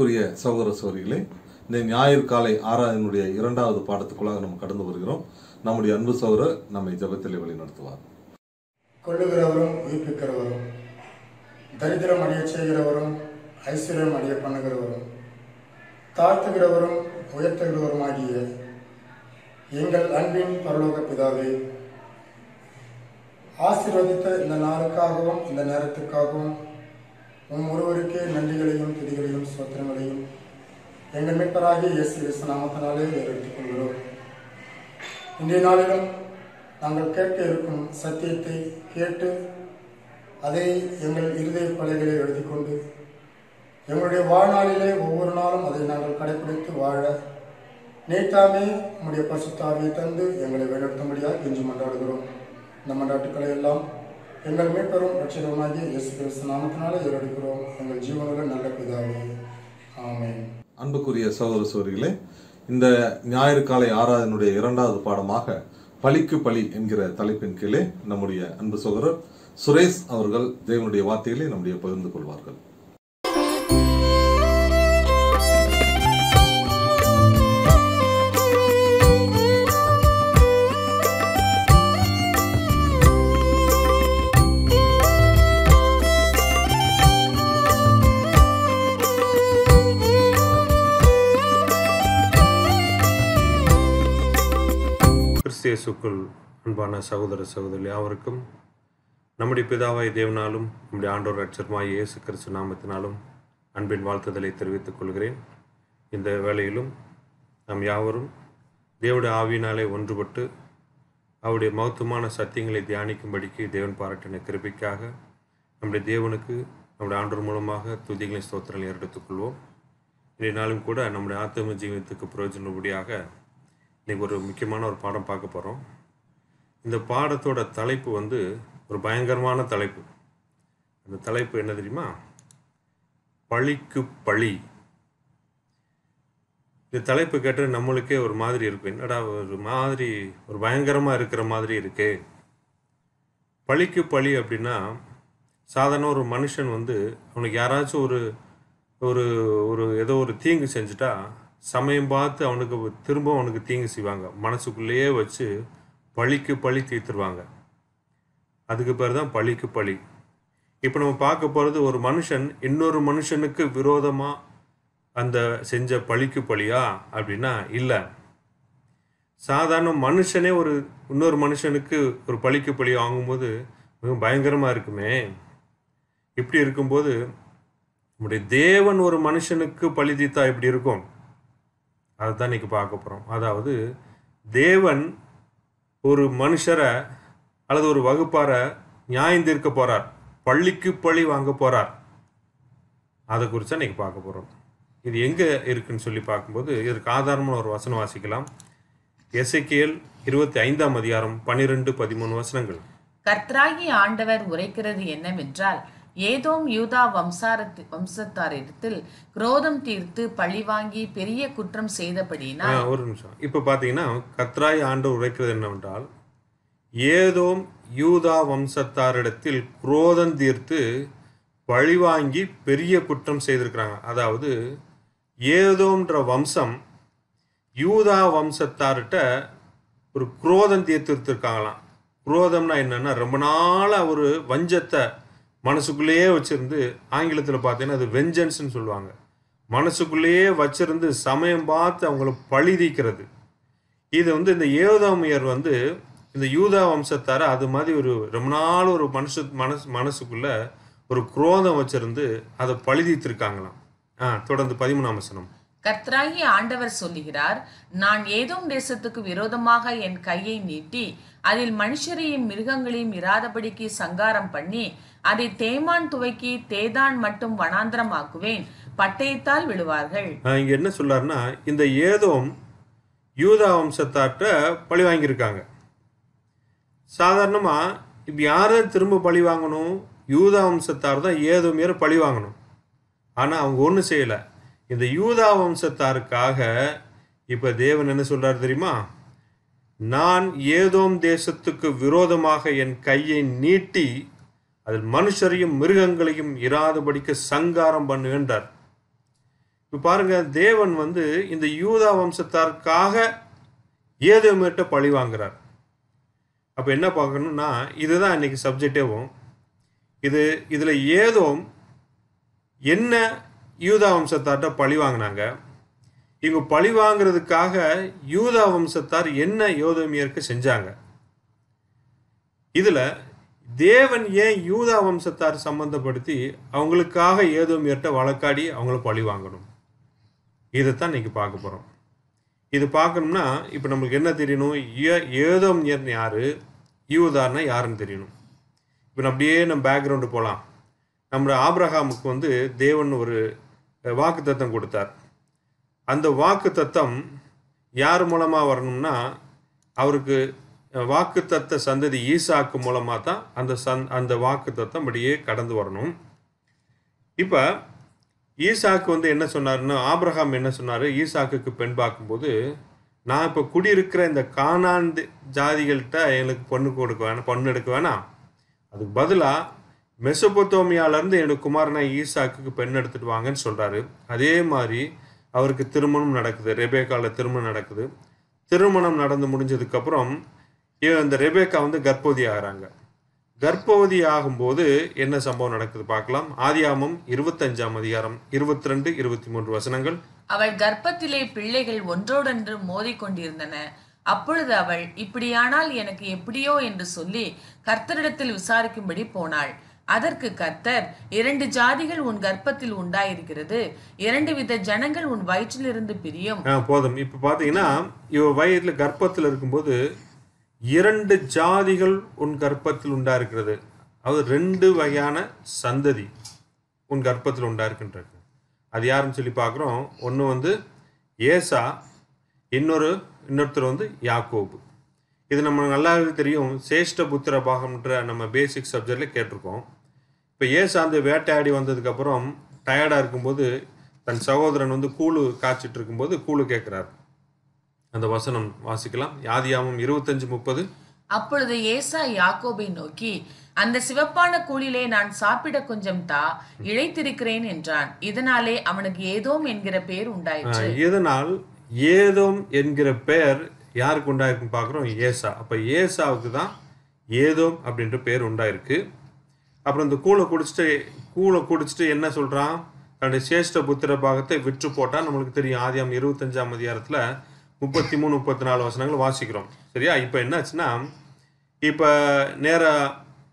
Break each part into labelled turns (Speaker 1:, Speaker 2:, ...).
Speaker 1: அன்புக்குரிய சகோதர சோரிகளே இந்த ஞாயிறு காலை ஆராதனுடைய இரண்டாவது பாடத்துக்குள்ளாக நம்ம கடந்து வருகிறோம் நம்முடைய அன்பு சோதரர் நம்மை ஜபத்தில் வழிநடத்துவார்
Speaker 2: கொள்ளுகிறவரும் உயிர்ப்பிக்கிறவரும் தரித்திரம் அடைய செய்கிறவரும் ஐஸ்வர்யம் அடைய பண்ணுகிறவரும் தாழ்த்துகிறவரும் ஆகிய எங்கள் அன்பின் பரலோக பிதாவே ஆசீர்வதித்த இந்த நாளுக்காகவும் இந்த நேரத்திற்காகவும் உம் ஒருவருக்கே நன்றிகளையும் துதிகளையும் சோத்திரங்களையும் எங்கள் மீட்பராகிய இயேசு கிறிஸ்து நாமத்தினாலே நிறைவேற்றிக் கொள்கிறோம் இன்றைய நாளிலும் நாங்கள் கேட்க இருக்கும் சத்தியத்தை கேட்டு அதை எங்கள் இருதய பலைகளை எழுதிக்கொண்டு எங்களுடைய வாழ்நாளிலே ஒவ்வொரு நாளும் அதை நாங்கள் கடைபிடித்து வாழ நீட்டாமே நம்முடைய பசுத்தாவியை தந்து எங்களை வழிநடத்தும்படியாக இன்று மன்றாடுகிறோம் இந்த மன்றாட்டுக்களை எல்லாம் எங்கள் மீட்பெரும் ரட்சகமாகிய இயேசு கிறிஸ்து நாமத்தினால ஏறெடுக்கிறோம் எங்கள் ஜீவனுள்ள நல்ல பிதாவே ஆமேன்
Speaker 1: அன்புக்குரிய சகோதர சோதரிகளே இந்த ஞாயிறு காலை ஆராதனுடைய இரண்டாவது பாடமாக பலிக்கு பலி என்கிற தலைப்பின் கீழே நம்முடைய அன்பு சகோதரர் சுரேஷ் அவர்கள் தேவனுடைய வார்த்தைகளை நம்முடைய பகிர்ந்து கொள்வார்கள் இயேசுக்குள் அன்பான சகோதர சகோதரி யாவருக்கும் நம்முடைய பிதாவாய் தேவனாலும் நம்முடைய ஆண்டோர் அச்சர்மாய் இயேசு கிறிஸ்து நாமத்தினாலும் அன்பின் வாழ்த்துதலை தெரிவித்துக் கொள்கிறேன் இந்த வேளையிலும் நாம் யாவரும் தேவடைய ஆவியினாலே ஒன்றுபட்டு அவருடைய மகத்துவமான சத்தியங்களை தியானிக்கும்படிக்கு தேவன் பாராட்டின கிருபிக்காக நம்முடைய தேவனுக்கு நம்முடைய ஆண்டோர் மூலமாக துதிகளின் ஸ்தோத்திரங்களை எடுத்துக்கொள்வோம் நாளும் கூட நம்முடைய ஆத்தம ஜீவனத்துக்கு பிரயோஜனப்படியாக இன்றைக்கி ஒரு முக்கியமான ஒரு பாடம் பார்க்க போகிறோம் இந்த பாடத்தோட தலைப்பு வந்து ஒரு பயங்கரமான தலைப்பு அந்த தலைப்பு என்ன தெரியுமா பழிக்கு பழி இந்த தலைப்பு கேட்டு நம்மளுக்கே ஒரு மாதிரி இருக்கும் என்னடா ஒரு மாதிரி ஒரு பயங்கரமாக இருக்கிற மாதிரி இருக்கு பழிக்கு பழி அப்படின்னா சாதாரண ஒரு மனுஷன் வந்து அவனுக்கு யாராச்சும் ஒரு ஒரு ஒரு ஏதோ ஒரு தீங்கு செஞ்சுட்டா சமயம் பார்த்து அவனுக்கு திரும்ப அவனுக்கு தீங்கு செய்வாங்க மனசுக்குள்ளேயே வச்சு பழிக்கு பழி தீர்த்துருவாங்க அதுக்கு பேர் தான் பழிக்கு பழி இப்போ நம்ம பார்க்க போகிறது ஒரு மனுஷன் இன்னொரு மனுஷனுக்கு விரோதமாக அந்த செஞ்ச பழிக்கு பழியா அப்படின்னா இல்லை சாதாரண மனுஷனே ஒரு இன்னொரு மனுஷனுக்கு ஒரு பழிக்கு பழி வாங்கும்போது மிக பயங்கரமாக இருக்குமே இப்படி இருக்கும்போது நம்முடைய தேவன் ஒரு மனுஷனுக்கு பழி தீத்தா இப்படி இருக்கும் அதுதான் இன்றைக்கி பார்க்க போகிறோம் அதாவது தேவன் ஒரு மனுஷரை அல்லது ஒரு வகுப்பார தீர்க்க போகிறார் பள்ளிக்கு பழி வாங்க போகிறார் அதை குறித்து இன்றைக்கி பார்க்க போகிறோம் இது எங்கே இருக்குன்னு சொல்லி பார்க்கும்போது இதற்கு ஆதாரமான ஒரு வசனம் வாசிக்கலாம் எஸ்ஐகேஎல் இருபத்தி ஐந்தாம் அதிகாரம் பனிரெண்டு பதிமூணு வசனங்கள்
Speaker 3: கர்த்தராகி ஆண்டவர் உரைக்கிறது என்னவென்றால் ஏதோம் யூதா வம்சாரத்து வம்சத்தாரிடத்தில் குரோதம் தீர்த்து பழி வாங்கி பெரிய குற்றம் செய்தபடினா ஒரு
Speaker 1: நிமிஷம் இப்போ பார்த்தீங்கன்னா கத்ராய் ஆண்டு உரைக்கிறது என்னவென்றால் ஏதோம் யூதா வம்சத்தாரிடத்தில் குரோதம் தீர்த்து வாங்கி பெரிய குற்றம் செய்திருக்கிறாங்க அதாவது ஏதோன்ற வம்சம் யூதா வம்சத்தார்கிட்ட ஒரு குரோதம் தீர்த்து இருக்காங்களாம் குரோதம்னா என்னென்னா ரொம்ப நாளாக ஒரு வஞ்சத்தை மனசுக்குள்ளேயே வச்சுருந்து ஆங்கிலத்தில் பார்த்தீங்கன்னா அது வெஞ்சன்ஸ்ன்னு சொல்லுவாங்க மனசுக்குள்ளேயே வச்சிருந்து சமயம் பார்த்து அவங்கள பழிதிக்கிறது இது வந்து இந்த ஏதாமியர் வந்து இந்த யூதா வம்சத்தார அது மாதிரி ஒரு ரொம்ப நாள் ஒரு மனசு மனசு மனசுக்குள்ள ஒரு குரோதம் வச்சிருந்து அதை பழுதித்திருக்காங்களாம் ஆ தொடர்ந்து பதிமூணாம் வசனம்
Speaker 3: கர்த்தராகி ஆண்டவர் சொல்லுகிறார் நான் ஏதோ தேசத்துக்கு விரோதமாக என் கையை நீட்டி அதில் மனுஷரையும் மிருகங்களையும் இராதபடிக்கு சங்காரம் பண்ணி அதை தேமான் துவக்கி தேதான் மட்டும் ஆக்குவேன் பட்டயத்தால் விடுவார்கள்
Speaker 1: இங்க என்ன சொல்லார்னா இந்த ஏதோம் யூதா வம்சத்தாற்ற பழி வாங்கியிருக்காங்க சாதாரணமாக இப்போ யார் திரும்ப பழி வாங்கணும் யூதா வம்சத்தார் தான் ஏதோ மீற பழி வாங்கணும் ஆனால் அவங்க ஒன்றும் செய்யலை இந்த யூதா வம்சத்தாருக்காக இப்போ தேவன் என்ன சொல்கிறார் தெரியுமா நான் ஏதோம் தேசத்துக்கு விரோதமாக என் கையை நீட்டி அதில் மனுஷரையும் மிருகங்களையும் இராதபடிக்கு சங்காரம் பண்ணுகின்றார் இப்போ பாருங்க தேவன் வந்து இந்த யூதா வம்சத்தாருக்காக ஏதோமேட்ட பழி வாங்குறார் அப்போ என்ன பார்க்கணும்னா இதுதான் இன்னைக்கு சப்ஜெக்டேவும் இது இதில் ஏதோ என்ன யூதா வம்சத்தார்கிட்ட பழி வாங்கினாங்க இவங்க பழி வாங்கிறதுக்காக யூதா வம்சத்தார் என்ன யோதமியருக்கு செஞ்சாங்க இதில் தேவன் ஏன் யூதா வம்சத்தார் சம்மந்தப்படுத்தி அவங்களுக்காக ஏதோமியர்கிட்ட வழக்காடி அவங்கள பழி வாங்கணும் இதைத்தான் இன்றைக்கி பார்க்க போகிறோம் இது பார்க்கணும்னா இப்போ நம்மளுக்கு என்ன தெரியணும் ஏ ஏதோமியர்னு யார் யூதார்னா யாருன்னு தெரியணும் இப்போ நம்ம அப்படியே நம்ம பேக்ரவுண்டு போகலாம் நம்ம ஆப்ரஹாமுக்கு வந்து தேவன் ஒரு வாக்குத்தத்தம் கொடுத்தார் அந்த வாக்கு தத்தம் யார் மூலமாக வரணும்னா அவருக்கு வாக்கு தத்த சந்ததி ஈசாக்கு மூலமாக தான் அந்த சந் அந்த வாக்கு தத்தம் அப்படியே கடந்து வரணும் இப்போ ஈசாக்கு வந்து என்ன சொன்னார்னா ஆப்ரஹாம் என்ன சொன்னார் ஈசாக்குக்கு பெண் பார்க்கும்போது நான் இப்போ குடியிருக்கிற இந்த காணான் ஜாதிகள்கிட்ட எனக்கு பொண்ணு கொடுக்க வேணாம் பொண்ணு எடுக்க வேணாம் அதுக்கு பதிலாக மெசபோத்தோமியாவிலேருந்து என்னோடய குமாரனை ஈசாக்குக்கு பெண் எடுத்துகிட்டு வாங்கன்னு சொல்கிறாரு அதே மாதிரி அவருக்கு திருமணம் நடக்குது ரெபேக்காவில் திருமணம் நடக்குது திருமணம் நடந்து முடிஞ்சதுக்கப்புறம் இந்த ரெபேக்கா வந்து கர்ப்பவதி ஆகிறாங்க கர்ப்பவதி ஆகும்போது என்ன சம்பவம் நடக்குது பார்க்கலாம் ஆதியாமம் இருபத்தஞ்சாம் அதிகாரம் இருபத்தி ரெண்டு இருபத்தி மூன்று வசனங்கள்
Speaker 3: அவள் கர்ப்பத்திலே பிள்ளைகள் ஒன்றோடொன்று மோதிக்கொண்டிருந்தன அப்பொழுது அவள் இப்படியானால் எனக்கு எப்படியோ என்று சொல்லி கர்த்தரிடத்தில் விசாரிக்கும்படி போனாள் அதற்கு கர்த்தர் இரண்டு ஜாதிகள் உன் கர்ப்பத்தில் உண்டாயிருக்கிறது இரண்டு வித ஜனங்கள் உன் வயிற்றிலிருந்து பிரியும்
Speaker 1: போதும் இப்ப பாத்தீங்கன்னா இவ வயிற்றுல கர்ப்பத்தில் இருக்கும்போது இரண்டு ஜாதிகள் உன் கர்ப்பத்தில் உண்டாயிருக்கிறது அது ரெண்டு வகையான சந்ததி உன் கர்ப்பத்தில் உண்டாயிருக்கின்றது அது யாருன்னு சொல்லி பார்க்குறோம் ஒன்று வந்து ஏசா இன்னொரு இன்னொருத்தர் வந்து யாக்கோபு இது நம்ம நல்லாவே தெரியும் சேஷ்ட புத்திர பாகம்ன்ற நம்ம பேசிக் சப்ஜெக்டில் கேட்டிருக்கோம் இப்போ ஏசு அந்த வேட்டையாடி வந்ததுக்கப்புறம் டயர்டாக இருக்கும்போது தன் சகோதரன் வந்து கூழு காய்ச்சிட்டு இருக்கும்போது கூழு கேட்குறார் அந்த வசனம் வாசிக்கலாம் யாதியாமம் இருபத்தஞ்சு முப்பது
Speaker 3: அப்பொழுது ஏசா யாக்கோபை நோக்கி அந்த சிவப்பான கூலிலே நான் சாப்பிட கொஞ்சம் தா இழைத்திருக்கிறேன் என்றான் இதனாலே அவனுக்கு ஏதோம் என்கிற பெயர் உண்டாயிருச்சு
Speaker 1: இதனால் ஏதோம் என்கிற பெயர் யாருக்கு உண்டாயிருக்குன்னு பார்க்குறோம் ஏசா அப்போ ஏசாவுக்கு தான் ஏதோம் அப்படின்ற பெயர் உண்டாயிருக்கு அப்புறம் இந்த கூழை குடிச்சிட்டு கூழை குடிச்சிட்டு என்ன சொல்கிறான் தன்னுடைய சேஷ்ட புத்திர பாகத்தை விற்று போட்டால் நம்மளுக்கு தெரியும் ஆதியம் இருபத்தஞ்சாம் அதிகாரத்தில் முப்பத்தி மூணு முப்பத்தி நாலு வசனங்கள் வாசிக்கிறோம் சரியா இப்போ என்னாச்சுன்னா இப்போ நேராக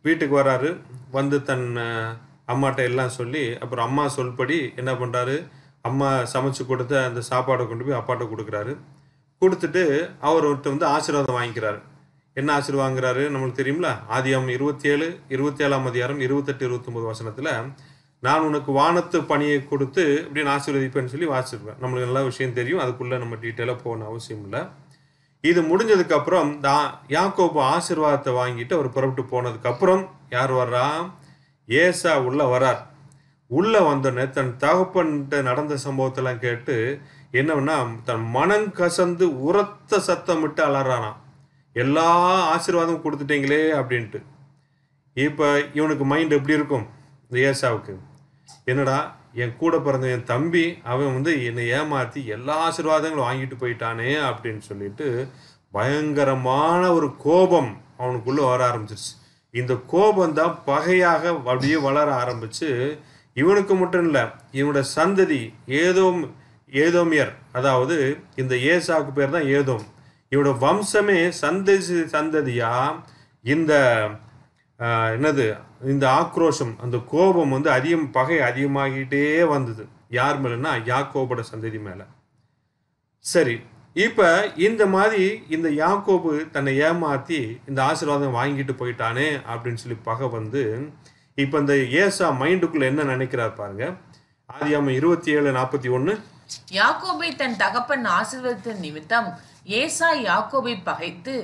Speaker 1: வீட்டுக்கு வராரு வந்து தன் அம்மாட்ட எல்லாம் சொல்லி அப்புறம் அம்மா சொல்படி என்ன பண்ணுறாரு அம்மா சமைச்சு கொடுத்த அந்த சாப்பாடை கொண்டு போய் அப்பாட்ட கொடுக்குறாரு கொடுத்துட்டு அவர் வந்து ஆசீர்வாதம் வாங்கிக்கிறாரு என்ன ஆசிர்வாங்கிறாரு நம்மளுக்கு தெரியும்ல ஆதியம் இருபத்தி ஏழு இருபத்தி ஏழாம் அதிகாரம் இருபத்தெட்டு ஒன்பது வசனத்துல நான் உனக்கு வானத்து பணியை கொடுத்து அப்படின்னு ஆசீர்வதிப்பேன்னு சொல்லி வாசிருப்பேன் நம்மளுக்கு நல்லா விஷயம் தெரியும் அதுக்குள்ளே நம்ம டீட்டெயிலாக போகணும் அவசியம் இல்லை இது முடிஞ்சதுக்கப்புறம் அப்புறம் யாக்கோப்பு ஆசீர்வாதத்தை வாங்கிட்டு அவர் புறப்பட்டு போனதுக்கப்புறம் யார் வர்றா ஏசா உள்ளே வரார் உள்ளே வந்தோடனே தன் தகப்பன்கிட்ட நடந்த சம்பவத்தெல்லாம் கேட்டு என்னன்னா தன் மனம் கசந்து உரத்த சத்தம் விட்டு அலறானான் எல்லா ஆசீர்வாதமும் கொடுத்துட்டீங்களே அப்படின்ட்டு இப்போ இவனுக்கு மைண்ட் எப்படி இருக்கும் இந்த ஏசாவுக்கு என்னடா என் கூட பிறந்த என் தம்பி அவன் வந்து என்னை ஏமாற்றி எல்லா ஆசீர்வாதங்களும் வாங்கிட்டு போயிட்டானே அப்படின்னு சொல்லிட்டு பயங்கரமான ஒரு கோபம் அவனுக்குள்ளே வர ஆரம்பிச்சிருச்சு இந்த கோபம் தான் பகையாக அப்படியே வளர ஆரம்பித்து இவனுக்கு மட்டும் இல்லை இவனோட சந்ததி ஏதோ ஏதோமியர் அதாவது இந்த ஏசாவுக்கு பேர் தான் ஏதோம் இவரோட வம்சமே சந்ததி சந்ததியா இந்த என்னது இந்த ஆக்ரோஷம் அந்த கோபம் வந்து அதிகம் பகை அதிகமாகிட்டே வந்தது யார் மேலன்னா யாக்கோபோட சந்ததி மேலே சரி இப்போ இந்த மாதிரி இந்த யாக்கோபு தன்னை ஏமாற்றி இந்த ஆசீர்வாதம் வாங்கிட்டு போயிட்டானே அப்படின்னு சொல்லி பகை வந்து இப்போ இந்த ஏசா மைண்டுக்குள்ள என்ன நினைக்கிறார் பாருங்க ஆதி ஆதியாம இருபத்தி ஏழு நாற்பத்தி ஒன்று
Speaker 3: யாக்கோபை தன் தகப்பன் ஆசீர்வாதத்தின் நிமித்தம் ஏசா யாக்கோவை பகைத்து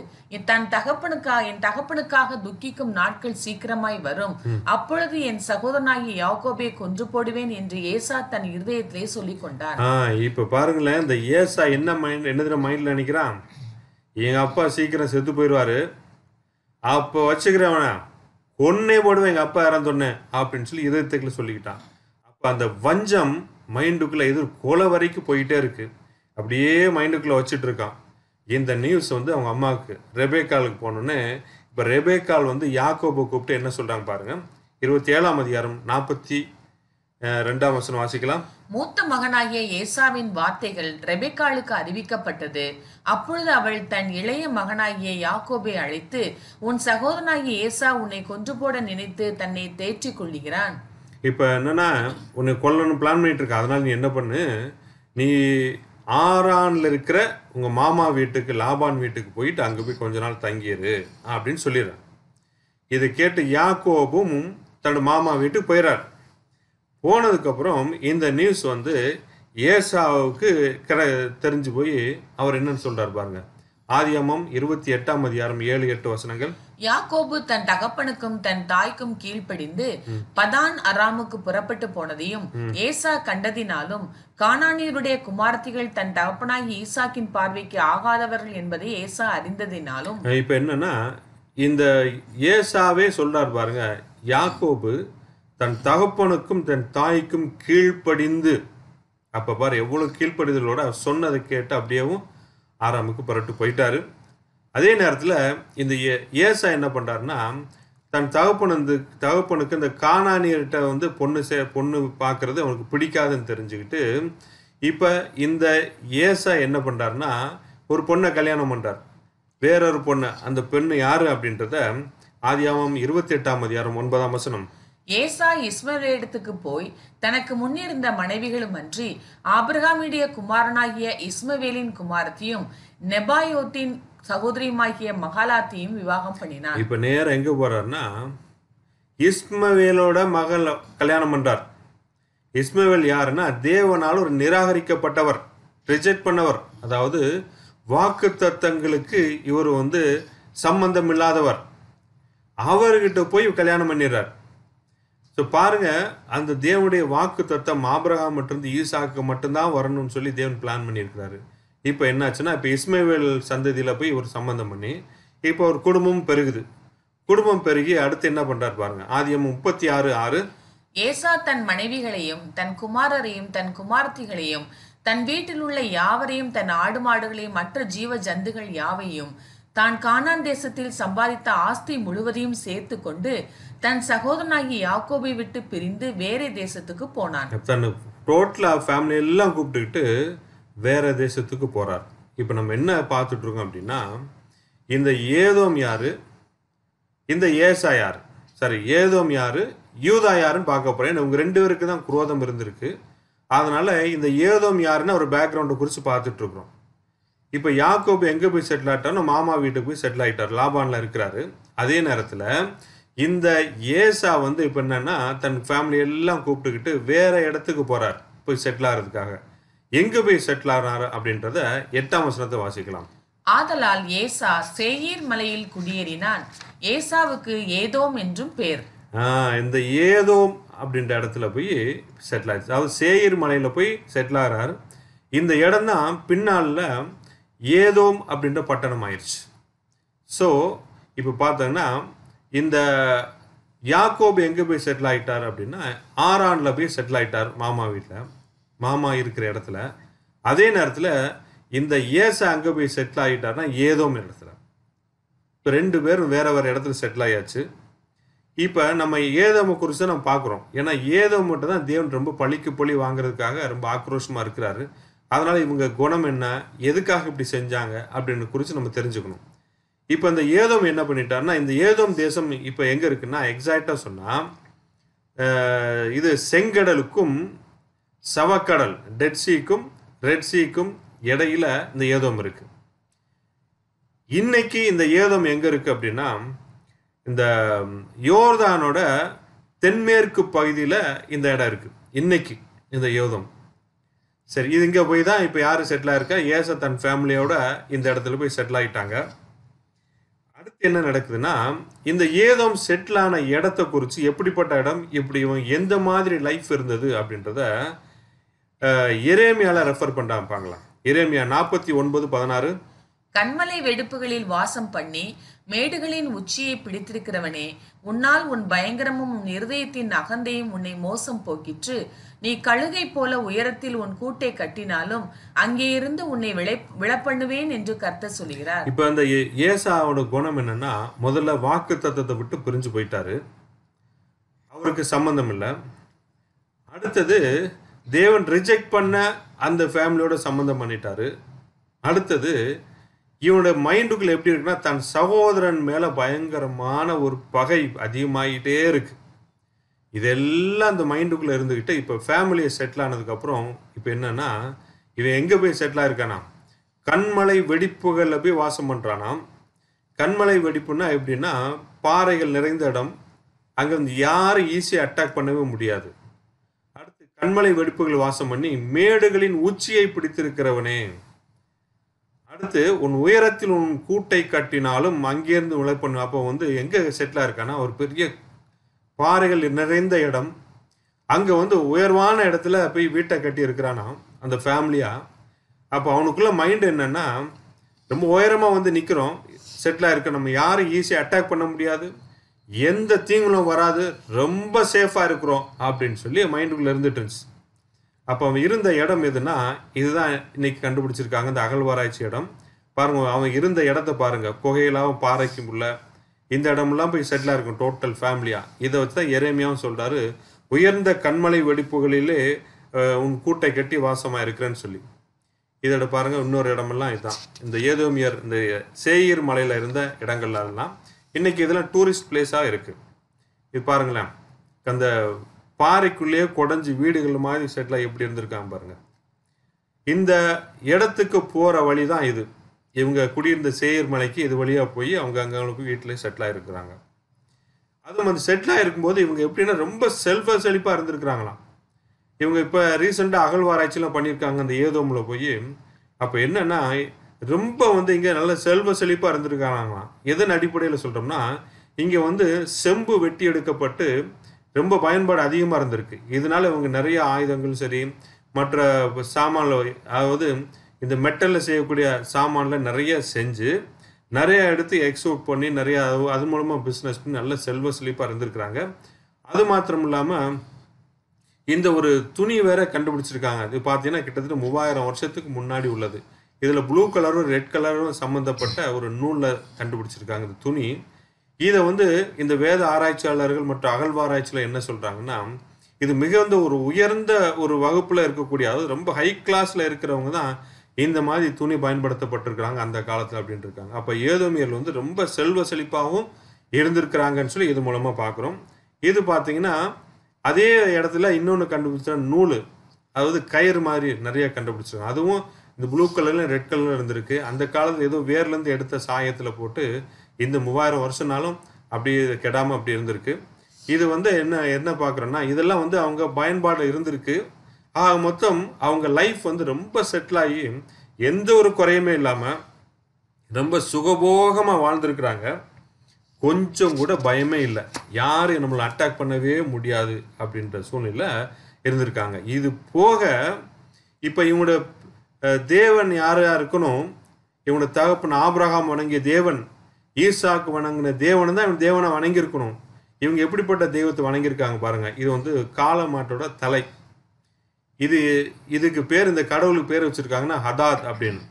Speaker 3: தன் தகப்பனுக்காக என் தகப்பனுக்காக துக்கிக்கும் நாட்கள் சீக்கிரமாய் வரும் அப்பொழுது என் சகோதரனாகிய யாக்கோபை கொன்று போடுவேன் என்று ஏசா தன் இருதயத்திலே சொல்லி கொண்டார்
Speaker 1: இப்ப பாருங்களேன் இந்த ஏசா என்ன மைண்ட் என்ன மைண்ட்ல நினைக்கிறான் எங்க அப்பா சீக்கிரம் செத்து போயிடுவாரு அப்போ வச்சுக்கிறவன ஒன்னே போடுவேன் எங்க அப்பா யாரும் சொன்னேன் அப்படின்னு சொல்லி இதயத்துக்குள்ள சொல்லிக்கிட்டான் அப்போ அந்த வஞ்சம் மைண்டுக்குள்ள எதிர் கொலை வரைக்கும் போயிட்டே இருக்கு அப்படியே மைண்டுக்குள்ள வச்சுட்டு இருக்கான் இந்த நியூஸ் வந்து அவங்க அம்மாவுக்கு ரெபேக்காலுக்கு போனோன்னே இப்போ ரெபேக்கால் வந்து யாக்கோபை கூப்பிட்டு என்ன சொல்கிறாங்க பாருங்கள் இருபத்தி ஏழாம் அதிகாரம் நாற்பத்தி ரெண்டாம் வசனம் வாசிக்கலாம்
Speaker 3: மூத்த மகனாகிய ஏசாவின் வார்த்தைகள் ரெபேக்காலுக்கு அறிவிக்கப்பட்டது அப்பொழுது அவள் தன் இளைய மகனாகிய யாக்கோபை அழைத்து உன் சகோதரனாகிய ஏசா உன்னை கொன்று போட நினைத்து தன்னை தேற்றிக் கொள்ளுகிறான்
Speaker 1: இப்போ என்னன்னா உன்னை கொல்லணும் பிளான் பண்ணிட்டு இருக்க அதனால நீ என்ன பண்ணு நீ ஆறான்ல இருக்கிற உங்கள் மாமா வீட்டுக்கு லாபான் வீட்டுக்கு போயிட்டு அங்கே போய் கொஞ்ச நாள் தங்கிடு அப்படின்னு சொல்லிடுறான் இதை கேட்டு யாக்கோபும் தன்னோட மாமா வீட்டுக்கு போயிடறார் போனதுக்கப்புறம் இந்த நியூஸ் வந்து ஏசாவுக்கு கிர தெரிஞ்சு போய் அவர் என்னன்னு சொல்கிறார் பாருங்க ஆதியமம் இருபத்தி எட்டாம் அதிகாரம் ஏழு எட்டு வசனங்கள்
Speaker 3: யாக்கோபு தன் தகப்பனுக்கும் தன் தாய்க்கும் கீழ்ப்படிந்து பதான் அராமுக்கு புறப்பட்டு போனதையும் ஏசா கண்டதினாலும் கானானியருடைய குமார்த்திகள் தன் தகப்பனாகி ஈசாக்கின் பார்வைக்கு ஆகாதவர்கள் என்பதை ஏசா அறிந்ததினாலும்
Speaker 1: இப்ப என்னன்னா இந்த ஏசாவே சொல்றார் பாருங்க யாக்கோபு தன் தகப்பனுக்கும் தன் தாய்க்கும் கீழ்ப்படிந்து அப்ப பாரு எவ்வளவு கீழ்ப்படிதலோட சொன்னதை கேட்டு அப்படியேவும் ஆறாமுக்கு புரட்டு போயிட்டாரு அதே நேரத்தில் இந்த ஏசா என்ன பண்ணுறாருன்னா தன் தகப்பனந்து தகப்பனுக்கு இந்த காணானியர்கிட்ட வந்து பொண்ணு சே பொண்ணு பார்க்கறது அவனுக்கு பிடிக்காதுன்னு தெரிஞ்சுக்கிட்டு இப்போ இந்த ஏசா என்ன பண்ணுறாருன்னா ஒரு பொண்ணை கல்யாணம் பண்ணுறார் வேறொரு பொண்ணை அந்த பெண்ணு யார் அப்படின்றத ஆதியாமம் இருபத்தி எட்டாம் அதிகாரம் ஒன்பதாம் வசனம்
Speaker 3: ஏசா இஸ்மவேலிடத்துக்கு போய் தனக்கு முன்னிருந்த மனைவிகளும் அன்றி ஆபிரகாமிடைய குமாரனாகிய இஸ்மவேலின் குமாரத்தையும் நெபாயோத்தின் சகோதரியுமாகிய மகாலாத்தையும் விவாகம் பண்ணினார் இப்ப
Speaker 1: நேரம் எங்க போறாருன்னா இஸ்மவேலோட மகள் கல்யாணம் பண்றார் இஸ்மவேல் யாருன்னா தேவனால் ஒரு நிராகரிக்கப்பட்டவர் ரிஜெக்ட் பண்ணவர் அதாவது வாக்கு தத்தங்களுக்கு இவர் வந்து சம்பந்தம் இல்லாதவர் அவர்கிட்ட போய் கல்யாணம் பண்ணிடுறார் ஸோ பாருங்க அந்த தேவனுடைய வாக்கு தத்தம் ஆபிரகாம் மட்டும் ஈசாக்கு மட்டும்தான் வரணும்னு சொல்லி தேவன் பிளான் பண்ணியிருக்கிறாரு இப்போ என்னாச்சுன்னா இப்போ இஸ்மேவேல் சந்ததியில் போய் ஒரு சம்மந்தம் பண்ணி இப்போ ஒரு குடும்பம் பெருகுது குடும்பம் பெருகி அடுத்து என்ன பண்றாரு பாருங்க ஆதியம் முப்பத்தி ஆறு ஆறு
Speaker 3: ஏசா தன் மனைவிகளையும் தன் குமாரரையும் தன் குமார்த்திகளையும் தன் வீட்டில் உள்ள யாவரையும் தன் ஆடு மாடுகளையும் மற்ற ஜீவ ஜந்துகள் யாவையும் தான் கானான் தேசத்தில் சம்பாதித்த ஆஸ்தி முழுவதையும் சேர்த்து கொண்டு தன் சகோதரனாகி யாக்கோபை விட்டு பிரிந்து வேற தேசத்துக்கு போனான்
Speaker 1: தன் டோட்டலா ஃபேமிலி எல்லாம் கூப்பிட்டுக்கிட்டு வேற தேசத்துக்கு போகிறார் இப்போ நம்ம என்ன பார்த்துட்டு இருக்கோம் அப்படின்னா இந்த ஏதோம் யாரு இந்த ஏசா யார் சாரி ஏதோம் யாரு யூதா யாருன்னு பார்க்க போகிறேன் இவங்க ரெண்டு பேருக்கு தான் குரோதம் இருந்திருக்கு அதனால் இந்த ஏதோம் யாருன்னு ஒரு பேக்ரவுண்டை குறித்து பார்த்துட்ருக்குறோம் இப்போ யாக்கோப் எங்கே போய் செட்டில் ஆகிட்டாரோ மாமா வீட்டுக்கு போய் செட்டில் ஆகிட்டார் லாபானில் இருக்கிறாரு அதே நேரத்தில் இந்த ஏசா வந்து இப்போ என்னென்னா தன் ஃபேமிலி எல்லாம் கூப்பிட்டுக்கிட்டு வேறு இடத்துக்கு போகிறார் போய் செட்டில் ஆகிறதுக்காக எங்கே போய் செட்டில் ஆகிறாரு அப்படின்றத எட்டாம் வசனத்தை வாசிக்கலாம்
Speaker 3: ஆதலால் ஏசா சேயீர் மலையில் குடியேறினான் ஏசாவுக்கு ஏதோம் என்றும் பேர்
Speaker 1: இந்த ஏதோம் அப்படின்ற இடத்துல போய் செட்டில் ஆயிடுச்சு அதாவது சேயிர் மலையில் போய் செட்டில் ஆகிறார் இந்த இடம் தான் பின்னாளில் ஏதோம் அப்படின்ற பட்டணம் ஆயிடுச்சு ஸோ இப்போ பார்த்தோன்னா இந்த யாக்கோப் எங்கே போய் செட்டில் ஆகிட்டார் அப்படின்னா ஆரானில் போய் செட்டில் ஆகிட்டார் மாமா வீட்டில் மாமா இருக்கிற இடத்துல அதே நேரத்தில் இந்த ஏச அங்கே போய் செட்டில் ஆகிட்டார்னா ஏதோ இடத்துல இப்போ ரெண்டு பேரும் வேற வேறு இடத்துல செட்டில் ஆகியாச்சு இப்போ நம்ம ஏதோ குறித்து நம்ம பார்க்குறோம் ஏன்னா ஏதோ மட்டும் தான் தேவன் ரொம்ப பழிக்கு பழி வாங்குறதுக்காக ரொம்ப ஆக்ரோஷமாக இருக்கிறாரு அதனால் இவங்க குணம் என்ன எதுக்காக இப்படி செஞ்சாங்க அப்படின்னு குறித்து நம்ம தெரிஞ்சுக்கணும் இப்போ இந்த ஏதோம் என்ன பண்ணிட்டாருன்னா இந்த ஏதோம் தேசம் இப்போ எங்கே இருக்குன்னா எக்ஸாக்டாக சொன்னால் இது செங்கடலுக்கும் சவக்கடல் டெட் சீக்கும் ரெட் சீக்கும் இடையில இந்த ஏதோம் இருக்கு இன்னைக்கு இந்த ஏதோம் எங்கே இருக்கு அப்படின்னா இந்த யோர்தானோட தென்மேற்கு பகுதியில் இந்த இடம் இருக்குது இன்னைக்கு இந்த யோதம் சரி இது இங்கே போய் தான் இப்போ யார் செட்டில் இருக்கா ஏச தன் ஃபேமிலியோட இந்த இடத்துல போய் செட்டில் ஆகிட்டாங்க என்ன நடக்குதுன்னா இந்த ஏதம் செட்டில் ஆன குறித்து எப்படிப்பட்ட இடம் இப்படி எந்த மாதிரி லைஃப் இருந்தது அப்படின்றத எரேமியால ரெஃபர் பண்ணாப்பாங்களாம் எரேமியா நாற்பத்தி ஒன்பது பதினாறு
Speaker 3: கண்மலை வெடிப்புகளில் வாசம் பண்ணி மேடுகளின் உச்சியை பிடித்திருக்கிறவனே உன்னால் உன் பயங்கரமும் இருதயத்தின் அகந்தையும் உன்னை மோசம் போக்கிற்று நீ கழுகை போல உயரத்தில் உன் கூட்டை கட்டினாலும் அங்கே இருந்து உன்னை விளை விழப்பண்ணுவேன் என்று கர்த்த சொல்கிறார்
Speaker 1: இப்ப அந்த ஏசாவோட குணம் என்னன்னா முதல்ல வாக்கு தத்தத்தை விட்டு பிரிஞ்சு போயிட்டாரு அவருக்கு சம்பந்தம் இல்லை அடுத்தது தேவன் ரிஜெக்ட் பண்ண அந்த ஃபேமிலியோட சம்மந்தம் பண்ணிட்டாரு அடுத்தது இவனோட மைண்டுக்குள்ள எப்படி இருக்குன்னா தன் சகோதரன் மேல பயங்கரமான ஒரு பகை அதிகமாகிட்டே இருக்கு இதெல்லாம் அந்த மைண்டுக்குள்ளே இருந்துக்கிட்டு இப்போ ஃபேமிலியை செட்டில் ஆனதுக்கப்புறம் இப்போ என்னென்னா இவன் எங்கே போய் செட்டில் ஆயிருக்கானா கண்மலை வெடிப்புகளில் போய் வாசம் பண்ணுறானா கண்மலை வெடிப்புன்னா எப்படின்னா பாறைகள் நிறைந்த இடம் அங்கே வந்து யாரும் ஈஸியாக அட்டாக் பண்ணவே முடியாது அடுத்து கண்மலை வெடிப்புகள் வாசம் பண்ணி மேடுகளின் உச்சியை பிடித்திருக்கிறவனே அடுத்து உன் உயரத்தில் உன் கூட்டை கட்டினாலும் அங்கேருந்து உழைப்பண்ணு அப்போ வந்து எங்கே செட்டிலாக இருக்கானா ஒரு பெரிய பாறைகள் நிறைந்த இடம் அங்கே வந்து உயர்வான இடத்துல போய் வீட்டை கட்டி இருக்கிறானா அந்த ஃபேமிலியாக அப்போ அவனுக்குள்ள மைண்டு என்னென்னா ரொம்ப உயரமாக வந்து நிற்கிறோம் செட்டிலாக இருக்க நம்ம யாரும் ஈஸியாக அட்டாக் பண்ண முடியாது எந்த தீங்களும் வராது ரொம்ப சேஃபாக இருக்கிறோம் அப்படின்னு சொல்லி மைண்டுக்குள்ளே இருந்துட்டு இருந்துச்சு அப்போ அவன் இருந்த இடம் எதுனா இதுதான் இன்னைக்கு கண்டுபிடிச்சிருக்காங்க இந்த அகழ்வாராய்ச்சி இடம் பாருங்கள் அவன் இருந்த இடத்த பாருங்கள் புகையிலாவும் பாறைக்கும் உள்ள இந்த இடமெல்லாம் போய் செட்டிலாக இருக்கும் டோட்டல் ஃபேமிலியாக இதை வச்சு தான் இறைமையாகவும் சொல்கிறாரு உயர்ந்த கண்மலை வெடிப்புகளிலே உன் கூட்டை கட்டி வாசமாக இருக்கிறேன்னு சொல்லி இதோட பாருங்கள் இன்னொரு இடமெல்லாம் இதுதான் இந்த ஏதோமியர் இந்த சேயீர் மலையில் இருந்த இடங்கள்லாம் இன்றைக்கி இதெல்லாம் டூரிஸ்ட் பிளேஸாக இருக்குது இது பாருங்களேன் அந்த பாறைக்குள்ளேயே குடஞ்சி வீடுகள் மாதிரி செட்டிலாக எப்படி இருந்திருக்காங்க பாருங்கள் இந்த இடத்துக்கு போகிற வழி தான் இது இவங்க குடியிருந்த சேயர் மலைக்கு இது வழியாக போய் அவங்க போய் வீட்டில் செட்டில் ஆகிருக்கிறாங்க அதுவும் அந்த செட்டில் ஆகிருக்கும்போது இவங்க எப்படின்னா ரொம்ப செல்ஃப செழிப்பாக இருந்திருக்கிறாங்களாம் இவங்க இப்போ ரீசெண்டாக அகழ்வாராய்ச்சிலாம் பண்ணியிருக்காங்க அந்த ஏதோமில் போய் அப்போ என்னென்னா ரொம்ப வந்து இங்கே நல்ல செல்வ செழிப்பாக இருந்திருக்காங்களாம் எதன் அடிப்படையில் சொல்கிறோம்னா இங்கே வந்து செம்பு வெட்டி எடுக்கப்பட்டு ரொம்ப பயன்பாடு அதிகமாக இருந்திருக்கு இதனால் இவங்க நிறைய ஆயுதங்களும் சரி மற்ற சாமான அதாவது இந்த மெட்டலில் செய்யக்கூடிய சாமானில் நிறைய செஞ்சு நிறையா எடுத்து எக்ஸ்போர்ட் பண்ணி நிறையா அது மூலமாக பிஸ்னஸ் நல்ல செல்வ செழிப்பாக இருந்திருக்கிறாங்க அது மாத்திரம் இல்லாமல் இந்த ஒரு துணி வேற கண்டுபிடிச்சிருக்காங்க இது பார்த்தீங்கன்னா கிட்டத்தட்ட மூவாயிரம் வருஷத்துக்கு முன்னாடி உள்ளது இதில் ப்ளூ கலரும் ரெட் கலரும் சம்மந்தப்பட்ட ஒரு நூலில் கண்டுபிடிச்சிருக்காங்க இந்த துணி இதை வந்து இந்த வேத ஆராய்ச்சியாளர்கள் மற்றும் அகழ்வாராய்ச்சியில் என்ன சொல்கிறாங்கன்னா இது மிகுந்த ஒரு உயர்ந்த ஒரு வகுப்பில் இருக்கக்கூடிய அதாவது ரொம்ப ஹை கிளாஸில் இருக்கிறவங்க தான் இந்த மாதிரி துணி பயன்படுத்தப்பட்டிருக்கிறாங்க அந்த காலத்தில் அப்படின்னு இருக்காங்க அப்போ ஏதோமியர்கள் வந்து ரொம்ப செல்வ செழிப்பாகவும் இருந்திருக்கிறாங்கன்னு சொல்லி இது மூலமாக பார்க்குறோம் இது பார்த்தீங்கன்னா அதே இடத்துல இன்னொன்று கண்டுபிடிச்சா நூல் அதாவது கயிறு மாதிரி நிறைய கண்டுபிடிச்சிருக்காங்க அதுவும் இந்த ப்ளூ கலர்லையும் ரெட் கலர்ல இருந்திருக்கு அந்த காலத்தில் ஏதோ வேர்லேருந்து எடுத்த சாயத்தில் போட்டு இந்த மூவாயிரம் வருஷம்னாலும் அப்படி கெடாமல் அப்படி இருந்திருக்கு இது வந்து என்ன என்ன பார்க்குறோன்னா இதெல்லாம் வந்து அவங்க பயன்பாடு இருந்திருக்கு ஆக மொத்தம் அவங்க லைஃப் வந்து ரொம்ப செட்டில் ஆகி எந்த ஒரு குறையுமே இல்லாமல் ரொம்ப சுகபோகமாக வாழ்ந்துருக்குறாங்க கொஞ்சம் கூட பயமே இல்லை யாரும் நம்மளை அட்டாக் பண்ணவே முடியாது அப்படின்ற சூழ்நிலை இருந்திருக்காங்க இது போக இப்போ இவங்களோட தேவன் யார் இருக்கணும் இவனோட தகப்பன் ஆபிரகாம் வணங்கிய தேவன் ஈசாக்கு வணங்கின தேவன் தான் இவன் தேவனை வணங்கியிருக்கணும் இவங்க எப்படிப்பட்ட தெய்வத்தை வணங்கியிருக்காங்க பாருங்கள் இது வந்து காலமாட்டோட தலை இது இதுக்கு பேர் இந்த கடவுளுக்கு பேர் வச்சுருக்காங்கன்னா ஹதாத் அப்படின்னு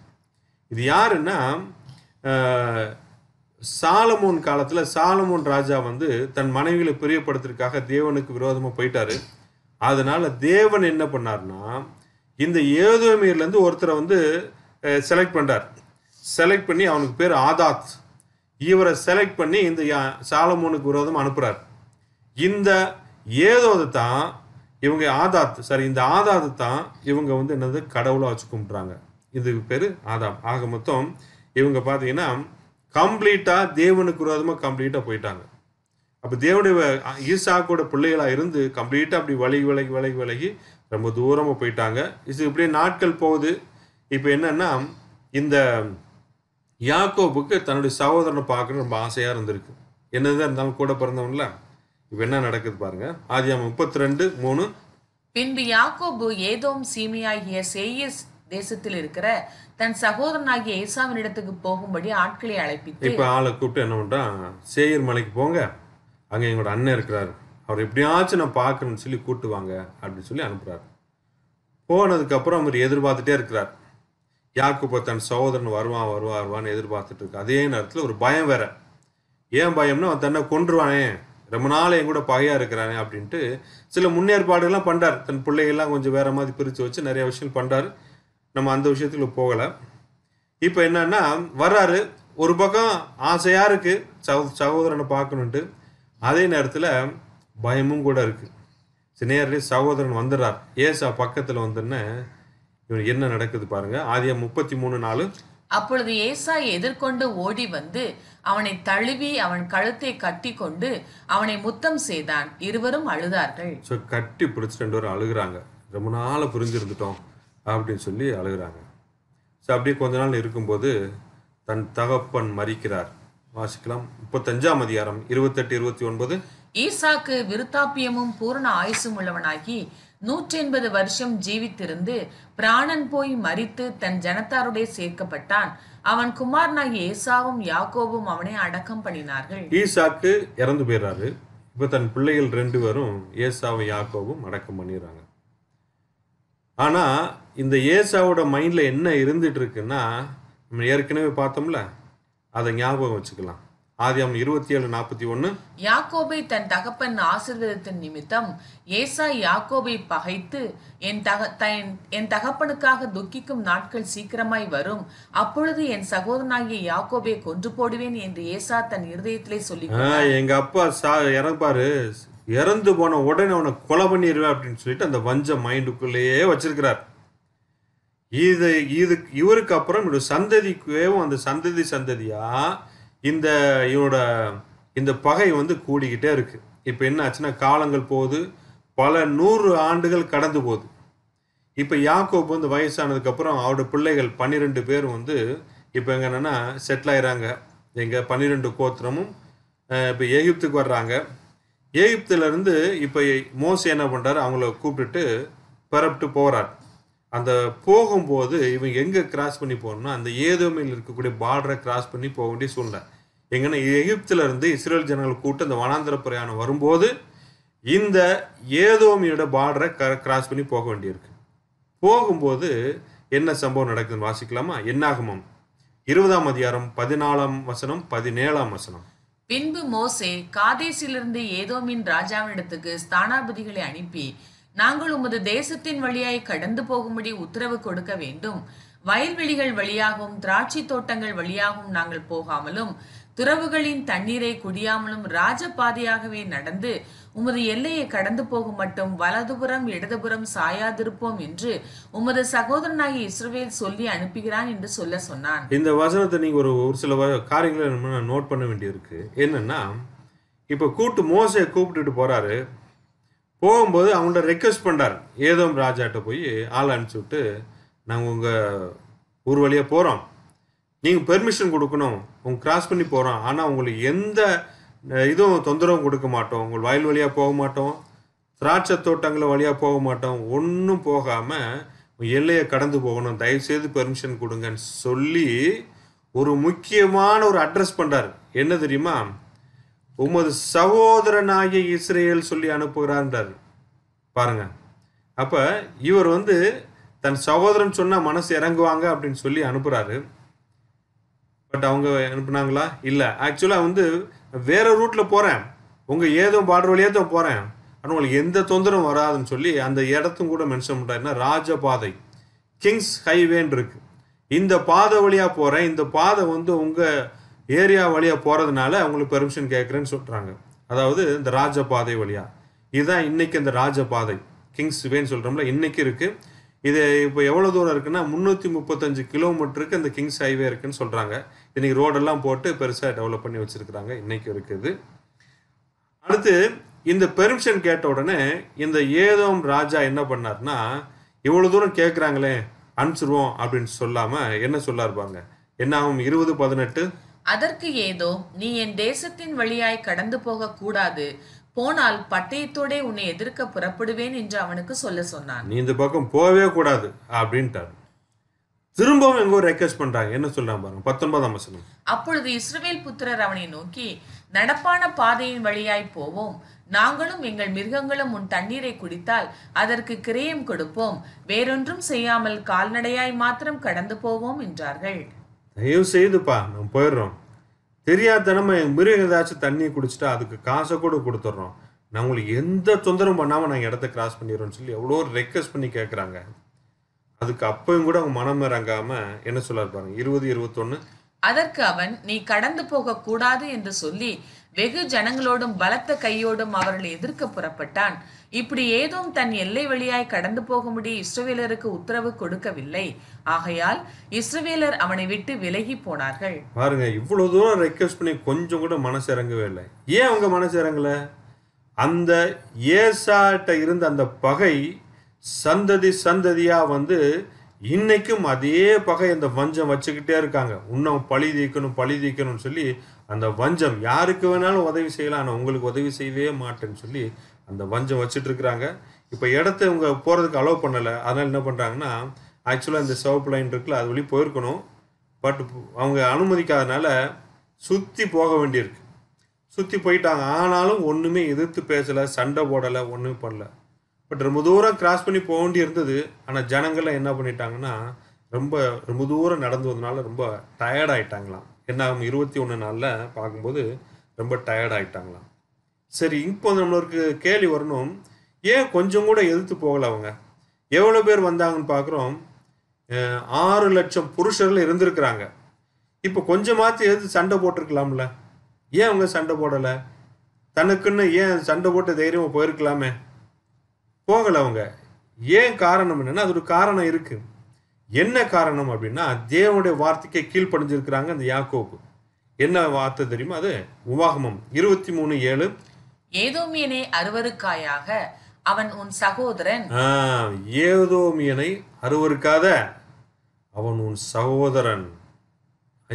Speaker 1: இது யாருன்னா சாலமோன் காலத்தில் சாலமோன் ராஜா வந்து தன் மனைவிகளை பிரியப்படுத்துறதுக்காக தேவனுக்கு விரோதமாக போயிட்டாரு அதனால் தேவன் என்ன பண்ணார்னா இந்த ஏதோமியர்லேருந்து ஒருத்தரை வந்து செலக்ட் பண்ணுறார் செலக்ட் பண்ணி அவனுக்கு பேர் ஆதாத் இவரை செலக்ட் பண்ணி இந்த சாலமோனுக்கு விரோதம் அனுப்புகிறார் இந்த ஏதோதை தான் இவங்க ஆதாத் சாரி இந்த ஆதாது தான் இவங்க வந்து என்னது கடவுளாக வச்சு கும்பிட்றாங்க இதுக்கு பேர் ஆதாம் ஆக மொத்தம் இவங்க பார்த்தீங்கன்னா கம்ப்ளீட்டாக தேவனுக்கு விரோதமாக கம்ப்ளீட்டாக போயிட்டாங்க அப்போ தேவனுடைய ஈசாக்கோட பிள்ளைகளாக இருந்து கம்ப்ளீட்டாக அப்படி விலகி விலகி விலகி விலகி ரொம்ப தூரமாக போயிட்டாங்க இது இப்படியே நாட்கள் போகுது இப்போ என்னென்னா இந்த யாக்கோபுக்கு தன்னுடைய சகோதரனை பார்க்கணும்னு ரொம்ப ஆசையாக இருந்திருக்கு என்னதான் இருந்தாலும் கூட பிறந்தவன்ல இப்ப என்ன நடக்குது பாருங்க ஆதியாம முப்பத்தி ரெண்டு மூணு
Speaker 3: பின்பு யாக்கோபு ஏதோம் சீமியாகிய செய்யஸ் தேசத்தில் இருக்கிற தன் சகோதரனாகிய ஏசாவின் இடத்துக்கு போகும்படி ஆட்களை அழைப்பி இப்போ
Speaker 1: ஆளை கூப்பிட்டு என்ன பண்றான் சேயர் மலைக்கு போங்க அங்கே எங்களோட அண்ணன் இருக்கிறாரு அவர் எப்படியாச்சும் நான் பார்க்கணும்னு சொல்லி கூப்பிட்டு வாங்க அப்படின்னு சொல்லி போனதுக்கு போனதுக்கப்புறம் அவர் எதிர்பார்த்துட்டே இருக்கிறார் இப்போ தன் சகோதரன் வருவான் வருவான் வருவான்னு எதிர்பார்த்துட்டு இருக்கு அதே நேரத்தில் ஒரு பயம் வேற ஏன் பயம்னா அவன் தன்னை கொன்றுவானே ரொம்ப நாள் என் கூட பகையா இருக்கிறானே அப்படின்ட்டு சில முன்னேற்பாடுகள்லாம் பண்ணுறார் தன் பிள்ளைகள்லாம் கொஞ்சம் வேறு மாதிரி பிரித்து வச்சு நிறைய விஷயங்கள் பண்ணுறார் நம்ம அந்த விஷயத்துல போகலை இப்போ என்னன்னா வர்றாரு ஒரு பக்கம் ஆசையாக இருக்குது சகோ சகோதரனை பார்க்கணுன்ட்டு அதே நேரத்தில் பயமும் கூட இருக்குது சரி சகோதரன் வந்துடுறார் ஏசா பக்கத்தில் வந்துன்னு இவன் என்ன நடக்குது பாருங்கள் ஆதியம் முப்பத்தி மூணு நாலு
Speaker 3: அப்பொழுது ஏசாய் எதிர்கொண்டு ஓடி வந்து அவனை தழுவி அவன் கழுத்தை கட்டி கொண்டு அவனை முத்தம் செய்தான் இருவரும் அழுதார்கள்
Speaker 1: ஸோ கட்டி பிடிச்சி ரெண்டு பேரும் அழுகிறாங்க ரொம்ப நாள் புரிஞ்சிருந்துட்டோம் அப்படின்னு சொல்லி அழுகிறாங்க ஸோ அப்படியே கொஞ்ச நாள் இருக்கும்போது தன் தகப்பன் மறிக்கிறார் வாசிக்கலாம் முப்பத்தஞ்சாம் அதிகாரம் இருபத்தெட்டு இருபத்தி ஒன்பது
Speaker 3: ஈசாக்கு விருத்தாப்பியமும் பூரண ஆயுசும் உள்ளவனாகி நூற்றி வருஷம் ஜீவித்திருந்து பிராணன் போய் மறித்து தன் ஜனத்தாருடைய சேர்க்கப்பட்டான் அவன் குமாரனாகி ஏசாவும் யாக்கோவும் அவனை அடக்கம் பண்ணினார்கள்
Speaker 1: ஈசாக்கு இறந்து போயிடுறாரு இப்ப தன் பிள்ளைகள் ரெண்டு பேரும் ஏசாவும் யாக்கோவும் அடக்கம் பண்ணிடுறாங்க ஆனா இந்த ஏசாவோட மைண்ட்ல என்ன இருந்துட்டு இருக்குன்னா நம்ம ஏற்கனவே பார்த்தோம்ல அதை ஞாபகம் வச்சுக்கலாம் ஆதியம் இருபத்தி ஏழு நாற்பத்தி ஒன்று
Speaker 3: யாக்கோபை தன் தகப்பன் ஆசிர்வதத்தின் நிமித்தம் ஏசா யாக்கோபை பகைத்து என் தக தன் என் தகப்பனுக்காக துக்கிக்கும் நாட்கள் சீக்கிரமாய் வரும் அப்பொழுது என் சகோதரனாகிய யாக்கோபை கொன்று போடுவேன் என்று ஏசா தன் இருதயத்திலே சொல்லி எங்க
Speaker 1: அப்பா சா இறப்பாரு இறந்து போன உடனே அவனை கொலை பண்ணிடுவேன் அப்படின்னு சொல்லிட்டு அந்த வஞ்ச மைண்டுக்குள்ளேயே வச்சிருக்கிறார் இது இதுக்கு இவருக்கு அப்புறம் இவருடைய சந்ததிக்கு அந்த சந்ததி சந்ததியா இந்த இவனோட இந்த பகை வந்து கூடிக்கிட்டே இருக்குது இப்போ என்ன ஆச்சுன்னா காலங்கள் போகுது பல நூறு ஆண்டுகள் கடந்து போகுது இப்போ யாக்கோப் வந்து வயசானதுக்கப்புறம் அவரோட பிள்ளைகள் பன்னிரெண்டு பேர் வந்து இப்போ எங்கே என்னென்னா செட்டில் ஆயிறாங்க எங்கள் பன்னிரெண்டு கோத்திரமும் இப்போ எகிப்துக்கு வர்றாங்க எகிப்துலேருந்து இப்போ மோசி என்ன பண்ணுறாரு அவங்கள கூப்பிட்டுட்டு பிறப்பிட்டு போகிறார் அந்த போகும்போது இவன் எங்கே கிராஸ் பண்ணி போகணும்னா அந்த ஏதோமையில் இருக்கக்கூடிய பார்டரை கிராஸ் பண்ணி போக வேண்டிய சூழ்நிலை எங்கன்னா எகிப்திலிருந்து இஸ்ரேல் ஜனங்கள் கூட்டு அந்த வனாந்திர பிரயாணம் வரும்போது இந்த ஏதோமியோட பார்டரை க கிராஸ் பண்ணி போக வேண்டியிருக்கு போகும்போது என்ன சம்பவம் நடக்குதுன்னு வாசிக்கலாமா என்னாகுமம் இருபதாம் அதிகாரம் பதினாலாம் வசனம் பதினேழாம் வசனம்
Speaker 3: பின்பு மோசே காதேசிலிருந்து ஏதோமின் ராஜாவிடத்துக்கு ஸ்தானாபதிகளை அனுப்பி நாங்கள் உமது தேசத்தின் வழியாய் கடந்து போகும்படி உத்தரவு கொடுக்க வேண்டும் வயல்வெளிகள் வழியாகவும் திராட்சை தோட்டங்கள் வழியாகவும் நாங்கள் போகாமலும் துறவுகளின் தண்ணீரை குடியாமலும் ராஜபாதையாகவே நடந்து உமது எல்லையை கடந்து போகும் மட்டும் வலதுபுறம் இடதுபுறம் சாயாதிருப்போம் என்று உமது சகோதரனாகி இஸ்ரவேல் சொல்லி அனுப்புகிறான் என்று சொல்ல சொன்னான்
Speaker 1: இந்த வசனத்தை நீங்க ஒரு ஒரு சில காரியங்களை நோட் பண்ண வேண்டியிருக்கு என்னன்னா இப்ப கூட்டு மோசையை கூப்பிட்டுட்டு போறாரு போகும்போது அவங்கள்ட்ட ரெக்வஸ்ட் பண்ணுறாரு ஏதோ ராஜாட்ட போய் ஆள் அனுப்பிச்சி விட்டு நாங்கள் உங்கள் ஊர் வழியாக போகிறோம் நீங்கள் பெர்மிஷன் கொடுக்கணும் உங்க கிராஸ் பண்ணி போகிறோம் ஆனால் உங்களுக்கு எந்த இதுவும் தொந்தரவும் கொடுக்க மாட்டோம் உங்கள் வயல் வழியாக போக மாட்டோம் திராட்சை தோட்டங்கள் வழியாக போக மாட்டோம் ஒன்றும் போகாமல் எல்லையை கடந்து போகணும் தயவுசெய்து பெர்மிஷன் கொடுங்கன்னு சொல்லி ஒரு முக்கியமான ஒரு அட்ரஸ் பண்ணுறாரு என்ன தெரியுமா உமது சகோதரனாகிய இஸ்ரேல் சொல்லி அனுப்புகிறார் பாருங்க அப்போ இவர் வந்து தன் சகோதரன் சொன்னால் மனசு இறங்குவாங்க அப்படின்னு சொல்லி அனுப்புகிறாரு பட் அவங்க அனுப்புனாங்களா இல்லை ஆக்சுவலாக வந்து வேறு ரூட்டில் போகிறேன் உங்கள் ஏதோ பார்டர் வழியாக தான் போகிறேன் ஆனால் உங்களுக்கு எந்த தொந்தரவும் வராதுன்னு சொல்லி அந்த இடத்தும் கூட மென்ஷன் பண்ணுறாருன்னா ராஜபாதை கிங்ஸ் ஹைவேன்னு இருக்கு இந்த பாதை வழியாக போகிறேன் இந்த பாதை வந்து உங்கள் ஏரியா வழியாக போகிறதுனால அவங்களுக்கு பெர்மிஷன் கேட்குறேன்னு சொல்கிறாங்க அதாவது இந்த ராஜபாதை வழியாக இதுதான் இன்றைக்கி இந்த ராஜபாதை கிங்ஸ் வேன்னு சொல்கிறோம்ல இன்றைக்கி இருக்குது இது இப்போ எவ்வளோ தூரம் இருக்குன்னா முந்நூற்றி முப்பத்தஞ்சு கிலோமீட்டருக்கு அந்த கிங்ஸ் ஹைவே இருக்குன்னு சொல்கிறாங்க இன்றைக்கி ரோடெல்லாம் போட்டு பெருசாக டெவலப் பண்ணி வச்சுருக்குறாங்க இன்றைக்கி இருக்குது அடுத்து இந்த பெர்மிஷன் கேட்ட உடனே இந்த ஏதோ ராஜா என்ன பண்ணார்னா இவ்வளோ தூரம் கேட்குறாங்களே அனுப்பிச்சிருவோம் அப்படின்னு சொல்லாமல் என்ன சொல்லாருப்பாங்க என்ன ஆகும் இருபது பதினெட்டு
Speaker 3: அதற்கு ஏதோ நீ என் தேசத்தின் வழியாய் கடந்து போக கூடாது போனால் பட்டயத்தோட உன்னை எதிர்க்க புறப்படுவேன் என்று அவனுக்கு சொல்ல சொன்னான்
Speaker 1: நீ இந்த பக்கம் போகவே கூடாது அப்படின்ட்டு திரும்பவும் ஒரு ரெக்வஸ்ட் பண்றாங்க என்ன சொல்றாங்க பாருங்க பத்தொன்பதாம் வசனம்
Speaker 3: அப்பொழுது இஸ்ரவேல் புத்திரர் அவனை நோக்கி நடப்பான பாதையின் வழியாய் போவோம் நாங்களும் எங்கள் மிருகங்களும் உன் தண்ணீரை குடித்தால் அதற்கு கிரயம் கொடுப்போம் வேறொன்றும் செய்யாமல் கால்நடையாய் மாத்திரம் கடந்து போவோம் என்றார்கள்
Speaker 1: தயவு செய்துப்பா நம்ம போயிடுறோம் தெரியாதனமா எங்கள் மிருகம் ஏதாச்சும் தண்ணி குடிச்சிட்டா அதுக்கு காசை கூட கொடுத்துட்றோம் நான் உங்களுக்கு எந்த தொந்தரவும் பண்ணாமல் நாங்கள் இடத்த கிராஸ் பண்ணிடுறோம்னு சொல்லி எவ்வளோ ரெக்வஸ்ட் பண்ணி கேட்குறாங்க அதுக்கு அப்பவும் கூட அவங்க மனம் இறங்காமல் என்ன சொல்ல இருப்பாங்க இருபது இருபத்தொன்று
Speaker 3: அதற்கு அவன் நீ கடந்து போக கூடாது என்று சொல்லி வெகு ஜனங்களோடும் பலத்த கையோடும் அவர்களை எதிர்க்க புறப்பட்டான் இப்படி ஏதும் தன் எல்லை வழியாய் கடந்து போகும்படி இஸ்ரவேலருக்கு உத்தரவு கொடுக்கவில்லை ஆகையால் இஸ்ரவேலர் அவனை விட்டு விலகி போனார்கள்
Speaker 1: பாருங்க இவ்வளவு தூரம் ரெக்வஸ்ட் பண்ணி கொஞ்சம் கூட மனசு இறங்கவே இல்லை ஏன் அவங்க மனசு இறங்கல அந்த ஏசாட்ட இருந்த அந்த பகை சந்ததி சந்ததியா வந்து இன்னைக்கும் அதே பகை அந்த வஞ்சம் வச்சுக்கிட்டே இருக்காங்க இன்னும் பழி தீக்கணும் பழி தீக்கணும்னு சொல்லி அந்த வஞ்சம் யாருக்கு வேணாலும் உதவி செய்யலாம் ஆனால் உங்களுக்கு உதவி செய்யவே மாட்டேன்னு சொல்லி அந்த வஞ்சம் வச்சுட்டு இருக்கிறாங்க இப்போ இடத்த இவங்க போகிறதுக்கு அலோவ் பண்ணலை அதனால் என்ன பண்ணுறாங்கன்னா ஆக்சுவலாக இந்த சிவப்பு லைன் இருக்குல்ல அது வழி போயிருக்கணும் பட் அவங்க அனுமதிக்காதனால சுற்றி போக வேண்டியிருக்கு சுற்றி போயிட்டாங்க ஆனாலும் ஒன்றுமே எதிர்த்து பேசலை சண்டை போடலை ஒன்றுமே பண்ணல பட் ரொம்ப தூரம் கிராஸ் பண்ணி போக வேண்டி இருந்தது ஆனால் ஜனங்கள்லாம் என்ன பண்ணிட்டாங்கன்னா ரொம்ப ரொம்ப தூரம் நடந்து வந்ததுனால ரொம்ப டயர்டாயிட்டாங்களாம் என்ன ஆகும் இருபத்தி ஒன்று நாளில் பார்க்கும்போது ரொம்ப டயர்டாயிட்டாங்களாம் சரி இப்போ நம்மளுக்கு கேள்வி வரணும் ஏன் கொஞ்சம் கூட எதிர்த்து போகல அவங்க எவ்வளோ பேர் வந்தாங்கன்னு பார்க்குறோம் ஆறு லட்சம் புருஷர்கள் இருந்திருக்கிறாங்க இப்போ கொஞ்சமாச்சு எதிர்த்து சண்டை போட்டிருக்கலாம்ல ஏன் அவங்க சண்டை போடலை தனக்குன்னு ஏன் சண்டை போட்டு தைரியமாக போயிருக்கலாமே போகலை அவங்க ஏன் காரணம் என்னென்னா அது ஒரு காரணம் இருக்குது என்ன காரணம் அப்படின்னா தேவனுடைய வார்த்தைக்கே கீழ்ப்படிஞ்சிருக்கிறாங்க அந்த யாக்கோப்பு என்ன வார்த்தை தெரியுமா அது உவாகமம் இருபத்தி மூணு ஏழு
Speaker 3: ஏதோமியனை அறுவருக்காயாக அவன் உன் சகோதரன்
Speaker 1: ஏதோமியனை அறுவருக்காத அவன் உன் சகோதரன்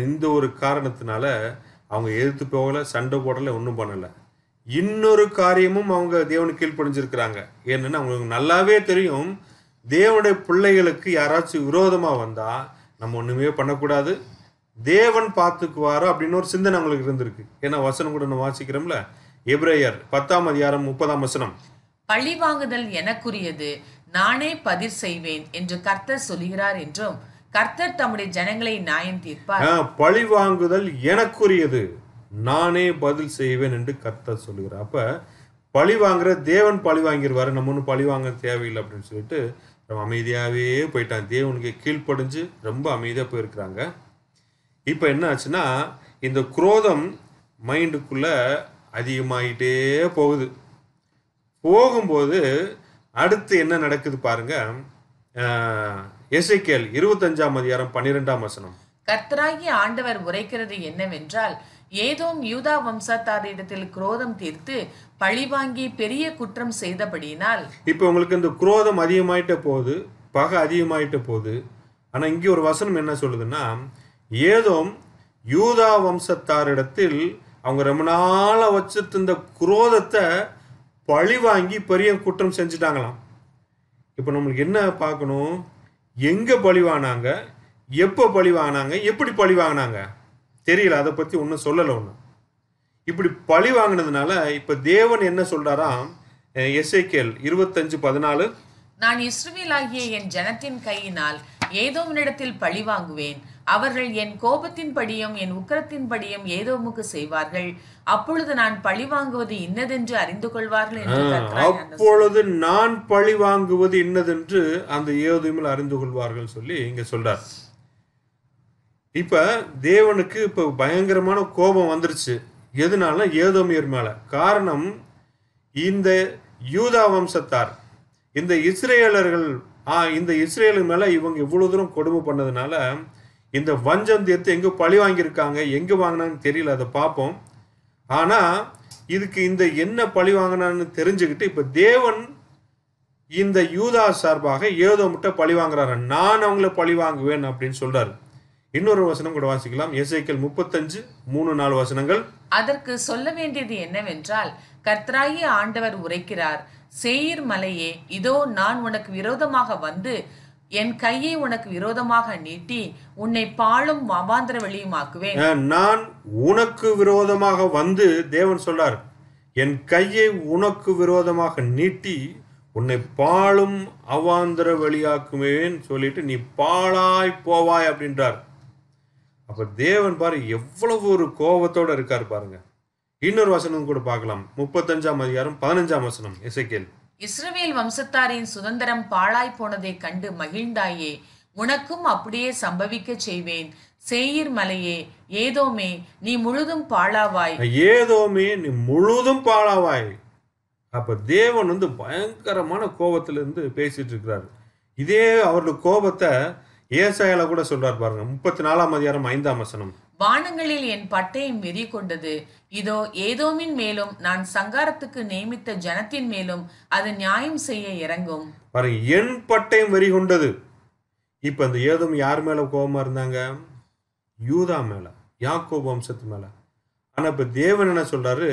Speaker 1: இந்த ஒரு காரணத்தினால அவங்க எதிர்த்து போகலை சண்டை போடலை ஒன்றும் பண்ணலை இன்னொரு காரியமும் அவங்க தேவனுக்கு கீழ்ப்படிஞ்சிருக்கிறாங்க ஏன்னா அவங்களுக்கு நல்லாவே தெரியும் தேவனுடைய பிள்ளைகளுக்கு யாராச்சும் விரோதமாக வந்தால் நம்ம ஒன்றுமே பண்ணக்கூடாது தேவன் பார்த்துக்குவாரோ அப்படின்னு ஒரு சிந்தனை அவங்களுக்கு இருந்திருக்கு ஏன்னா வசனம் கூட நம்ம வாசிக்கிறோம்ல எப்ரேயர் பத்தாம் அதிகாரம் முப்பதாம் வசனம்
Speaker 3: பழி வாங்குதல் எனக்குரியது நானே பதிர் செய்வேன் என்று கர்த்தர் சொல்கிறார் என்றும் கர்த்தர் தம்முடைய ஜனங்களை நியாயம் தீர்ப்பார்
Speaker 1: பழி வாங்குதல் எனக்குரியது நானே பதில் செய்வேன் என்று கர்த்தர் சொல்கிறார் அப்ப பழி வாங்குற தேவன் பழி வாங்கிடுவாரு நம்ம ஒன்றும் பழி வாங்க தேவையில்லை அப்படின்னு சொல்லிட்டு நம்ம அமைதியாகவே போயிட்டான் தேவனுக்கு கீழ்ப்படிஞ்சு ரொம்ப அமைதியாக போயிருக்கிறாங்க இப்போ என்ன ஆச்சுன்னா இந்த குரோதம் மைண்டுக்குள்ளே அதிகமாகிட்டே போகுது போகும்போது அடுத்து என்ன நடக்குது பாருங்க எசைக்கேல் இருபத்தஞ்சாம் அதிகாரம் பன்னிரெண்டாம் வசனம்
Speaker 2: கர்த்தராகிய
Speaker 3: ஆண்டவர் உரைக்கிறது என்னவென்றால் ஏதோம் யூதா வம்சத்தாரிடத்தில் குரோதம் தீர்த்து பழிவாங்கி பெரிய குற்றம் செய்தபடியினால்
Speaker 1: இப்போ உங்களுக்கு இந்த குரோதம் அதிகமாயிட்ட போகுது பகை அதிகமாயிட்ட போகுது ஆனால் இங்கே ஒரு வசனம் என்ன சொல்லுதுன்னா ஏதோம் யூதா வம்சத்தாரிடத்தில் அவங்க ரொம்ப நாளாக வச்சுட்டு இருந்த குரோதத்தை பழி வாங்கி பெரிய குற்றம் செஞ்சுட்டாங்களாம் இப்போ நம்மளுக்கு என்ன பார்க்கணும் எங்கே பழி வாங்கினாங்க எப்போ பழி வாங்கினாங்க எப்படி பழி வாங்கினாங்க தெரியல அதை பற்றி ஒன்றும் சொல்லலை ஒன்றும் இப்படி பழி வாங்கினதுனால இப்போ தேவன் என்ன சொல்கிறாராம் எஸ்ஐகேல் இருபத்தஞ்சு பதினாலு
Speaker 3: நான் இஸ்ரவேலாகிய என் ஜனத்தின் கையினால் ஏதோ இடத்தில் பழி வாங்குவேன் அவர்கள் என் கோபத்தின்படியும் என் உக்கரத்தின்படியும் முக்கு செய்வார்கள் அப்பொழுது நான் பழி வாங்குவது இன்னதென்று அறிந்து கொள்வார்கள் என்று
Speaker 1: அப்பொழுது நான் பழி வாங்குவது இன்னதென்று அந்த ஏதோமில் அறிந்து கொள்வார்கள் சொல்லி இங்க சொல்றார் இப்ப தேவனுக்கு இப்ப பயங்கரமான கோபம் வந்துருச்சு எதுனால ஏதோமியர் மேல காரணம் இந்த யூதா வம்சத்தார் இந்த இஸ்ரேலர்கள் இந்த இஸ்ரேலுக்கு மேல இவங்க இவ்வளவு தூரம் கொடுமை பண்ணதுனால இந்த வஞ்சம் தீர்த்து எங்கே பழி வாங்கியிருக்காங்க எங்கே வாங்கினான்னு தெரியல அதை பார்ப்போம் ஆனால் இதுக்கு இந்த என்ன பழி வாங்கினான்னு தெரிஞ்சுக்கிட்டு இப்போ தேவன் இந்த யூதா சார்பாக ஏதோ முட்டை பழி வாங்குறாரு நான் அவங்கள பழி வாங்குவேன் அப்படின்னு சொல்றாரு இன்னொரு வசனம் கூட வாசிக்கலாம் எசைக்கல் முப்பத்தஞ்சு மூணு நாலு வசனங்கள்
Speaker 3: அதற்கு சொல்ல வேண்டியது என்னவென்றால் கர்த்தராயி ஆண்டவர் உரைக்கிறார் சேயிர் மலையே இதோ நான் உனக்கு விரோதமாக வந்து என் கையை உனக்கு விரோதமாக நீட்டி உன்னை பாழும் அவாந்திர வெளியுமாக்குவேன்
Speaker 1: நான் உனக்கு விரோதமாக வந்து தேவன் சொல்றார் என் கையை உனக்கு விரோதமாக நீட்டி உன்னை பாழும் அவாந்திர வெளியாக்குவேன் சொல்லிட்டு நீ பாழாய் போவாய் அப்படின்றார் அப்ப தேவன் பாரு எவ்வளவு ஒரு கோபத்தோடு இருக்கார் பாருங்க இன்னொரு வசனம் கூட பார்க்கலாம் முப்பத்தஞ்சாம் அதிகாரம் பதினஞ்சாம் வசனம் இசைக்கேள்
Speaker 3: இஸ்ரவேல் வம்சத்தாரின் சுதந்திரம் பாழாய் போனதைக் கண்டு மகிழ்ந்தாயே உனக்கும் அப்படியே சம்பவிக்கச் செய்வேன் செய்யிர் மலையே ஏதோமே நீ முழுதும் பாழாவாய்
Speaker 1: ஏதோமே நீ முழுதும் பாழாவாய் அப்ப தேவன் வந்து பயங்கரமான கோபத்திலிருந்து பேசிட்டு இருக்கிறாரு இதே அவருடைய கோபத்தை ஏசாயில கூட சொல்றாரு பாருங்க முப்பத்தி நாலாம் அதிகாரம் ஐந்தாம் வசனம்
Speaker 3: வானங்களில் என் பட்டயம் வெறி கொண்டது இதோ ஏதோமின் மேலும் நான் சங்காரத்துக்கு நியமித்த ஜனத்தின் மேலும் அது நியாயம் செய்ய இறங்கும்
Speaker 1: என் பட்டையும் வெறி கொண்டது இப்ப அந்த ஏதோ யார் மேல கோபமா இருந்தாங்க யூதா மேல யாக்கோபு வம்சத்து மேல ஆனா இப்ப தேவன் என்ன சொல்றாரு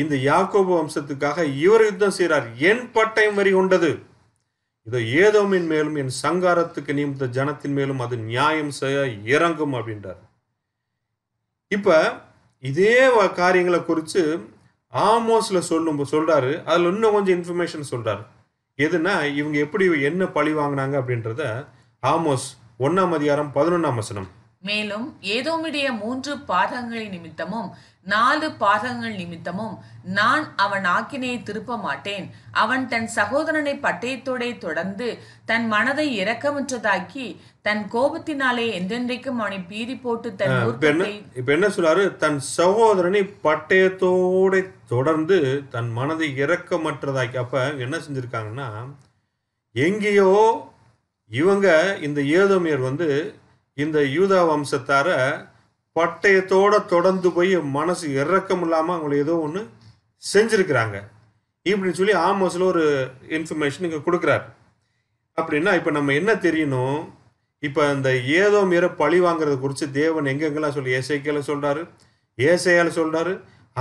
Speaker 1: இந்த யாக்கோபு வம்சத்துக்காக இவர் யுத்தம் செய்கிறார் என் பட்டையும் வரி கொண்டது இதோ ஏதோமின் மேலும் என் சங்காரத்துக்கு நியமித்த ஜனத்தின் மேலும் அது நியாயம் செய்ய இறங்கும் அப்படின்றார் இப்போ இதே காரியங்களை குறித்து ஆமோஸில் சொல்லும் சொல்கிறாரு அதில் இன்னும் கொஞ்சம் இன்ஃபர்மேஷன் சொல்றாரு எதுனா இவங்க எப்படி என்ன பழி வாங்கினாங்க அப்படின்றத ஆமோஸ் ஒன்னாம் அதிகாரம் பதினொன்றாம் வசனம்
Speaker 3: மேலும் ஏதோமிடைய மூன்று பாதங்கள் நிமித்தமும் நாலு பாதங்கள் நிமித்தமும் நான் அவன் ஆக்கினை திருப்ப மாட்டேன் அவன் தன் சகோதரனை பட்டயத்தோட தொடர்ந்து தன் மனதை இரக்கமற்றதாக்கி தன் கோபத்தினாலே என்றென்றைக்கும் அவனை பீதி போட்டு தன்
Speaker 1: இப்ப என்ன சொல்றாரு தன் சகோதரனை பட்டயத்தோட தொடர்ந்து தன் மனதை இறக்கமற்றதாக்கி அப்ப என்ன செஞ்சிருக்காங்கன்னா எங்கேயோ இவங்க இந்த ஏதோமியர் வந்து இந்த யூதா வம்சத்தார பட்டயத்தோட தொடர்ந்து போய் மனசு இறக்கம் இல்லாமல் அவங்கள ஏதோ ஒன்று செஞ்சிருக்கிறாங்க இப்படின்னு சொல்லி ஆமோஸில் ஒரு இன்ஃபர்மேஷன் இங்கே கொடுக்குறாரு அப்படின்னா இப்போ நம்ம என்ன தெரியணும் இப்போ இந்த ஏதோ மீற பழி வாங்குறது குறித்து தேவன் எங்கெங்கெல்லாம் சொல்லி ஏசைக்கில் சொல்கிறாரு ஏசையால் சொல்கிறாரு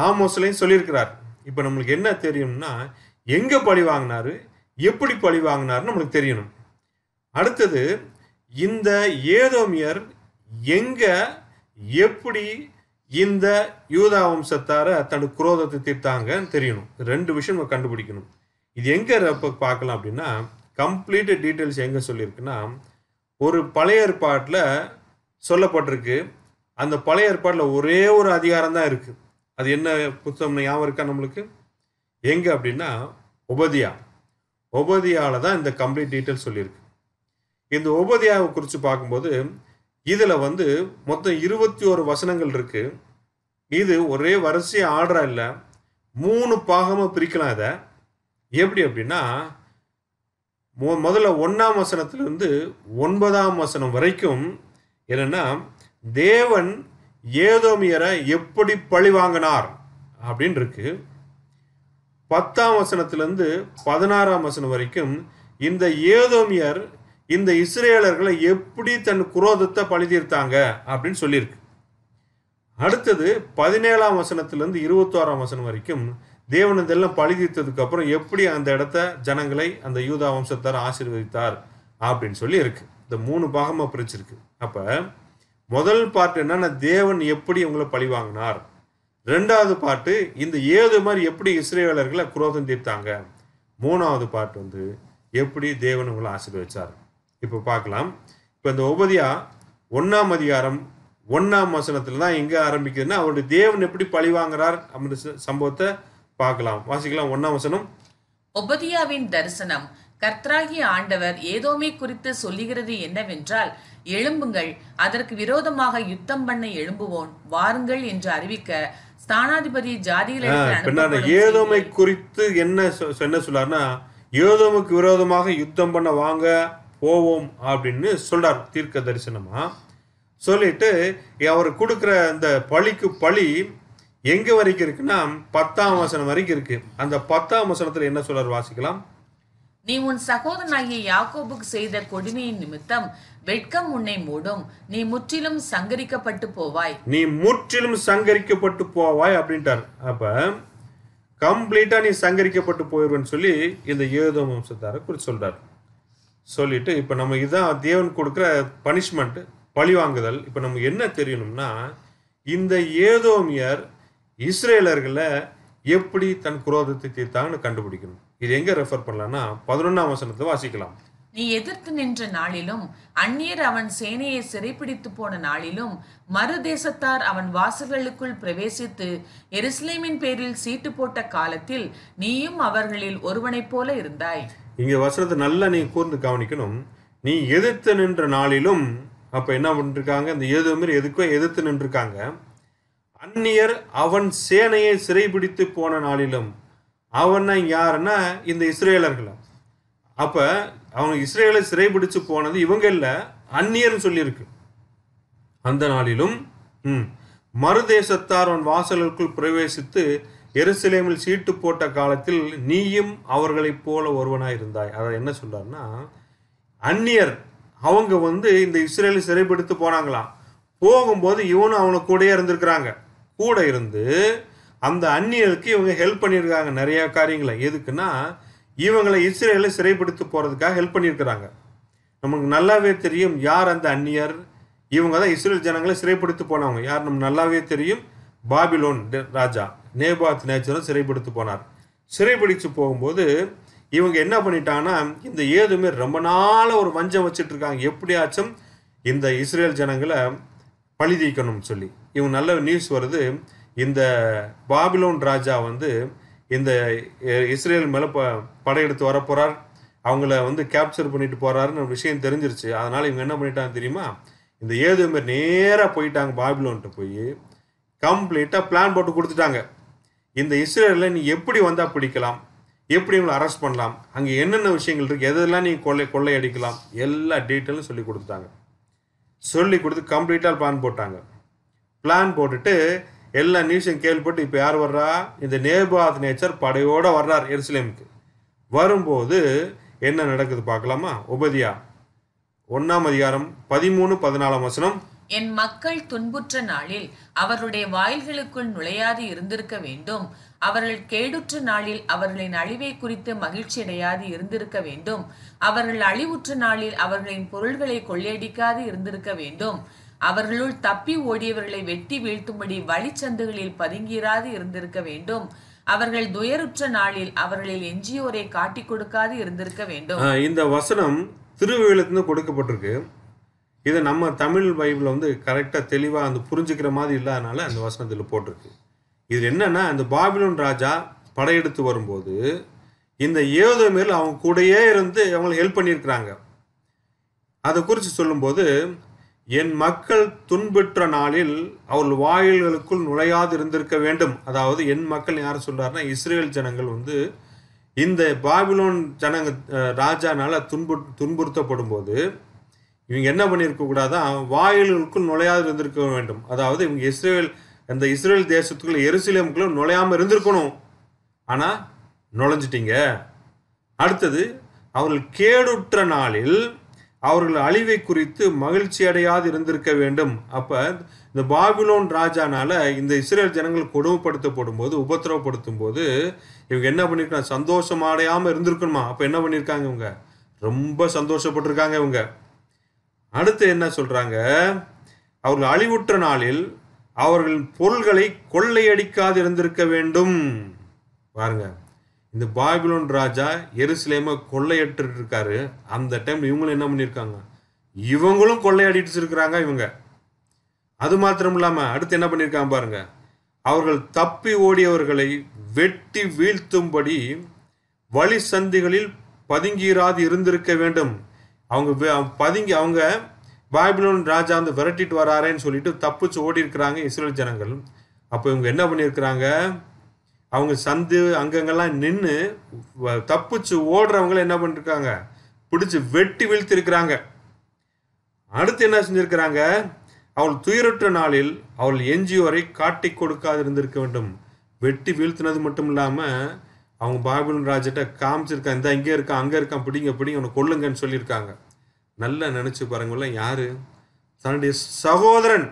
Speaker 1: ஆமோஸ்லையும் சொல்லியிருக்கிறார் இப்போ நம்மளுக்கு என்ன தெரியும்னா எங்கே பழி வாங்கினாரு எப்படி பழி வாங்கினாருன்னு நம்மளுக்கு தெரியணும் அடுத்தது இந்த ஏதோமியர் எங்கே எப்படி இந்த யூதா வம்சத்தார தனது குரோதத்தை தீர்த்தாங்கன்னு தெரியணும் ரெண்டு விஷயம் நம்ம கண்டுபிடிக்கணும் இது எங்கே பார்க்கலாம் அப்படின்னா கம்ப்ளீட் டீட்டெயில்ஸ் எங்கே சொல்லியிருக்குன்னா ஒரு பழைய ஏற்பாட்டில் சொல்லப்பட்டிருக்கு அந்த பழைய ஏற்பாட்டில் ஒரே ஒரு அதிகாரம் தான் இருக்குது அது என்ன புத்தகம் ஞாபகம் இருக்கா நம்மளுக்கு எங்கே அப்படின்னா உபதியா உபதியாவில் தான் இந்த கம்ப்ளீட் டீட்டெயில் சொல்லியிருக்கு இந்த உபதியாவை குறித்து பார்க்கும்போது இதில் வந்து மொத்தம் இருபத்தி ஒரு வசனங்கள் இருக்குது இது ஒரே வரிசையாக ஆடுறா இல்லை மூணு பாகமாக பிரிக்கலாம் இதை எப்படி அப்படின்னா மொ முதல்ல ஒன்றாம் வசனத்திலிருந்து ஒன்பதாம் வசனம் வரைக்கும் என்னென்னா தேவன் ஏதோமியரை எப்படி பழி வாங்கினார் அப்படின்னு இருக்கு பத்தாம் வசனத்திலேருந்து பதினாறாம் வசனம் வரைக்கும் இந்த ஏதோமியர் இந்த இஸ்ரேலர்களை எப்படி தன் குரோதத்தை பழி தீர்த்தாங்க அப்படின்னு சொல்லியிருக்கு அடுத்தது பதினேழாம் வசனத்திலிருந்து இருபத்தோராம் வசனம் வரைக்கும் தேவன் இதெல்லாம் பழி தீர்த்ததுக்கு அப்புறம் எப்படி அந்த இடத்த ஜனங்களை அந்த யூதா வம்சத்தார் ஆசீர்வதித்தார் அப்படின்னு சொல்லி இருக்கு இந்த மூணு பாகமாக பிரிச்சிருக்கு அப்போ முதல் பாட்டு என்னன்னா தேவன் எப்படி உங்களை பழி வாங்கினார் ரெண்டாவது பாட்டு இந்த ஏது மாதிரி எப்படி இஸ்ரேலர்களை குரோதம் தீர்த்தாங்க மூணாவது பாட்டு வந்து எப்படி தேவன் உங்களை ஆசீர்வதிச்சார் இப்போ பார்க்கலாம் இப்போ இந்த உபதியா ஒன்றாம் அதிகாரம் ஒன்றாம் வசனத்தில் தான் எங்கே ஆரம்பிக்குதுன்னா அவருடைய தேவன் எப்படி பழி வாங்குறார் அப்படின்ற சம்பவத்தை பார்க்கலாம் வாசிக்கலாம் ஒன்னாம் வசனம்
Speaker 3: ஒபதியாவின் தரிசனம் கர்த்தராகிய ஆண்டவர் ஏதோமே குறித்து சொல்லுகிறது என்னவென்றால் எழும்புங்கள் அதற்கு விரோதமாக யுத்தம் பண்ண எழும்புவோம் வாருங்கள் என்று அறிவிக்க ஸ்தானாதிபதி ஜாதிகளை
Speaker 1: ஏதோமை குறித்து என்ன என்ன சொல்றாருனா ஏதோமுக்கு விரோதமாக யுத்தம் பண்ண வாங்க போவோம் அப்படின்னு சொல்றார் தீர்க்க தரிசனமா சொல்லிட்டு அவர் கொடுக்குற அந்த பழிக்கு பழி எங்கே வரைக்கும் இருக்குன்னா பத்தாம் வசனம் வரைக்கும் இருக்கு அந்த பத்தாம் வசனத்தில் என்ன சொல்றார் வாசிக்கலாம்
Speaker 3: நீ உன் சகோதரனாகிய யாக்கோபுக்கு செய்த கொடுமையின் நிமித்தம் வெட்கம் உன்னை மூடும் நீ முற்றிலும் சங்கரிக்கப்பட்டு போவாய்
Speaker 1: நீ முற்றிலும் சங்கரிக்கப்பட்டு போவாய் அப்படின்ட்டார் அப்ப கம்ப்ளீட்டா நீ சங்கரிக்கப்பட்டு போயிடுவேன்னு சொல்லி இந்த ஏதோ வம்சத்தார குறித்து சொல்றாரு சொல்லிட்டு இப்போ நம்ம இதுதான் தேவன் கொடுக்குற பனிஷ்மெண்ட் பழி வாங்குதல் இப்போ நமக்கு என்ன தெரியணும்னா இந்த ஏதோமியர் இஸ்ரேலர்களை எப்படி தன் குரோதத்தை தீர்த்தாங்கன்னு கண்டுபிடிக்கணும் இது எங்க ரெஃபர் பண்ணலாம்னா பதினொன்றாம் வசனத்தை வாசிக்கலாம்
Speaker 3: நீ எதிர்த்து நின்ற நாளிலும் அந்நியர் அவன் சேனையை சிறைப்பிடித்து போன நாளிலும் மறு தேசத்தார் அவன் வாசல்களுக்குள் பிரவேசித்து எருசலேமின் பேரில் சீட்டு போட்ட காலத்தில் நீயும் அவர்களில் ஒருவனைப் போல இருந்தாய்
Speaker 1: இங்க வசனத்தை நல்லா நீ கூர்ந்து கவனிக்கணும் நீ எதிர்த்து நின்ற நாளிலும் அப்ப என்ன பண்ணிருக்காங்க இந்த ஏதோ மாதிரி எதுக்கோ எதிர்த்து நின்றுருக்காங்க அந்நியர் அவன் சேனையை சிறைபிடித்து போன நாளிலும் அவனை யாருன்னா இந்த இஸ்ரேலர்கள் அப்போ அவங்க இஸ்ரேலை சிறைபிடிச்சு போனது இவங்க இல்லை அந்நியர்னு சொல்லியிருக்கு அந்த நாளிலும் மறுதேசத்தார் அவன் வாசலுக்குள் பிரவேசித்து எருசலேமில் சீட்டு போட்ட காலத்தில் நீயும் அவர்களைப் போல ஒருவனாக இருந்தாய் அதை என்ன சொல்றாருன்னா அந்நியர் அவங்க வந்து இந்த இஸ்ரேலை சிறைபிடித்து போனாங்களாம் போகும்போது இவனும் அவனை கூடயே இருந்திருக்கிறாங்க கூட இருந்து அந்த அந்நியருக்கு இவங்க ஹெல்ப் பண்ணியிருக்காங்க நிறைய காரியங்களை எதுக்குன்னா இவங்களை இஸ்ரேலை சிறைப்படுத்த போகிறதுக்காக ஹெல்ப் பண்ணியிருக்கிறாங்க நமக்கு நல்லாவே தெரியும் யார் அந்த அந்நியர் இவங்க தான் இஸ்ரேல் ஜனங்களை சிறைப்படுத்து போனவங்க யார் நம்ம நல்லாவே தெரியும் பாபிலோன் ராஜா நேபாத் நேச்சரும் சிறைப்படுத்து போனார் சிறைப்பிடிச்சு போகும்போது இவங்க என்ன பண்ணிட்டாங்கன்னா இந்த ஏதுமே ரொம்ப நாளாக ஒரு வஞ்சம் வச்சுட்டு இருக்காங்க எப்படியாச்சும் இந்த இஸ்ரேல் ஜனங்களை பழி தீக்கணும்னு சொல்லி இவங்க நல்ல நியூஸ் வருது இந்த பாபிலோன் ராஜா வந்து இந்த இஸ்ரேல் மேலே ப படையெடுத்து வரப்போகிறார் அவங்கள வந்து கேப்சர் பண்ணிட்டு போகிறாருன்னு விஷயம் தெரிஞ்சிருச்சு அதனால் இவங்க என்ன பண்ணிட்டாங்க தெரியுமா இந்த மாரி நேராக போயிட்டாங்க பாபிலோன்ட்டு போய் கம்ப்ளீட்டாக பிளான் போட்டு கொடுத்துட்டாங்க இந்த இஸ்ரேலில் நீ எப்படி வந்தால் பிடிக்கலாம் எப்படி இவங்களை அரெஸ்ட் பண்ணலாம் அங்கே என்னென்ன விஷயங்கள் இருக்குது எதெல்லாம் நீ கொள்ளை கொள்ளையடிக்கலாம் எல்லா டீட்டெயிலும் சொல்லி கொடுத்துட்டாங்க சொல்லி கொடுத்து கம்ப்ளீட்டாக பிளான் போட்டாங்க பிளான் போட்டுட்டு எல்லா நியூஸையும் கேள்விப்பட்டு இப்போ யார் வர்றா இந்த நேபாத் நேச்சர் படையோடு வர்றார் எருசலேமுக்கு வரும்போது என்ன நடக்குது பார்க்கலாமா உபதியா ஒன்னாம் அதிகாரம் பதிமூணு பதினாலாம் வசனம்
Speaker 3: என் மக்கள் துன்புற்ற நாளில் அவருடைய வாயில்களுக்குள் நுழையாது இருந்திருக்க வேண்டும் அவர்கள் கேடுற்ற நாளில் அவர்களின் அழிவை குறித்து மகிழ்ச்சியடையாது இருந்திருக்க வேண்டும் அவர்கள் அழிவுற்ற நாளில் அவர்களின் பொருள்களை கொள்ளையடிக்காது இருந்திருக்க வேண்டும் அவர்களுள் தப்பி ஓடியவர்களை வெட்டி வீழ்த்தும்படி வழிச்சந்துகளில் பதுங்கிறாது இருந்திருக்க வேண்டும் அவர்கள் துயருற்ற நாளில் அவர்களில் எஞ்சியோரை காட்டி கொடுக்காது இருந்திருக்க வேண்டும்
Speaker 1: இந்த வசனம் திருவிழத்திலிருந்து கொடுக்கப்பட்டிருக்கு இதை நம்ம தமிழ் பைபிள் வந்து கரெக்டாக தெளிவாக அந்த புரிஞ்சுக்கிற மாதிரி இல்லாதனால அந்த வசனத்தில் போட்டிருக்கு இது என்னன்னா இந்த பாபிலோன் ராஜா படையெடுத்து வரும்போது இந்த ஏதோ மேல் அவங்க கூடயே இருந்து அவங்களுக்கு ஹெல்ப் பண்ணியிருக்கிறாங்க அதை குறித்து சொல்லும்போது என் மக்கள் துன்புற்ற நாளில் அவள் வாயில்களுக்குள் நுழையாது இருந்திருக்க வேண்டும் அதாவது என் மக்கள் யார் சொல்கிறாருன்னா இஸ்ரேல் ஜனங்கள் வந்து இந்த பாபிலோன் ஜனங்க ராஜானால் துன்பு துன்புறுத்தப்படும் போது இவங்க என்ன பண்ணியிருக்க கூடாதான் வாயில்களுக்குள் நுழையாது இருந்திருக்க வேண்டும் அதாவது இவங்க இஸ்ரேல் அந்த இஸ்ரேல் தேசத்துக்குள்ள எருசலேமுக்குள்ள நுழையாமல் இருந்திருக்கணும் ஆனால் நுழைஞ்சிட்டீங்க அடுத்தது அவர்கள் கேடுற்ற நாளில் அவர்கள் அழிவை குறித்து மகிழ்ச்சி அடையாது இருந்திருக்க வேண்டும் அப்போ இந்த பாபிலோன் ராஜானால இந்த இஸ்ரேல் ஜனங்கள் கொடுமைப்படுத்தப்படும் போது உபத்திரவப்படுத்தும் போது இவங்க என்ன பண்ணியிருக்காங்க சந்தோஷம் அடையாமல் இருந்திருக்கணுமா அப்போ என்ன பண்ணியிருக்காங்க இவங்க ரொம்ப சந்தோஷப்பட்டிருக்காங்க இவங்க அடுத்து என்ன சொல்கிறாங்க அவர்கள் அழிவுற்ற நாளில் அவர்களின் பொருள்களை கொள்ளையடிக்காது இருந்திருக்க வேண்டும் பாருங்க இந்த பாபிலோன் ராஜா எருசலேமை கொள்ளையிட்டு இருக்காரு அந்த டைம் இவங்களும் என்ன பண்ணியிருக்காங்க இவங்களும் கொள்ளையடிச்சு இருக்கிறாங்க இவங்க அது மாத்திரம் இல்லாம அடுத்து என்ன பண்ணியிருக்காங்க பாருங்க அவர்கள் தப்பி ஓடியவர்களை வெட்டி வீழ்த்தும்படி வழி சந்திகளில் பதுங்கிறாது இருந்திருக்க வேண்டும் அவங்க பதுங்கி அவங்க பாபிலோன் ராஜா வந்து விரட்டிட்டு வராரேன்னு சொல்லிட்டு தப்பிச்சு ஓடி இருக்கிறாங்க இஸ்ரேல் ஜனங்கள் அப்போ இவங்க என்ன பண்ணியிருக்கிறாங்க அவங்க சந்து அங்கங்கெல்லாம் நின்று தப்பிச்சு ஓடுறவங்கள என்ன பண்ணிருக்காங்க பிடிச்சி வெட்டி வீழ்த்திருக்கிறாங்க அடுத்து என்ன செஞ்சிருக்கிறாங்க அவள் துயிரற்ற நாளில் அவள் எஞ்சியோரை காட்டி கொடுக்காது இருந்திருக்க வேண்டும் வெட்டி வீழ்த்தினது மட்டும் இல்லாமல் அவங்க பாபிலன் ராஜிட்ட காமிச்சிருக்கான் இந்த இங்கே இருக்கான் அங்கே இருக்கான் பிடிங்க பிடிங்க உன்னை கொள்ளுங்கன்னு சொல்லியிருக்காங்க நல்லா நினச்சி பாருங்களேன் யார் தன்னுடைய சகோதரன்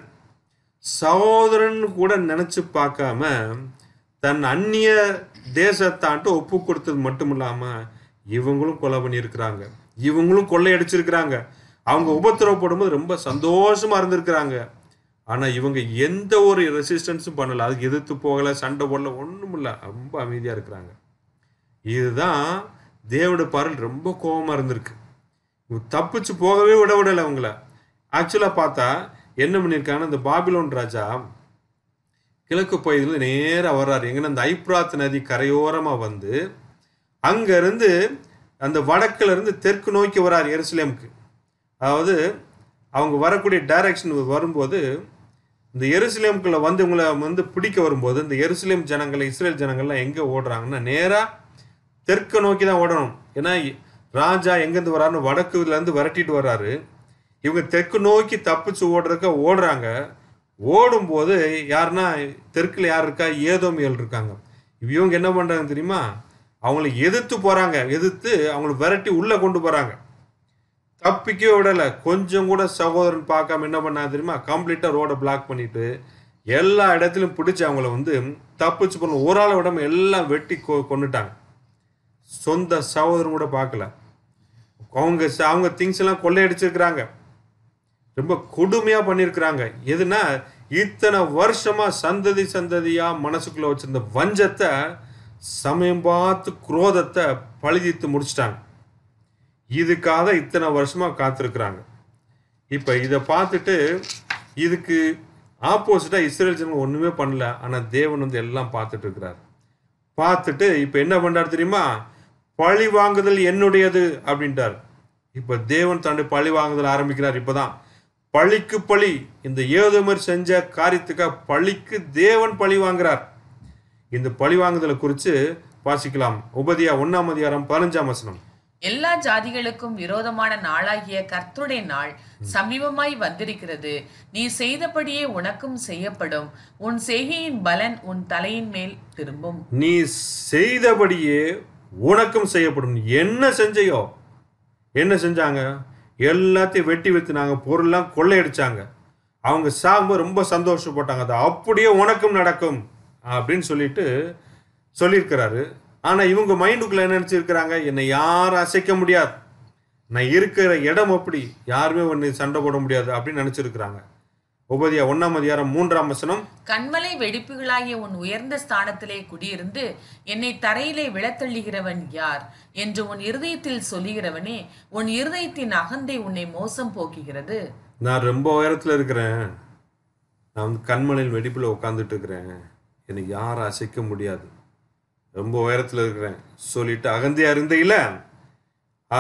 Speaker 1: சகோதரன் கூட நினச்சி பார்க்காம தன் அந்நிய தேசத்தான்ட்டு ஒப்பு கொடுத்தது மட்டும் இல்லாமல் இவங்களும் கொலை பண்ணியிருக்கிறாங்க இவங்களும் கொள்ளையடிச்சிருக்கிறாங்க அவங்க உபத்திரவப்படும் போது ரொம்ப சந்தோஷமாக இருந்திருக்கிறாங்க ஆனால் இவங்க எந்த ஒரு ரெசிஸ்டன்ஸும் பண்ணலை அதுக்கு எதிர்த்து போகலை சண்டை போடல ஒன்றும் இல்லை ரொம்ப அமைதியாக இருக்கிறாங்க இதுதான் தேவோட பாரல் ரொம்ப கோபமாக இருந்திருக்கு தப்பிச்சு போகவே விட விடலை அவங்கள ஆக்சுவலாக பார்த்தா என்ன பண்ணியிருக்காங்கன்னா இந்த பாபிலோன் ராஜா கிழக்கு பகுதியில் நேராக வர்றாரு எங்கன்னா அந்த ஐப்ராத் நதி கரையோரமாக வந்து அங்கேருந்து அந்த வடக்குலேருந்து தெற்கு நோக்கி வரார் எருசலேமுக்கு அதாவது அவங்க வரக்கூடிய டைரக்ஷன் வரும்போது இந்த எருசலேமுக்குள்ளே வந்து இவங்களை வந்து பிடிக்க வரும்போது இந்த எருசலேம் ஜனங்கள் இஸ்ரேல் ஜனங்கள்லாம் எங்கே ஓடுறாங்கன்னா நேராக தெற்கு நோக்கி தான் ஓடணும் ஏன்னா ராஜா எங்கேருந்து வரான்னு வடக்குலேருந்து விரட்டிட்டு வர்றாரு இவங்க தெற்கு நோக்கி தப்பிச்சு ஓடுறதுக்க ஓடுறாங்க ஓடும்போது யாருன்னா தெற்கில் யார் இருக்கா ஏதோமியல் இருக்காங்க இவங்க என்ன பண்ணுறாங்க தெரியுமா அவங்கள எதிர்த்து போகிறாங்க எதிர்த்து அவங்கள விரட்டி உள்ளே கொண்டு போகிறாங்க தப்பிக்கவே விடலை கொஞ்சம் கூட சகோதரன் பார்க்காம என்ன பண்ணாங்க தெரியுமா கம்ப்ளீட்டாக ரோடை பிளாக் பண்ணிட்டு எல்லா இடத்துலையும் பிடிச்சி அவங்கள வந்து தப்பிச்சு போன ஒரு ஆளை விடாமல் எல்லாம் வெட்டி கொ கொண்டுட்டாங்க சொந்த சகோதரன் கூட பார்க்கல அவங்க அவங்க திங்ஸ் எல்லாம் கொள்ளையடிச்சிருக்கிறாங்க ரொம்ப கொடுமையாக பண்ணியிருக்கிறாங்க எதுனா இத்தனை வருஷமாக சந்ததி சந்ததியாக மனசுக்குள்ளே வச்சுருந்த வஞ்சத்தை சமயம் பார்த்து குரோதத்தை பழுதித்து முடிச்சிட்டாங்க இதுக்காக இத்தனை வருஷமாக காத்திருக்கிறாங்க இப்போ இதை பார்த்துட்டு இதுக்கு ஆப்போசிட்டாக இஸ்ரேல் ஜனங்கள் ஒன்றுமே பண்ணல ஆனால் தேவன் வந்து எல்லாம் பார்த்துட்டு இருக்கிறார் பார்த்துட்டு இப்போ என்ன பண்ணுறாரு தெரியுமா பழி வாங்குதல் என்னுடையது அப்படின்றார் இப்போ தேவன் தாண்டி பழி வாங்குதல் ஆரம்பிக்கிறார் இப்பதான் பழிக்கு பழி இந்த ஏதுமர் செஞ்ச காரியத்துக்காக பழிக்கு தேவன் பழி வாங்குறார் இந்த பழி வாங்குதலை குறித்து வாசிக்கலாம் உபதியா ஒன்னாம் அதிகாரம் பதினஞ்சாம் வசனம்
Speaker 3: எல்லா ஜாதிகளுக்கும் விரோதமான நாளாகிய கர்த்துடைய நாள் சமீபமாய் வந்திருக்கிறது நீ செய்தபடியே உனக்கும் செய்யப்படும் உன் செய்கையின் பலன் உன் தலையின் மேல் திரும்பும்
Speaker 1: நீ செய்தபடியே உனக்கும் செய்யப்படும் என்ன செஞ்சையோ என்ன செஞ்சாங்க எல்லாத்தையும் வெட்டி வைத்தினாங்க பொருள்லாம் கொள்ளையடிச்சாங்க அவங்க சாகும்போது ரொம்ப சந்தோஷப்பட்டாங்க அது அப்படியே உனக்கும் நடக்கும் அப்படின்னு சொல்லிட்டு சொல்லியிருக்கிறாரு ஆனால் இவங்க மைண்டுக்குள்ளே என்ன நினச்சிருக்கிறாங்க என்னை யாரும் அசைக்க முடியாது நான் இருக்கிற இடம் அப்படி யாருமே ஒன்று சண்டை போட முடியாது அப்படின்னு நினச்சிருக்கிறாங்க உபதியா ஒன்னாம் அதிகாரம் மூன்றாம் வசனம்
Speaker 3: கண்மலை வெடிப்புகளாகிய உன் உயர்ந்த ஸ்தானத்திலே குடியிருந்து என்னை தரையிலே விழத்தள்ளுகிறவன் யார் என்று உன் இருதயத்தில் சொல்லுகிறவனே உன் இருதயத்தின் அகந்தை உன்னை மோசம் போக்குகிறது
Speaker 1: நான் ரொம்ப உயரத்துல இருக்கிறேன் நான் வந்து கண்மலையில் வெடிப்பில் உட்காந்துட்டு இருக்கிறேன் என்னை யார் அசைக்க முடியாது ரொம்ப உயரத்தில் இருக்கிறேன் சொல்லிட்டு அகந்தியா இருந்த இல்லை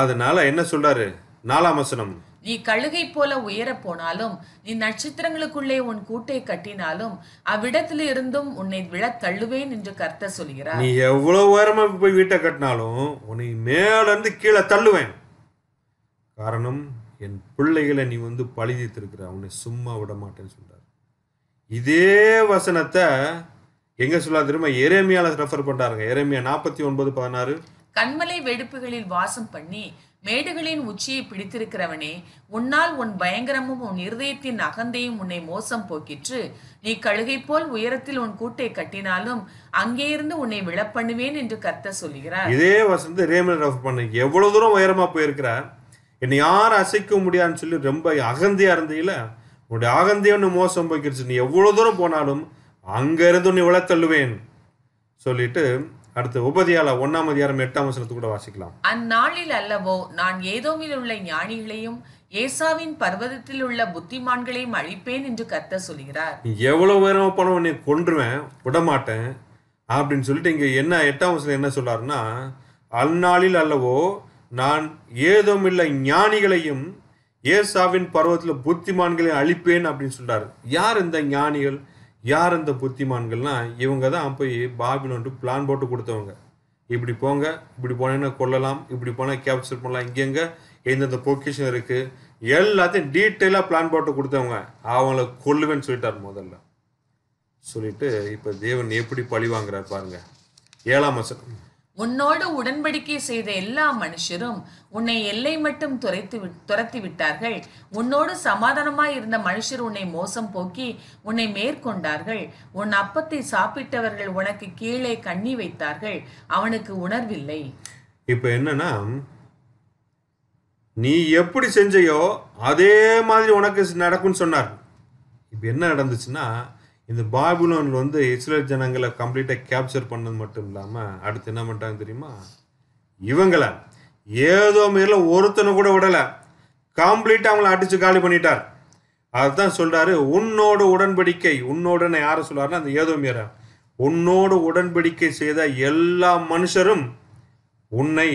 Speaker 1: அதனால என்ன சொல்றாரு நாலாம் வசனம்
Speaker 3: நீ கழுகை போல உயர போனாலும் நீ நட்சத்திரங்களுக்குள்ளே உன் கூட்டை கட்டினாலும் அவ்விடத்துல இருந்தும் உன்னை விழ தள்ளுவேன் என்று கர்த்த சொல்கிறார் நீ எவ்வளவு
Speaker 1: உயரமா போய் வீட்டை கட்டினாலும் உன்னை மேல இருந்து கீழே தள்ளுவேன் காரணம் என் பிள்ளைகளை நீ வந்து பழிதித்திருக்கிற உன்னை சும்மா விட மாட்டேன்னு சொல்றாரு இதே வசனத்தை எங்க சொல்லா திரும்ப எரேமியால ரெஃபர் பண்றாருங்க எரேமியா நாற்பத்தி ஒன்பது பதினாறு
Speaker 3: கண்மலை வெடிப்புகளில் வாசம் பண்ணி மேடுகளின் உச்சியை பிடித்திருக்கிறவனே உன்னால் உன் பயங்கரமும் உன் இருதயத்தின் அகந்தையும் உன்னை மோசம் போக்கிற்று நீ கழுகை போல் உயரத்தில் உன் கூட்டை கட்டினாலும் அங்கே இருந்து உன்னை விழப்பண்ணுவேன் என்று கத்த சொல்கிறார் இதே
Speaker 1: வசந்த ரேமன் ரஃப் எவ்வளவு தூரம் உயரமா போயிருக்கிறார் என்னை யாரும் அசைக்க முடியாதுன்னு சொல்லி ரொம்ப அகந்தியா இருந்தீங்கள உன்னுடைய அகந்தியன்னு மோசம் போக்கிருச்சு நீ எவ்வளவு தூரம் போனாலும் அங்க இருந்து உன்னை விழத்தள்ளுவேன் சொல்லிட்டு அடுத்து உபதியால ஒன்னாம் அதிகாரம் எட்டாம் வசனத்து கூட வாசிக்கலாம்
Speaker 3: அந்நாளில் அல்லவோ நான் ஏதோமில் உள்ள ஞானிகளையும் ஏசாவின் பர்வதத்தில் உள்ள புத்திமான்களையும் அழிப்பேன் என்று கத்த சொல்கிறார்
Speaker 1: எவ்வளவு உயரமா பணம் உன்னை கொன்றுவேன் விடமாட்டேன் அப்படின்னு சொல்லிட்டு இங்க என்ன எட்டாம் வசனம் என்ன சொல்றாருன்னா அந்நாளில் அல்லவோ நான் ஏதோமில்ல ஞானிகளையும் ஏசாவின் பருவத்தில் புத்திமான்களையும் அழிப்பேன் அப்படின்னு சொல்றாரு யார் இந்த ஞானிகள் யார் இந்த புத்திமான்கள்னா இவங்க தான் போய் பாபிலோன்ட்டு பிளான் போட்டு கொடுத்தவங்க இப்படி போங்க இப்படி போனேன்னா கொல்லலாம் இப்படி போனால் கேப்சர் பண்ணலாம் இங்கெங்கே எந்தெந்த பொக்கிஷன் இருக்குது எல்லாத்தையும் டீட்டெயிலாக பிளான் போட்டு கொடுத்தவங்க அவங்கள கொல்லுவேன்னு சொல்லிட்டார் முதல்ல சொல்லிட்டு இப்போ தேவன் எப்படி பழி வாங்குறாரு பாருங்க ஏழாம் வசனம்
Speaker 3: உன்னோடு உடன்படிக்கை செய்த எல்லா மனுஷரும் உன்னை எல்லை மட்டும் துரைத்து துரத்தி விட்டார்கள் உன்னோடு சமாதானமாய் இருந்த மனுஷர் உன்னை மோசம் போக்கி உன்னை மேற்கொண்டார்கள் உன் அப்பத்தை சாப்பிட்டவர்கள் உனக்கு கீழே கண்ணி வைத்தார்கள் அவனுக்கு உணர்வில்லை
Speaker 1: இப்போ என்னன்னா நீ எப்படி செஞ்சையோ அதே மாதிரி உனக்கு நடக்கும்னு சொன்னார் இப்போ என்ன நடந்துச்சுன்னா இந்த பாபுலோன் வந்து இஸ்ரேல் ஜனங்களை கம்ப்ளீட்டாக கேப்சர் பண்ணது மட்டும் இல்லாமல் அடுத்து என்ன பண்ணிட்டாங்க தெரியுமா இவங்களை ஏதோ மேல ஒருத்தனை கூட விடலை கம்ப்ளீட்டாக அவங்கள அடித்து காலி பண்ணிட்டார் அதுதான் சொல்கிறாரு உன்னோட உடன்படிக்கை உன்னோடன்னு யாரை சொல்கிறாருன்னா அந்த ஏதோ மீற உன்னோடு உடன்படிக்கை செய்த எல்லா மனுஷரும் உன்னை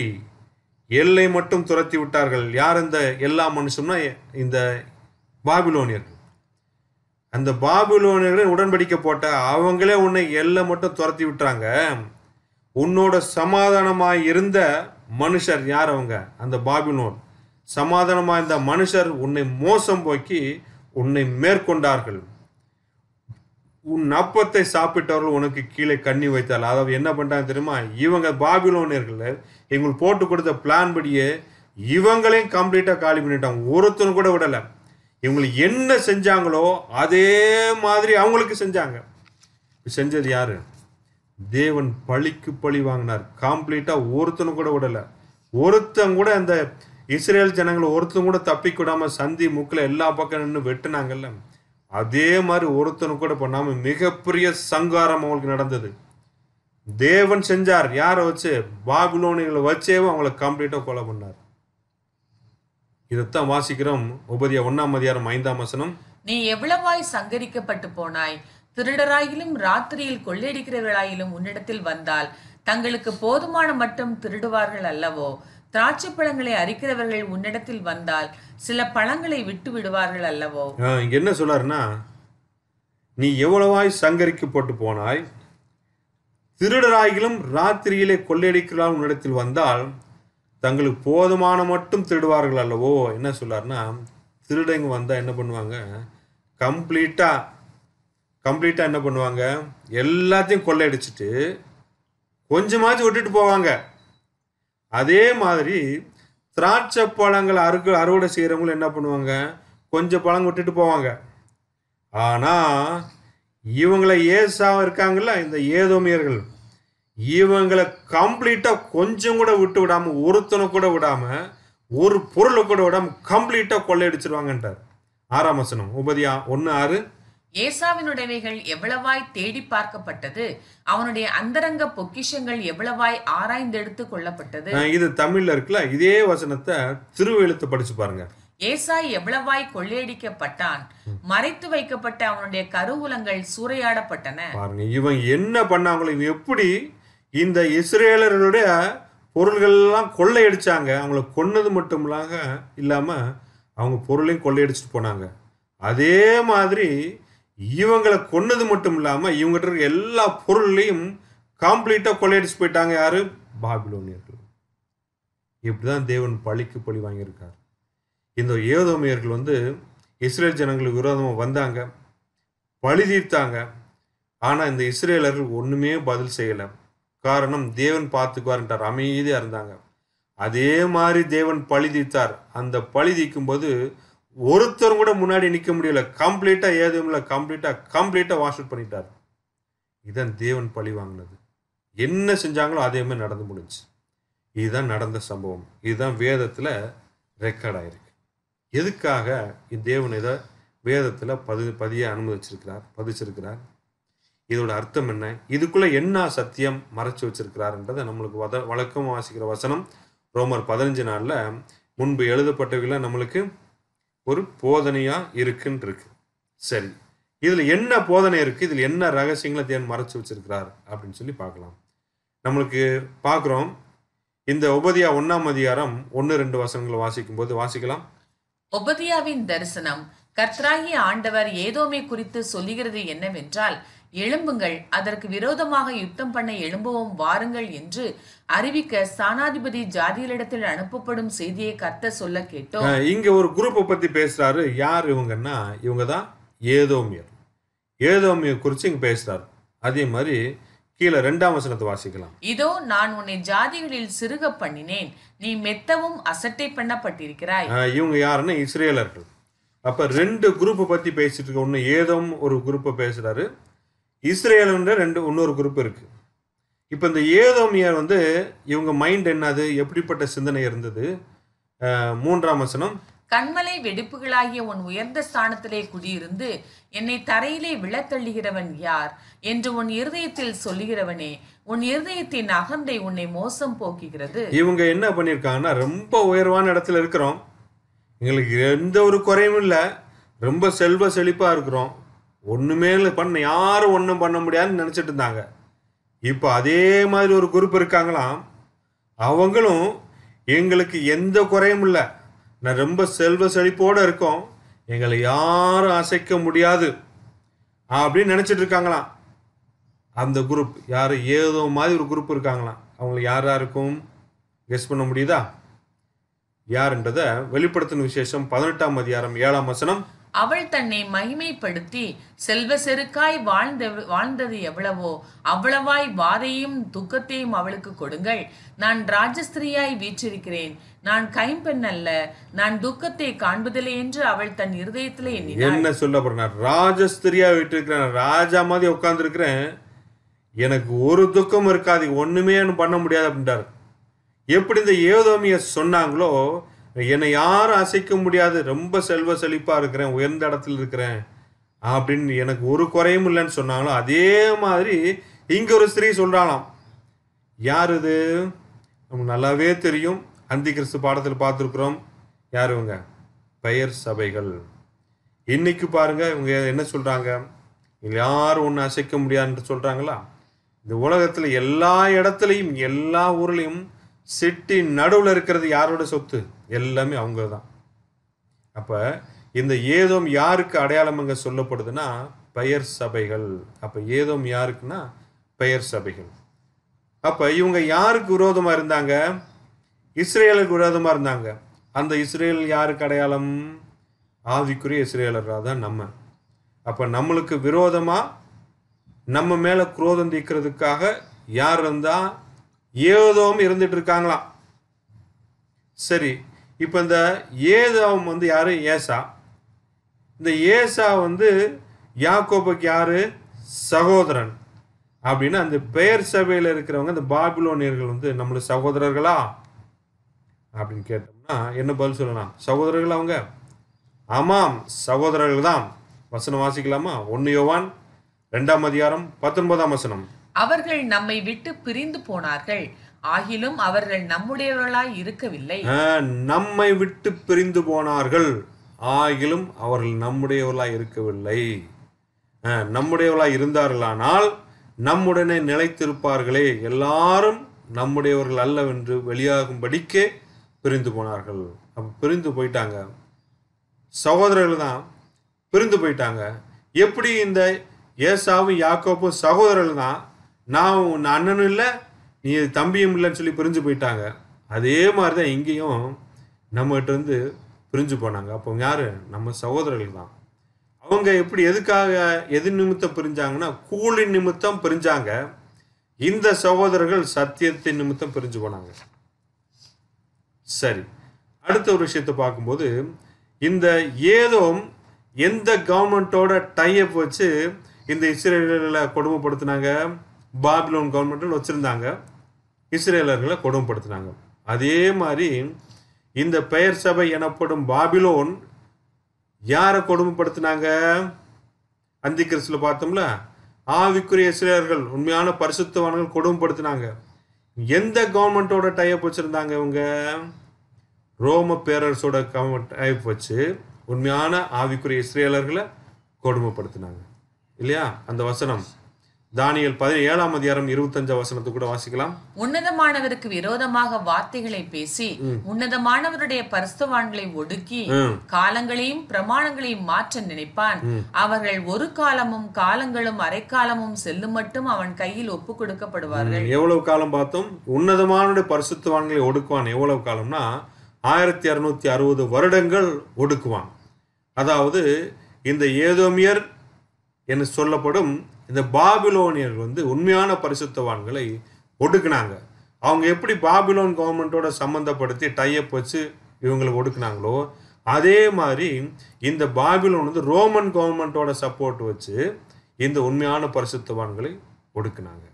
Speaker 1: எல்லை மட்டும் துரத்தி விட்டார்கள் யார் இந்த எல்லா மனுஷம்னா இந்த பாபிலோனியர் அந்த பாபிலோனியர்களை உடன்படிக்க போட்ட அவங்களே உன்னை எல்லை மட்டும் துரத்தி விட்டுறாங்க உன்னோட சமாதானமாக இருந்த மனுஷர் யார் அவங்க அந்த பாபிலோன் சமாதானமாக இருந்த மனுஷர் உன்னை மோசம் போக்கி உன்னை மேற்கொண்டார்கள் உன் அப்பத்தை சாப்பிட்டவர்கள் உனக்கு கீழே கண்ணி வைத்தால் அதாவது என்ன பண்ணுறாங்க தெரியுமா இவங்க பாபிலோனியர்கள் எங்களுக்கு போட்டு கொடுத்த பிளான் படியே இவங்களையும் கம்ப்ளீட்டாக காலி பண்ணிட்டாங்க ஒருத்தரும் கூட விடலை இவங்களுக்கு என்ன செஞ்சாங்களோ அதே மாதிரி அவங்களுக்கு செஞ்சாங்க செஞ்சது யாரு தேவன் பழிக்கு பழி வாங்கினார் காம்ப்ளீட்டாக ஒருத்தனும் கூட விடலை ஒருத்தன் கூட அந்த இஸ்ரேல் ஜனங்களை ஒருத்தன் கூட தப்பிக்கூடாமல் சந்தி முக்கில் எல்லா பக்கம் நின்று வெட்டினாங்கல்ல அதே மாதிரி ஒருத்தனும் கூட பண்ணாமல் மிகப்பெரிய சங்காரம் அவங்களுக்கு நடந்தது தேவன் செஞ்சார் யாரை வச்சு பாபிலோனிகளை வச்சே அவங்களை கம்ப்ளீட்டாக கொலை பண்ணார் இதைத்தான் வாசிக்கிறோம் உபதிய ஒன்னாம் அதிகாரம் ஐந்தாம் வசனம்
Speaker 3: நீ எவ்வளவாய் சங்கரிக்கப்பட்டு போனாய் திருடராயிலும் ராத்திரியில் கொள்ளையடிக்கிறவர்களாயிலும் உன்னிடத்தில் வந்தால் தங்களுக்கு போதுமான மட்டும் திருடுவார்கள் அல்லவோ திராட்சை பழங்களை அரிக்கிறவர்கள் உன்னிடத்தில் வந்தால் சில பழங்களை விட்டு விடுவார்கள் அல்லவோ
Speaker 1: இங்க என்ன சொல்றாருன்னா நீ எவ்வளவாய் சங்கரிக்கப்பட்டு போனாய் திருடராயிலும் ராத்திரியிலே கொள்ளையடிக்கிறான் உன்னிடத்தில் வந்தால் தங்களுக்கு போதுமான மட்டும் திருடுவார்கள் அல்லவோ என்ன சொல்லார்னா திருடங்க வந்தால் என்ன பண்ணுவாங்க கம்ப்ளீட்டாக கம்ப்ளீட்டாக என்ன பண்ணுவாங்க எல்லாத்தையும் கொள்ளையடிச்சிட்டு கொஞ்சமாச்சும் விட்டுட்டு போவாங்க அதே மாதிரி திராட்சை பழங்கள் அறுக்க அறுவடை செய்கிறவங்களும் என்ன பண்ணுவாங்க கொஞ்சம் பழங்கள் விட்டுட்டு போவாங்க ஆனால் இவங்களை ஏசாக இருக்காங்கள்ல இந்த ஏதோமியர்கள் இவங்களை கம்ப்ளீட்டா கொஞ்சம் கூட விட்டு விடாம ஒருத்தனை கூட விடாம ஒரு பொருளை கூட விடாம கம்ப்ளீட்டா கொள்ளையடிச்சிருவாங்கன்றார் ஆறாம் வசனம் உபதியா ஒன்னு ஆறு
Speaker 3: ஏசாவினுடையவைகள் எவ்வளவாய் தேடி பார்க்கப்பட்டது அவனுடைய அந்தரங்க பொக்கிஷங்கள் எவ்வளவாய் ஆராய்ந்தெடுத்து கொள்ளப்பட்டது இது
Speaker 1: தமிழ்ல இருக்குல்ல இதே வசனத்தை திருவெழுத்து படிச்சு பாருங்க
Speaker 3: ஏசாய் எவ்வளவாய் கொள்ளையடிக்கப்பட்டான் மறைத்து வைக்கப்பட்ட அவனுடைய கருவூலங்கள் சூறையாடப்பட்டன
Speaker 1: பாருங்க இவன் என்ன பண்ணாங்களோ இவன் எப்படி இந்த இஸ்ரேலர்களுடைய பொருள்கள்லாம் கொள்ளையடிச்சாங்க அவங்கள கொன்னது மட்டும் இல்லாமல் அவங்க பொருளையும் கொள்ளையடிச்சிட்டு போனாங்க அதே மாதிரி இவங்களை கொன்னது மட்டும் இல்லாமல் இவங்ககிட்ட இருக்க எல்லா பொருளையும் கம்ப்ளீட்டாக கொள்ளையடிச்சு போயிட்டாங்க யாரு பாபிலோனியர்கள் இப்படி தான் தேவன் பழிக்கு பழி வாங்கியிருக்கார் இந்த ஏதோமியர்கள் வந்து இஸ்ரேல் ஜனங்களுக்கு விரோதமாக வந்தாங்க பழி தீர்த்தாங்க ஆனால் இந்த இஸ்ரேலர்கள் ஒன்றுமே பதில் செய்யலை காரணம் தேவன் பார்த்துக்குவார்ன்றார் அமைதியாக இருந்தாங்க அதே மாதிரி தேவன் பழிதித்தார் அந்த பழி போது ஒருத்தரும் கூட முன்னாடி நிற்க முடியல கம்ப்ளீட்டாக ஏதும் இல்லை கம்ப்ளீட்டாக கம்ப்ளீட்டாக வாஷ் அவுட் பண்ணிட்டார் இதுதான் தேவன் பழி வாங்கினது என்ன செஞ்சாங்களோ அதே மாதிரி நடந்து முடிஞ்சு இதுதான் நடந்த சம்பவம் இதுதான் வேதத்தில் ரெக்கார்ட் ஆயிருக்கு எதுக்காக தேவன் இதை வேதத்தில் பதி பதிய அனுமதிச்சிருக்கிறார் பதிச்சிருக்கிறார் இதோட அர்த்தம் என்ன இதுக்குள்ளே என்ன சத்தியம் மறைச்சு வச்சிருக்கிறாருன்றதை நம்மளுக்கு வத வழக்கம் வாசிக்கிற வசனம் ரோமர் பதினஞ்சு நாளில் முன்பு எழுதப்பட்டவையில் நம்மளுக்கு ஒரு போதனையாக இருக்குன்னு இருக்கு சரி இதில் என்ன போதனை இருக்குது இதில் என்ன ரகசியங்களை தேன் மறைச்சு வச்சிருக்கிறார் அப்படின்னு சொல்லி பார்க்கலாம் நம்மளுக்கு பார்க்குறோம் இந்த உபதியா ஒன்னாம் அதிகாரம் ஒன்று ரெண்டு வசனங்களை வாசிக்கும் போது வாசிக்கலாம்
Speaker 3: உபதியாவின் தரிசனம் கர்த்தராகிய ஆண்டவர் ஏதோமே குறித்து சொல்லுகிறது என்னவென்றால் எழும்புங்கள் அதற்கு விரோதமாக யுத்தம் பண்ண எழும்பவும் வாருங்கள் என்று அறிவிக்க சானாதிபதி ஜாதியரிடத்தில் அனுப்பப்படும் செய்தியை கத்த சொல்ல கேட்டோம்
Speaker 1: இங்க ஒரு குரூப்பை பத்தி பேசுறாரு யார் இவங்கன்னா இவங்க தான் ஏதோமியர் ஏதோமியர் குறித்து இங்க பேசுறாரு அதே மாதிரி கீழே ரெண்டாம் வசனத்தை வாசிக்கலாம்
Speaker 3: இதோ நான் உன்னை ஜாதிகளில் சிறுக பண்ணினேன் நீ மெத்தவும் அசட்டை பண்ணப்பட்டிருக்கிறாய்
Speaker 1: இவங்க யாருன்னா இஸ்ரேலர்கள் அப்ப ரெண்டு குரூப்பை பத்தி பேசிட்டு இருக்க ஒன்னு ஏதோ ஒரு குரூப்பை பேசுறாரு இஸ்ரேலுன்ற ரெண்டு இன்னொரு குரூப் இருக்குது இப்போ இந்த ஏதோமியார் வந்து இவங்க மைண்ட் என்னது எப்படிப்பட்ட சிந்தனை இருந்தது மூன்றாம் வசனம்
Speaker 3: கண்மலை வெடிப்புகளாகிய உன் உயர்ந்த ஸ்தானத்திலே குடியிருந்து என்னை தரையிலே விழத்தள்ளுகிறவன் யார் என்று உன் இருதயத்தில் சொல்லுகிறவனே உன் இருதயத்தின் அகந்தை உன்னை மோசம் போக்குகிறது
Speaker 1: இவங்க என்ன பண்ணியிருக்காங்கன்னா ரொம்ப உயர்வான இடத்துல இருக்கிறோம் எங்களுக்கு எந்த ஒரு குறையும் இல்லை ரொம்ப செல்வ செழிப்பாக இருக்கிறோம் ஒன்றுமே பண்ண யாரும் ஒன்றும் பண்ண முடியாதுன்னு நினச்சிட்டு இருந்தாங்க இப்போ அதே மாதிரி ஒரு குரூப் இருக்காங்களாம் அவங்களும் எங்களுக்கு எந்த குறையும் இல்லை நான் ரொம்ப செல்வ செழிப்போடு இருக்கோம் எங்களை யாரும் அசைக்க முடியாது அப்படின்னு நினச்சிட்டு இருக்காங்களாம் அந்த குரூப் யார் ஏதோ மாதிரி ஒரு குரூப் இருக்காங்களாம் அவங்களுக்கு யார் யாருக்கும் கெஸ் பண்ண முடியுதா யாருன்றதை வெளிப்படுத்தின விசேஷம் பதினெட்டாம் அதிகாரம் ஏழாம் வசனம்
Speaker 3: அவள் தன்னை மகிமைப்படுத்தி செல்வ செருக்காய் வாழ்ந்த வாழ்ந்தது எவ்வளவோ அவ்வளவாய் வாதையும் துக்கத்தையும் அவளுக்கு கொடுங்கள் நான் ராஜஸ்திரியாய் வீற்றிருக்கிறேன் நான் கைம்பெண் அல்ல நான் துக்கத்தை காண்பதில்லை என்று அவள் தன் இருதயத்திலே என்ன
Speaker 1: சொல்ல போறேன் ராஜஸ்திரியா வீட்டிருக்கிறேன் ராஜா மாதிரி உட்கார்ந்து எனக்கு ஒரு துக்கம் இருக்காது ஒண்ணுமே பண்ண முடியாது அப்படின்றாரு எப்படி இந்த ஏதோமிய சொன்னாங்களோ என்னை யாரும் அசைக்க முடியாது ரொம்ப செல்வ செழிப்பாக இருக்கிறேன் உயர்ந்த இடத்துல இருக்கிறேன் அப்படின்னு எனக்கு ஒரு குறையும் இல்லைன்னு சொன்னாங்களோ அதே மாதிரி இங்கே ஒரு ஸ்திரீ சொல்கிறாளாம் யார் இது நமக்கு நல்லாவே தெரியும் அந்தி கிறிஸ்து பாடத்தில் பார்த்துருக்குறோம் யார் இவங்க பெயர் சபைகள் இன்னைக்கு பாருங்க இவங்க என்ன சொல்கிறாங்க யாரும் ஒன்று அசைக்க முடியாதுன்ட்டு சொல்கிறாங்களா இந்த உலகத்தில் எல்லா இடத்துலையும் எல்லா ஊர்லேயும் சிட்டி நடுவில் இருக்கிறது யாரோட சொத்து எல்லாமே அவங்க தான் அப்போ இந்த ஏதோம் யாருக்கு அடையாளம் அங்கே சொல்லப்படுதுன்னா பெயர் சபைகள் அப்போ ஏதோம் யாருக்குன்னா பெயர் சபைகள் அப்போ இவங்க யாருக்கு விரோதமாக இருந்தாங்க இஸ்ரேலுக்கு விரோதமாக இருந்தாங்க அந்த இஸ்ரேல் யாருக்கு அடையாளம் ஆவிக்குரிய இஸ்ரேலராக தான் நம்ம அப்போ நம்மளுக்கு விரோதமாக நம்ம மேலே குரோதம் தீக்கிறதுக்காக யார் இருந்தால் ஏதோம் இருந்துட்டு இருக்காங்களாம் சரி இப்போ இந்த ஏதாவும் வந்து யார் ஏசா இந்த ஏசா வந்து யாக்கோபுக்கு யார் சகோதரன் அப்படின்னா அந்த பெயர் சபையில் இருக்கிறவங்க இந்த பாபிலோனியர்கள் வந்து நம்மளோட சகோதரர்களா அப்படின்னு கேட்டோம்னா என்ன பதில் சொல்லலாம் சகோதரர்கள் அவங்க ஆமாம் சகோதரர்கள் தான் வசனம் வாசிக்கலாமா ஒன்னு யோவான் ரெண்டாம் அதிகாரம் பத்தொன்பதாம் வசனம்
Speaker 3: அவர்கள் நம்மை விட்டு பிரிந்து போனார்கள் ஆகிலும் அவர்கள் நம்முடையவர்களாய் இருக்கவில்லை
Speaker 1: நம்மை விட்டு பிரிந்து போனார்கள் ஆகிலும் அவர்கள் நம்முடையவர்களாய் இருக்கவில்லை நம்முடையவர்களாய் இருந்தார்களானால் நம்முடனே நிலைத்திருப்பார்களே எல்லாரும் நம்முடையவர்கள் அல்லவென்று வெளியாகும்படிக்கே பிரிந்து போனார்கள் அப்போ பிரிந்து போயிட்டாங்க சகோதரர்கள் தான் பிரிந்து போயிட்டாங்க எப்படி இந்த ஏசாவும் யாக்கோப்பும் சகோதரர்கள் தான் நான் உன் அண்ணனும் இல்லை நீ தம்பியும் இல்லைன்னு சொல்லி பிரிஞ்சு போயிட்டாங்க அதே மாதிரி தான் இங்கேயும் நம்மகிட்ட வந்து பிரிஞ்சு போனாங்க அப்போ யார் நம்ம சகோதரர்கள் தான் அவங்க எப்படி எதுக்காக எது நிமித்தம் பிரிஞ்சாங்கன்னா கூலின் நிமித்தம் பிரிஞ்சாங்க இந்த சகோதரர்கள் சத்தியத்தின் நிமித்தம் பிரிஞ்சு போனாங்க சரி அடுத்த ஒரு விஷயத்தை பார்க்கும்போது இந்த ஏதோ எந்த கவர்மெண்ட்டோட டைப் வச்சு இந்த இஸ்ரேலில் கொடுமைப்படுத்தினாங்க பாபிலோன் கவர்மெண்ட்டில் வச்சுருந்தாங்க இஸ்ரேலர்களை கொடுமைப்படுத்தினாங்க அதே மாதிரி இந்த பெயர் சபை எனப்படும் பாபிலோன் யாரை கொடுமைப்படுத்தினாங்க அந்தி பார்த்தோம்ல ஆவிக்குரிய இஸ்ரேலர்கள் உண்மையான பரிசுத்தவான்கள் கொடுமைப்படுத்தினாங்க எந்த கவர்மெண்ட்டோட டைப் வச்சுருந்தாங்க இவங்க ரோம பேரரசோட டைப் வச்சு உண்மையான ஆவிக்குரிய இஸ்ரேலர்களை கொடுமைப்படுத்தினாங்க இல்லையா அந்த வசனம் தானியல் பதினேழாம் அதிகாரம் இருபத்தஞ்சு வசனத்தை கூட வாசிக்கலாம்
Speaker 3: உன்னதமானவருக்கு விரோதமாக வார்த்தைகளை பேசி உன்னதமானவருடைய பரிசுவான்களை ஒடுக்கி காலங்களையும் பிரமாணங்களையும் மாற்ற நினைப்பான் அவர்கள் ஒரு காலமும் காலங்களும் அரைக்காலமும் செல்லும் மட்டும் அவன் கையில் ஒப்பு கொடுக்கப்படுவார்கள்
Speaker 1: எவ்வளவு காலம் பார்த்தோம் உன்னதமானுடைய பரிசுத்தவான்களை ஒடுக்குவான் எவ்வளவு காலம்னா ஆயிரத்தி அறுநூத்தி அறுபது வருடங்கள் ஒடுக்குவான் அதாவது இந்த ஏதோமியர் என்று சொல்லப்படும் இந்த பாபிலோனியர் வந்து உண்மையான பரிசுத்தவான்களை ஒடுக்குனாங்க அவங்க எப்படி பாபிலோன் கவர்மெண்ட்டோட சம்மந்தப்படுத்தி டையப் வச்சு இவங்களை ஒடுக்குனாங்களோ அதே மாதிரி இந்த பாபிலோன் வந்து ரோமன் கவர்மெண்ட்டோட சப்போர்ட் வச்சு இந்த உண்மையான பரிசுத்தவான்களை ஒடுக்குனாங்க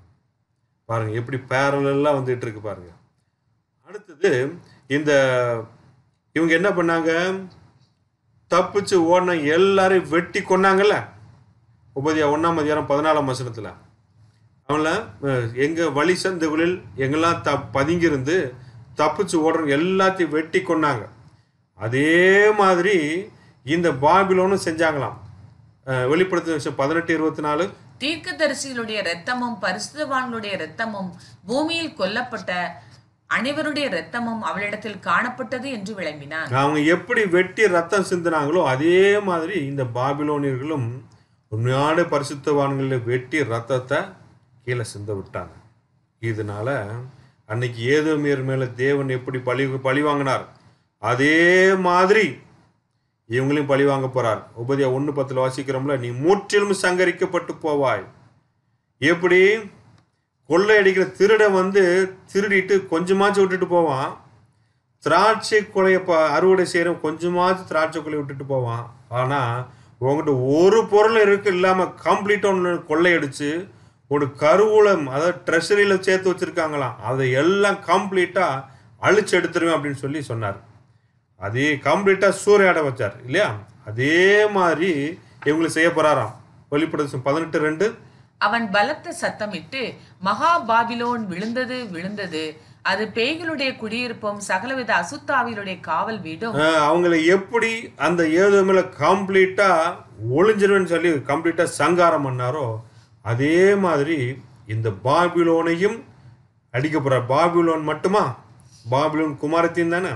Speaker 1: பாருங்கள் எப்படி பேரலெல்லாம் வந்துகிட்டு இருக்கு பாருங்கள் அடுத்தது இந்த இவங்க என்ன பண்ணாங்க தப்பிச்சு ஓடின எல்லாரையும் வெட்டி கொண்டாங்கல்ல உபதியா ஒன்றாம் அதிகாரம் பதினாலாம் வசனத்தில் அவனில் எங்கள் வழி சந்துகளில் எங்கெல்லாம் த பதுங்கியிருந்து தப்பிச்சு ஓடுறவங்க எல்லாத்தையும் வெட்டி கொண்டாங்க அதே மாதிரி இந்த பாபிலோனும் செஞ்சாங்களாம் வெளிப்படுத்த விஷயம் பதினெட்டு இருபத்தி நாலு
Speaker 3: தரிசிகளுடைய ரத்தமும் பரிசுத்தவான்களுடைய ரத்தமும் பூமியில் கொல்லப்பட்ட அனைவருடைய ரத்தமும் அவளிடத்தில் காணப்பட்டது என்று விளம்பினார்
Speaker 1: அவங்க எப்படி வெட்டி ரத்தம் சிந்தினாங்களோ அதே மாதிரி இந்த பாபிலோனியர்களும் உண்மையான பரிசுத்தவான்களில் வெட்டி ரத்தத்தை கீழே சிந்த விட்டாங்க இதனால அன்னைக்கு ஏதோமியர் மேலே தேவன் எப்படி பழி பழி வாங்கினார் அதே மாதிரி இவங்களையும் பழி வாங்க போகிறார் உபதியா ஒன்று பத்தில் வாசிக்கிறோம்ல நீ முற்றிலும் சங்கரிக்கப்பட்டு போவாய் எப்படி கொள்ளை அடிக்கிற திருடை வந்து திருடிட்டு கொஞ்சமாச்சும் விட்டுட்டு போவான் திராட்சை கொலையை ப அறுவடை செய்கிற கொஞ்சமாச்சும் திராட்சை கொலையை விட்டுட்டு போவான் ஆனால் உங்ககிட்ட ஒரு பொருள் இருக்கு இல்லாமல் கம்ப்ளீட்டாக ஒன்று கொள்ளையடிச்சு ஒரு கருவூலம் அதாவது ட்ரெஷரியில் சேர்த்து வச்சுருக்காங்களாம் அதை எல்லாம் கம்ப்ளீட்டாக அழிச்சு எடுத்துருவேன் அப்படின்னு சொல்லி சொன்னார் அதே கம்ப்ளீட்டாக சூறையாட வச்சார் இல்லையா அதே மாதிரி இவங்களை செய்ய போகிறாராம் வெளிப்படுத்தும் பதினெட்டு ரெண்டு
Speaker 3: அவன் பலத்த சத்தமிட்டு மகாபாபிலோன் விழுந்தது விழுந்தது அது பேய்களுடைய குடியிருப்பும் சகலவித அசுத்தாவியுடைய காவல் வீடும்
Speaker 1: அவங்களை எப்படி அந்த ஏதுமில கம்ப்ளீட்டா ஒளிஞ்சிருவேன்னு சொல்லி கம்ப்ளீட்டா சங்காரம் பண்ணாரோ அதே மாதிரி இந்த பாபிலோனையும் அடிக்க பாபிலோன் மட்டுமா பாபிலோன் குமாரத்தின் தானே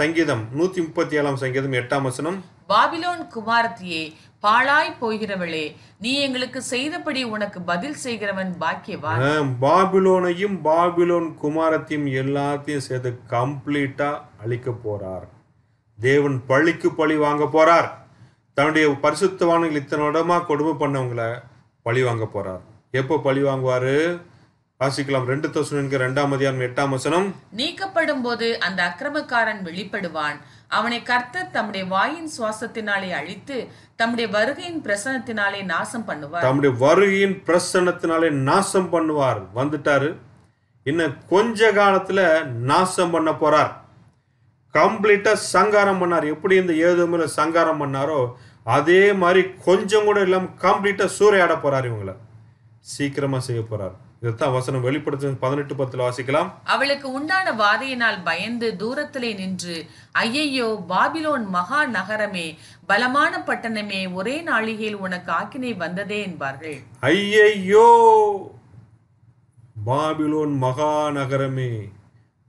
Speaker 1: சங்கீதம் நூற்றி முப்பத்தி ஏழாம் சங்கீதம் எட்டாம் வசனம்
Speaker 3: பாபிலோன் குமாரத்தியே பாழாய் போகிறவளே நீ எங்களுக்கு செய்தபடி உனக்கு பதில் செய்கிறவன் பாக்கியவான்
Speaker 1: பாபிலோனையும் பாபிலோன் குமாரத்தையும் எல்லாத்தையும் சேர்த்து கம்ப்ளீட்டா அழிக்க போறார் தேவன் பழிக்கு பழி வாங்க போறார் தன்னுடைய பரிசுத்தவான்கள் இத்தனை இடமா கொடுமை பண்ணவங்கள பழி வாங்க போறார் எப்போ பழி வாங்குவாரு வாசிக்கலாம் ரெண்டு தௌசண்ட் ரெண்டாம் அதிகாரம் எட்டாம் வசனம்
Speaker 3: நீக்கப்படும் போது அந்த அக்கிரமக்காரன் வெளிப்படுவான் அவனை கர்த்தர் தம்முடைய வாயின் சுவாசத்தினாலே அழித்து தம்முடைய வருகையின் பிரசனத்தினாலே நாசம் பண்ணுவார் தம்முடைய
Speaker 1: வருகையின் பிரசனத்தினாலே நாசம் பண்ணுவார் வந்துட்டாரு இன்னும் கொஞ்ச காலத்துல நாசம் பண்ண போறார் கம்ப்ளீட்டா சங்காரம் பண்ணார் எப்படி இந்த ஏதுமில்ல சங்காரம் பண்ணாரோ அதே மாதிரி கொஞ்சம் கூட இல்லாமல் கம்ப்ளீட்டா சூறையாட போறார் இவங்களை சீக்கிரமா செய்ய போறாரு இதுதான் வசனம் வெளிப்படுத்த பதினெட்டு பத்துல வாசிக்கலாம்
Speaker 3: அவளுக்கு உண்டான வாதையினால் பயந்து தூரத்திலே நின்று ஐயையோ பாபிலோன் மகா நகரமே பலமான பட்டணமே ஒரே நாளிகையில் உனக்கு ஆக்கினை வந்ததே என்பார்கள்
Speaker 1: ஐயையோ பாபிலோன் மகா நகரமே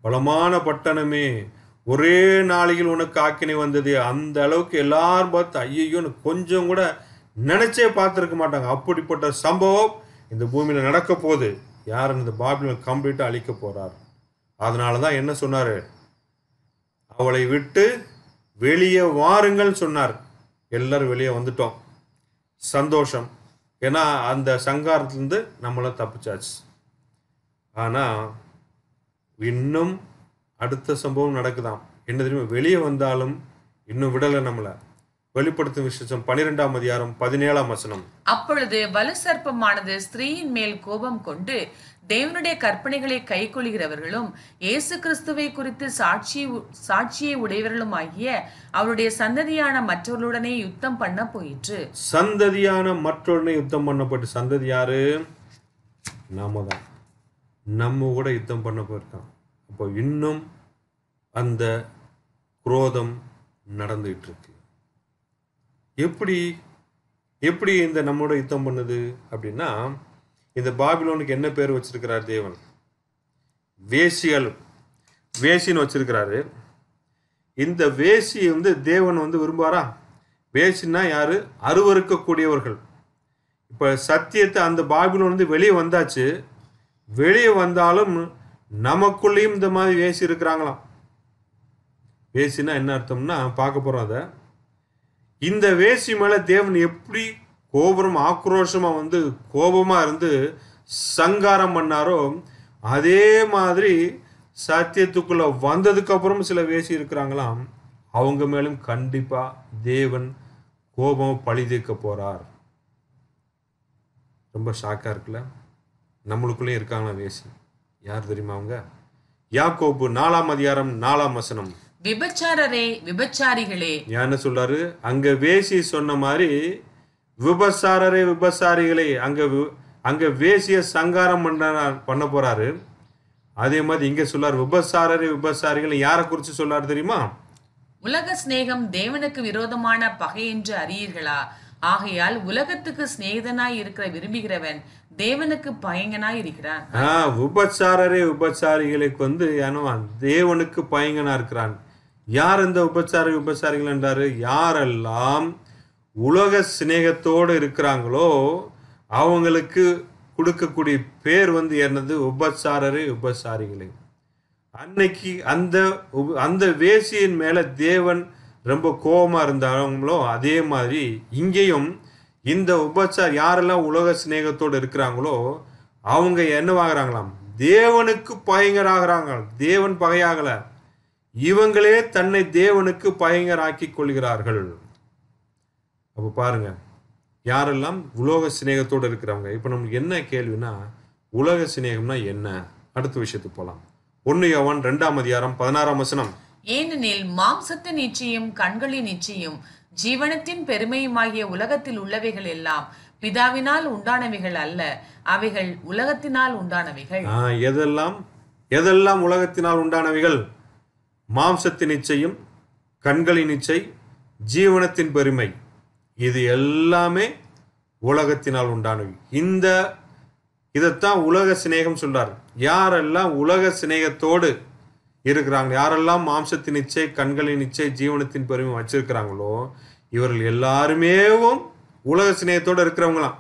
Speaker 1: பலமான பட்டணமே ஒரே நாளையில் உனக்கு ஆக்கினை வந்தது அந்த அளவுக்கு எல்லாரும் பார்த்து ஐயையோன்னு கொஞ்சம் கூட நினைச்சே பார்த்துருக்க மாட்டாங்க அப்படிப்பட்ட சம்பவம் இந்த பூமியில் நடக்க போது யார் இந்த பாபிலோன் கம்ப்ளீட்டாக அழிக்க போகிறார் அதனால தான் என்ன சொன்னார் அவளை விட்டு வெளியே வாருங்கள் சொன்னார் எல்லோரும் வெளியே வந்துட்டோம் சந்தோஷம் ஏன்னா அந்த சங்காரத்துலேருந்து நம்மளை தப்பிச்சாச்சு ஆனால் இன்னும் அடுத்த சம்பவம் நடக்குதாம் என்ன தெரியுமா வெளியே வந்தாலும் இன்னும் விடலை நம்மளை வெளிப்படுத்தும் விசேஷம் பனிரெண்டாம் அதிகாரம் பதினேழாம் வசனம்
Speaker 3: அப்பொழுது வலு சர்ப்பமானது ஸ்திரீயின் மேல் கோபம் கொண்டு தேவனுடைய கற்பனைகளை கை கொள்கிறவர்களும் இயேசு கிறிஸ்துவை குறித்து சாட்சி சாட்சியை உடையவர்களும் ஆகிய அவருடைய சந்ததியான மற்றவர்களுடனே யுத்தம் பண்ண போயிற்று
Speaker 1: சந்ததியான மற்றவருடனே யுத்தம் பண்ணப்பட்டு சந்ததி யாரு நாம தான் நம்ம கூட யுத்தம் பண்ண போயிருக்கான் அப்போ இன்னும் அந்த குரோதம் நடந்துகிட்டு இருக்கு எப்படி எப்படி இந்த நம்மோட யுத்தம் பண்ணுது அப்படின்னா இந்த பாபிலோனுக்கு என்ன பேர் வச்சிருக்கிறார் தேவன் வேசியல் வேசின்னு வச்சிருக்கிறாரு இந்த வேசி வந்து தேவன் வந்து விரும்புவாரா வேசின்னா யாரு அருவறுக்கக்கூடியவர்கள் இப்போ சத்தியத்தை அந்த பாபிலோன் வந்து வெளியே வந்தாச்சு வெளியே வந்தாலும் நமக்குள்ளேயும் இந்த மாதிரி வேசி இருக்கிறாங்களாம் வேசினா என்ன அர்த்தம்னா பார்க்க போகிறோம் அதை இந்த வேசி மேலே தேவன் எப்படி கோபுரம் ஆக்ரோஷமாக வந்து கோபமாக இருந்து சங்காரம் பண்ணாரோ அதே மாதிரி சத்தியத்துக்குள்ளே வந்ததுக்கப்புறம் சில வேசி இருக்கிறாங்களாம் அவங்க மேலும் கண்டிப்பாக தேவன் கோபம் பழி தீர்க்க போகிறார் ரொம்ப ஷாக்காக இருக்குல்ல நம்மளுக்குள்ளே இருக்காங்களா வேசி யார் தெரியுமா அவங்க யாக்கோப்பு நாலாம் அதிகாரம் நாலாம் வசனம்
Speaker 3: விபச்சாரரே விபச்சாரிகளே
Speaker 1: ஞான சொல்றாரு அங்க வேசி சொன்ன மாதிரி விபசாரரே விபசாரிகளே அங்க அங்க வேசிய சங்காரம் பண்ண பண்ண போறாரு அதே மாதிரி இங்க சொல்றாரு விபசாரரே விபசாரிகளை யாரை குறிச்சு சொல்றாரு தெரியுமா
Speaker 3: உலக சிநேகம் தேவனுக்கு விரோதமான பகை என்று அறியீர்களா ஆகையால் உலகத்துக்கு சிநேகிதனாய் இருக்கிற விரும்புகிறவன் தேவனுக்கு பயங்கனாய் இருக்கிறான்
Speaker 1: உபச்சாரரே உபச்சாரிகளுக்கு வந்து தேவனுக்கு பயங்கனா இருக்கிறான் யார் இந்த உபச்சாரி உபச்சாரிகள் என்றாரு யாரெல்லாம் உலக சிநேகத்தோடு இருக்கிறாங்களோ அவங்களுக்கு கொடுக்கக்கூடிய பேர் வந்து என்னது உபச்சாரரு உபசாரிகளே அன்னைக்கு அந்த அந்த வேசியின் மேலே தேவன் ரொம்ப கோபமாக இருந்தாங்களோ அதே மாதிரி இங்கேயும் இந்த உபச்சார் யாரெல்லாம் உலக சிநேகத்தோடு இருக்கிறாங்களோ அவங்க என்னவாகிறாங்களாம் தேவனுக்கு பயங்கராகிறாங்க தேவன் பகையாகலை இவங்களே தன்னை தேவனுக்கு பயங்கராக்கி கொள்கிறார்கள் அப்போ பாருங்க யாரெல்லாம் உலோக சிநேகத்தோடு இருக்கிறவங்க இப்போ நம்மளுக்கு என்ன கேள்வினா உலக சிநேகம்னா என்ன அடுத்த விஷயத்துக்கு போகலாம் ஒன்று யவன் ரெண்டாம் அதிகாரம் பதினாறாம் வசனம்
Speaker 3: ஏனெனில் மாம்சத்தின் நிச்சயம் கண்களின் நிச்சயம் ஜீவனத்தின் பெருமையுமாகிய உலகத்தில் உள்ளவைகள் எல்லாம் பிதாவினால் உண்டானவைகள் அல்ல அவைகள் உலகத்தினால் உண்டானவைகள்
Speaker 1: எதெல்லாம் எதெல்லாம் உலகத்தினால் உண்டானவைகள் மாம்சத்தின் இச்சையும் கண்களின் இச்சை ஜீவனத்தின் பெருமை இது எல்லாமே உலகத்தினால் உண்டானவை இந்த இதைத்தான் உலக சிநேகம் சொல்றார் யாரெல்லாம் உலக சிநேகத்தோடு இருக்கிறாங்க யாரெல்லாம் மாம்சத்தின் இச்சை கண்களின் இச்சை ஜீவனத்தின் பெருமை வச்சிருக்கிறாங்களோ இவர்கள் எல்லாருமேவும் உலக சிநேகத்தோடு இருக்கிறவங்களாம்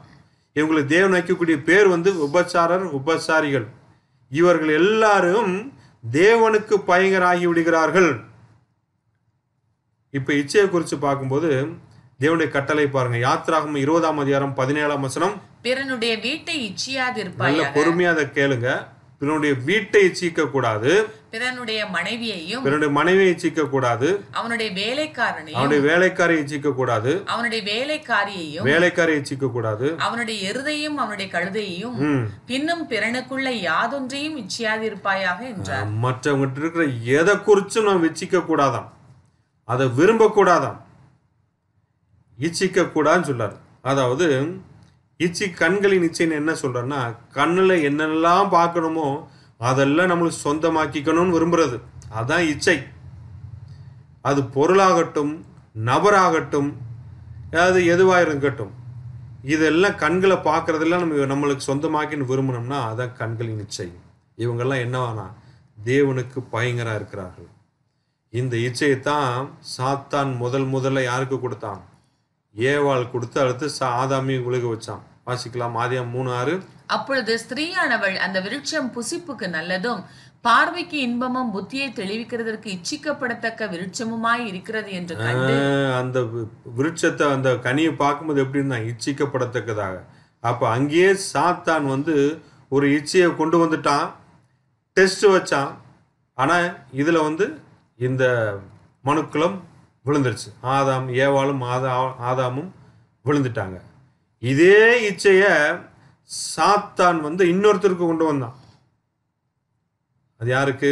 Speaker 1: இவங்களுக்கு தேவன் வைக்கக்கூடிய பேர் வந்து உபச்சாரர் உபசாரிகள் இவர்கள் எல்லாரும் தேவனுக்கு பயங்கராகி விடுகிறார்கள் இப்ப இச்சையை குறித்து பார்க்கும்போது தேவனுடைய கட்டளை பாருங்க யாத்திராகும் இருபதாம் அதிகாரம் பதினேழாம் வசனம்
Speaker 3: பிறனுடைய வீட்டை இச்சியாதிருப்பாய் நல்ல
Speaker 1: பொறுமையா அதை கேளுங்க பிறனுடைய வீட்டை இச்சிக்க கூடாது
Speaker 3: பிறனுடைய மனைவியையும் பிறனுடைய
Speaker 1: மனைவியை இச்சிக்க கூடாது
Speaker 3: அவனுடைய வேலைக்காரனையும் அவனுடைய
Speaker 1: வேலைக்காரியை இச்சிக்க கூடாது
Speaker 3: அவனுடைய வேலைக்காரியையும்
Speaker 1: வேலைக்காரியை இச்சிக்க கூடாது
Speaker 3: அவனுடைய எருதையும் அவனுடைய கழுதையையும் பின்னும் பிறனுக்குள்ள யாதொன்றையும் இச்சியாதிருப்பாயாக என்றார்
Speaker 1: மற்றவங்கிட்ட இருக்கிற எதை குறிச்சும் நாம் வச்சிக்க கூடாதாம் அதை விரும்பக்கூடாதாம் இச்சிக்க கூடாதுன்னு சொல்றாரு அதாவது இச்சி கண்களின் இச்சைன்னு என்ன சொல்றேன்னா கண்ணில் என்னெல்லாம் பார்க்கணுமோ அதெல்லாம் நம்மளுக்கு சொந்தமாக்கிக்கணும்னு விரும்புகிறது அதுதான் இச்சை அது பொருளாகட்டும் நபராகட்டும் அது எதுவாக இருக்கட்டும் இதெல்லாம் கண்களை பார்க்குறதெல்லாம் நம்ம நம்மளுக்கு சொந்தமாக்கின்னு விரும்பினோம்னா அதான் கண்களின் இச்சை இவங்கெல்லாம் என்னவானா தேவனுக்கு பயங்கராக இருக்கிறார்கள் இந்த இச்சையை தான் சாத்தான் முதல் முதல்ல யாருக்கு கொடுத்தான் ஏவாள் கொடுத்து அடுத்து சா ஆதாமி விழுக வச்சான் வாசிக்கலாம் மாதியம் மூணு ஆறு
Speaker 3: அப்பொழுது ஸ்திரீயானவள் அந்த விருட்சம் புசிப்புக்கு நல்லதும் பார்வைக்கு இன்பமும் புத்தியை தெளிவிக்கிறதற்கு இச்சிக்கப்படத்தக்க விருட்சமுமாய் இருக்கிறது என்று
Speaker 1: அந்த விருட்சத்தை அந்த கனியை பார்க்கும்போது எப்படி இருந்தா இச்சிக்கப்படத்தக்கதாக அப்போ அங்கேயே சாத்தான் வந்து ஒரு இச்சையை கொண்டு வந்துட்டான் டெஸ்ட் வச்சான் ஆனால் இதில் வந்து இந்த மனுக்களும் விழுந்துருச்சு ஆதாம் ஏவாலும் ஆதா ஆதாமும் விழுந்துட்டாங்க இதே இச்சையை சாத்தான் வந்து இன்னொருத்தருக்கு கொண்டு வந்தான் அது யாருக்கு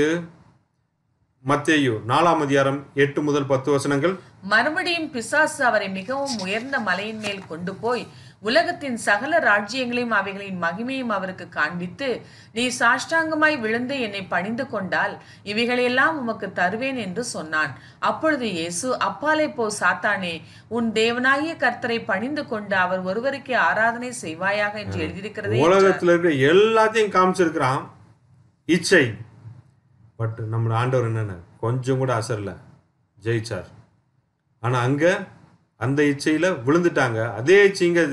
Speaker 1: மத்தேயு நாலாம் அதிகாரம் எட்டு முதல் பத்து வசனங்கள்
Speaker 3: மறுபடியும் பிசாசு அவரை மிகவும் உயர்ந்த மலையின் மேல் கொண்டு போய் உலகத்தின் சகல ராஜ்யங்களையும் அவைகளின் மகிமையும் அவருக்கு காண்பித்து நீ சாஷ்டாங்கமாய் விழுந்து என்னை பணிந்து கொண்டால் இவைகளையெல்லாம் உமக்கு தருவேன் என்று சொன்னான் அப்பொழுது இயேசு அப்பாலே போ சாத்தானே உன் தேவனாகிய கர்த்தரை பணிந்து கொண்டு அவர் ஒருவருக்கே ஆராதனை செய்வாயாக என்று எழுதியிருக்கிறது உலகத்தில்
Speaker 1: இருக்கிற எல்லாத்தையும் காமிச்சிருக்கிறான் இச்சை பட் நம்ம ஆண்டவர் என்னென்ன கொஞ்சம் கூட அசரில் ஜெயிச்சார் ஆனால் அங்கே அந்த இச்சையில் விழுந்துட்டாங்க அதே இச்சைங்க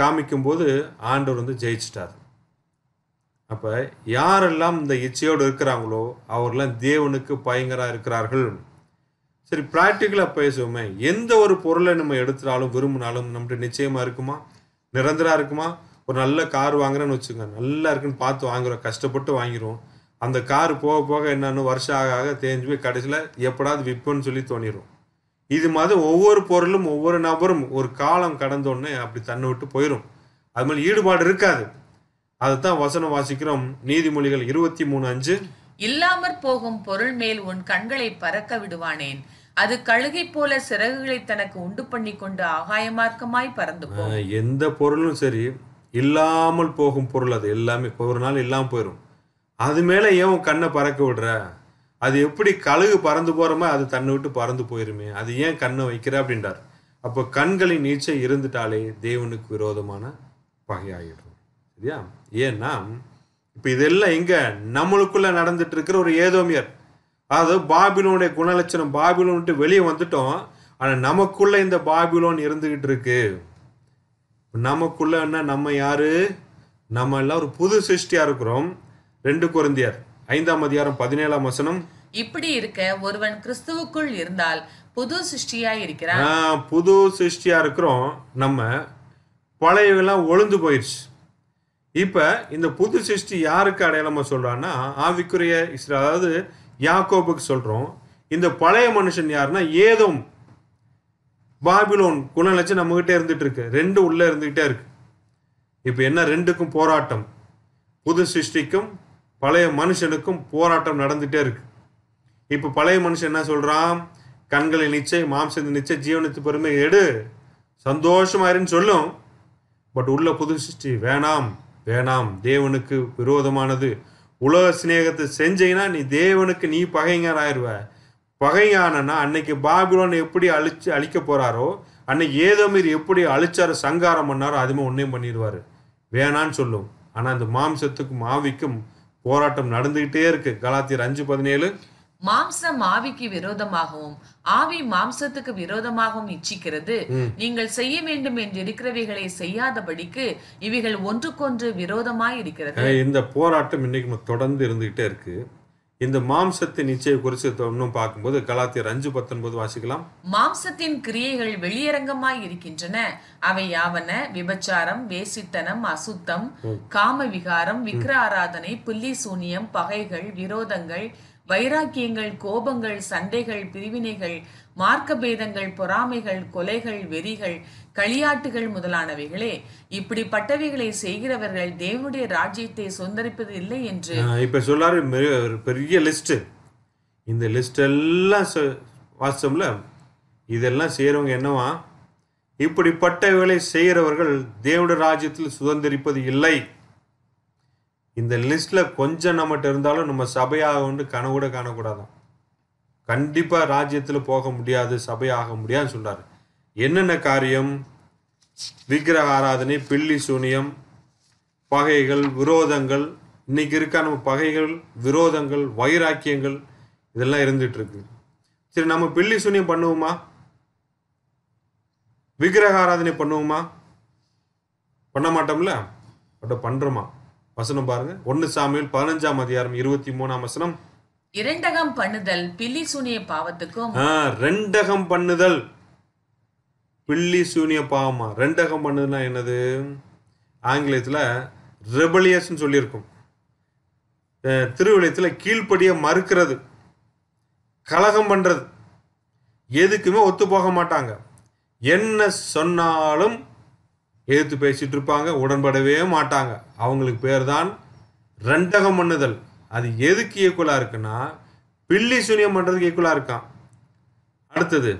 Speaker 1: காமிக்கும்போது ஆண்டவர் வந்து ஜெயிச்சிட்டார் அப்போ யாரெல்லாம் இந்த இச்சையோடு இருக்கிறாங்களோ அவர்லாம் தேவனுக்கு பயங்கராக இருக்கிறார்கள் சரி ப்ராக்டிக்கலாக பேசுவோமே எந்த ஒரு பொருளை நம்ம எடுத்துனாலும் விரும்பினாலும் நம்மகிட்ட நிச்சயமாக இருக்குமா நிரந்தராக இருக்குமா ஒரு நல்ல கார் வாங்குறேன்னு வச்சுக்கோங்க நல்லா இருக்குன்னு பார்த்து வாங்குகிறோம் கஷ்டப்பட்டு வாங்கிடுவோம் அந்த கார் போக போக என்னென்னு வருஷம் ஆக ஆக தேஞ்சு போய் கடைசியில் எப்படாது விற்போன்னு சொல்லி தோணிடும் இது மாதிரி ஒவ்வொரு பொருளும் ஒவ்வொரு நபரும் ஒரு காலம் கடந்தோடனே அப்படி தன்னை விட்டு போயிடும் அது மாதிரி ஈடுபாடு இருக்காது அதுதான் வசனம் வாசிக்கிறோம் நீதிமொழிகள் இருபத்தி மூணு அஞ்சு
Speaker 3: இல்லாமற் போகும் பொருள் மேல் உன் கண்களை பறக்க விடுவானேன் அது கழுகை போல சிறகுகளை தனக்கு உண்டு பண்ணி கொண்டு மார்க்கமாய் பறந்து
Speaker 1: எந்த பொருளும் சரி இல்லாமல் போகும் பொருள் அது எல்லாமே ஒரு நாள் இல்லாமல் போயிடும் அது மேலே ஏன் கண்ணை பறக்க விடுற அது எப்படி கழுகு பறந்து போகிறோமோ அது தன்னை விட்டு பறந்து போயிருமே அது ஏன் கண்ணை வைக்கிற அப்படின்றார் அப்போ கண்களின் நீச்சை இருந்துட்டாலே தேவனுக்கு விரோதமான பகையாகிடும் சரியா ஏன்னா இப்போ இதெல்லாம் எங்கே நம்மளுக்குள்ளே நடந்துட்டு இருக்கிற ஒரு ஏதோமியர் அதாவது பாபிலோனுடைய குணலட்சணம் பாபிலோன் விட்டு வெளியே வந்துட்டோம் ஆனால் நமக்குள்ளே இந்த பாபிலோன் இருந்துக்கிட்டு இருக்கு நமக்குள்ளே என்ன நம்ம யாரு நம்ம எல்லாம் ஒரு புது சிருஷ்டியாக இருக்கிறோம் ரெண்டு குருந்தியார் ஐந்தாம் அதிகாரம் பதினேழாம் வசனம்
Speaker 3: இப்படி இருக்க ஒருவன் கிறிஸ்துவுக்குள் இருந்தால் புது சிருஷ்டியா இருக்கிறான்
Speaker 1: புது சிருஷ்டியா இருக்கிறோம் நம்ம பழையவெல்லாம் ஒழுந்து போயிடுச்சு இப்போ இந்த புது சிருஷ்டி யாருக்கு அடையாளமா சொல்றான்னா ஆவிக்குரிய அதாவது யாக்கோபுக்கு சொல்றோம் இந்த பழைய மனுஷன் யாருன்னா ஏதும் பாபிலோன் குணலட்சம் கிட்டே இருந்துகிட்டு இருக்கு ரெண்டு உள்ளே இருந்துக்கிட்டே இருக்கு இப்போ என்ன ரெண்டுக்கும் போராட்டம் புது சிருஷ்டிக்கும் பழைய மனுஷனுக்கும் போராட்டம் நடந்துகிட்டே இருக்கு இப்போ பழைய மனுஷன் என்ன சொல்கிறான் கண்களை நிச்சயம் மாம்சத்தை நிச்சயம் ஜீவனத்து பெருமை எடு சந்தோஷமாயிருன்னு சொல்லும் பட் உள்ள புது சிருஷ்டி வேணாம் வேணாம் தேவனுக்கு விரோதமானது உலக சிநேகத்தை செஞ்சீங்கன்னா நீ தேவனுக்கு நீ பகைஞர் ஆயிடுவ பகையானன்னா அன்னைக்கு பாபிலோன் எப்படி அழிச்சு அழிக்க போகிறாரோ அன்னைக்கு ஏதோ மீறி எப்படி அழிச்சாரோ சங்காரம் பண்ணாரோ அதுமே ஒன்றையும் பண்ணிடுவார் வேணான்னு சொல்லும் ஆனால் அந்த மாம்சத்துக்கும் ஆவிக்கும் போராட்டம் நடந்துகிட்டே இருக்கு கலாத்தியர் அஞ்சு பதினேழு
Speaker 3: மாம்சம் ஆவிக்கு விரோதமாகவும் ஆவி மாம்சத்துக்கு விரோதமாகவும் இச்சிக்கிறது நீங்கள் செய்ய வேண்டும் என்று இருக்கிறவைகளை செய்யாதபடிக்கு இவைகள் ஒன்றுக்கொன்று விரோதமாய் இருக்கிறது
Speaker 1: இந்த போராட்டம் இன்னைக்கு தொடர்ந்து இருந்துகிட்டே இருக்கு இந்த மாம்சத்தின் நிச்சய குறித்து இன்னும் பார்க்கும்போது கலாத்தியர் அஞ்சு பத்தொன்பது வாசிக்கலாம்
Speaker 3: மாம்சத்தின் கிரியைகள் வெளியரங்கமாய் இருக்கின்றன அவை யாவன விபச்சாரம் வேசித்தனம் அசுத்தம் காம விகாரம் விக்ர ஆராதனை புள்ளி சூனியம் பகைகள் விரோதங்கள் வைராக்கியங்கள் கோபங்கள் சண்டைகள் பிரிவினைகள் மார்க்க பேதங்கள் பொறாமைகள் கொலைகள் வெறிகள் களியாட்டுகள் முதலானவைகளே இப்படிப்பட்டவைகளை செய்கிறவர்கள் தேவனுடைய ராஜ்யத்தை சொந்தரிப்பது இல்லை என்று
Speaker 1: இப்ப சொல்லாரு பெரிய லிஸ்ட் இந்த லிஸ்ட் எல்லாம் வாசம்ல இதெல்லாம் செய்யறவங்க என்னவா இப்படிப்பட்டவைகளை செய்கிறவர்கள் தேவட ராஜ்யத்தில் சுதந்திரிப்பது இல்லை இந்த லிஸ்ட்டில் கொஞ்சம் நம்மகிட்ட இருந்தாலும் நம்ம சபையாக வந்து கனவு கூட காணக்கூடாதான் கண்டிப்பாக ராஜ்யத்தில் போக முடியாது சபையாக முடியாதுன்னு சொல்கிறாரு என்னென்ன காரியம் விக்கிரக ஆராதனை பில்லி சூனியம் பகைகள் விரோதங்கள் இன்னைக்கு இருக்க நம்ம பகைகள் விரோதங்கள் வைராக்கியங்கள் இதெல்லாம் இருந்துட்டு இருக்கு சரி நம்ம பில்லி சூனியம் பண்ணுவோமா விக்கிரக ஆராதனை பண்ணுவோமா பண்ண மாட்டோம்ல பட் பண்றோமா வசனம் பாருங்க ஒன்னு சாமியில் பதினஞ்சாம் அதிகாரம் இருபத்தி மூணாம் வசனம்
Speaker 3: இரண்டகம் பண்ணுதல் பில்லி சூனிய பாவத்துக்கும்
Speaker 1: ரெண்டகம் பண்ணுதல் பில்லி சூனிய பாவமா ரெண்டகம் பண்ணதுனா என்னது ஆங்கிலத்தில் ரெபலியஸ்ன்னு சொல்லியிருக்கும் திருவிழயத்தில் கீழ்ப்படியை மறுக்கிறது கலகம் பண்ணுறது எதுக்குமே ஒத்து போக மாட்டாங்க என்ன சொன்னாலும் எதிர்த்து பேசிகிட்டு இருப்பாங்க உடன்படவே மாட்டாங்க அவங்களுக்கு பேர் தான் ரெண்டகம் பண்ணுதல் அது எதுக்கு ஈக்குவலாக இருக்குன்னா பில்லி சூனியம் பண்ணுறதுக்கு ஈக்குவலாக இருக்கான் அடுத்தது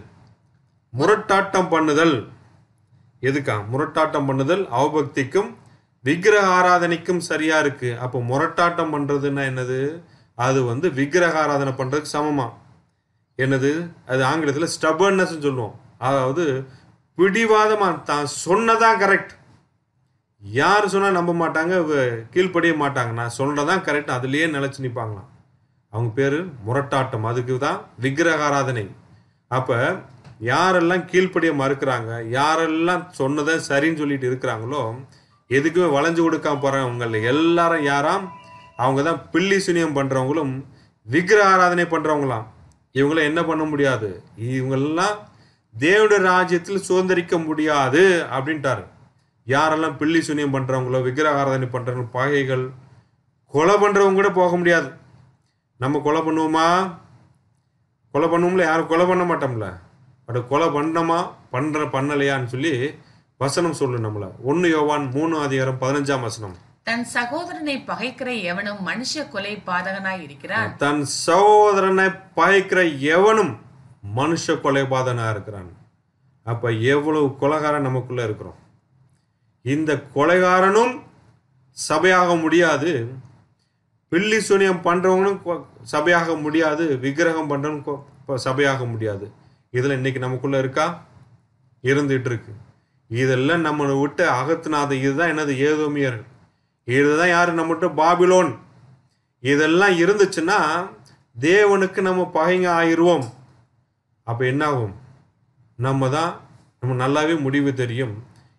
Speaker 1: முரட்டாட்டம் பண்ணுதல் எதுக்கா முரட்டாட்டம் பண்ணுதல் அவபக்திக்கும் விக்கிரக ஆராதனைக்கும் சரியா இருக்கு அப்போ முரட்டாட்டம் பண்றதுன்னா என்னது அது வந்து விக்கிரக ஆராதனை பண்றதுக்கு சமமா என்னது அது ஆங்கிலத்தில் ஸ்டபர்னஸ் சொல்லுவோம் அதாவது பிடிவாதமாக தான் சொன்னதான் கரெக்ட் யார் சொன்னால் நம்ப மாட்டாங்க கீழ்ப்படிய மாட்டாங்க நான் சொல்கிறதான் கரெக்ட் அதுலேயே நிலச்சி நிற்பாங்களாம் அவங்க பேர் முரட்டாட்டம் அதுக்கு தான் விக்கிரகாராதனை அப்போ யாரெல்லாம் கீழ்ப்படிய மறுக்கிறாங்க யாரெல்லாம் சொன்னதை சரின்னு சொல்லிட்டு இருக்கிறாங்களோ எதுக்குமே வளைஞ்சு கொடுக்காம போகிறவங்கள எல்லாரும் யாராம் அவங்க தான் பில்லி சுனியம் பண்ணுறவங்களும் விக்கிர ஆராதனை பண்ணுறவங்களாம் இவங்களாம் என்ன பண்ண முடியாது இவங்கெல்லாம் தேவட ராஜ்யத்தில் சுதந்திரிக்க முடியாது அப்படின்ட்டாரு யாரெல்லாம் பில்லி சுனியம் பண்ணுறவங்களோ விக்கிர ஆராதனை பண்ணுறவங்க பாகைகள் கொலை பண்ணுறவங்க கூட போக முடியாது நம்ம கொலை பண்ணுவோமா கொலை பண்ணுவோம்ல யாரும் கொலை பண்ண மாட்டோம்ல அப்படி கொலை பண்ணமா பண்ணுற பண்ணலையான்னு சொல்லி வசனம் சொல்லு நம்மள ஒன்று யோவான் மூணு அதிகாரம் பதினஞ்சாம் வசனம்
Speaker 3: தன் சகோதரனை பகைக்கிற எவனும் மனுஷ கொலை பாதகனாய் இருக்கிறான்
Speaker 1: தன் சகோதரனை பகைக்கிற எவனும் மனுஷ கொலை பாதகனா இருக்கிறான் அப்ப எவ்வளவு கொலைகாரன் நமக்குள்ள இருக்கிறோம் இந்த கொலைகாரனும் சபையாக முடியாது பில்லி சுனியம் பண்றவங்களும் சபையாக முடியாது விக்கிரகம் பண்றவங்க சபையாக முடியாது இதில் இன்னைக்கு நமக்குள்ளே இருக்கா இருந்துட்டு இருக்கு இதெல்லாம் நம்ம விட்டு அகத்துனாத இதுதான் என்னது ஏதோமியர் இதுதான் யார் நம்மகிட்ட பாபிலோன் இதெல்லாம் இருந்துச்சுன்னா தேவனுக்கு நம்ம பகைங்க ஆயிடுவோம் அப்போ என்னாகும் நம்ம தான் நம்ம நல்லாவே முடிவு தெரியும்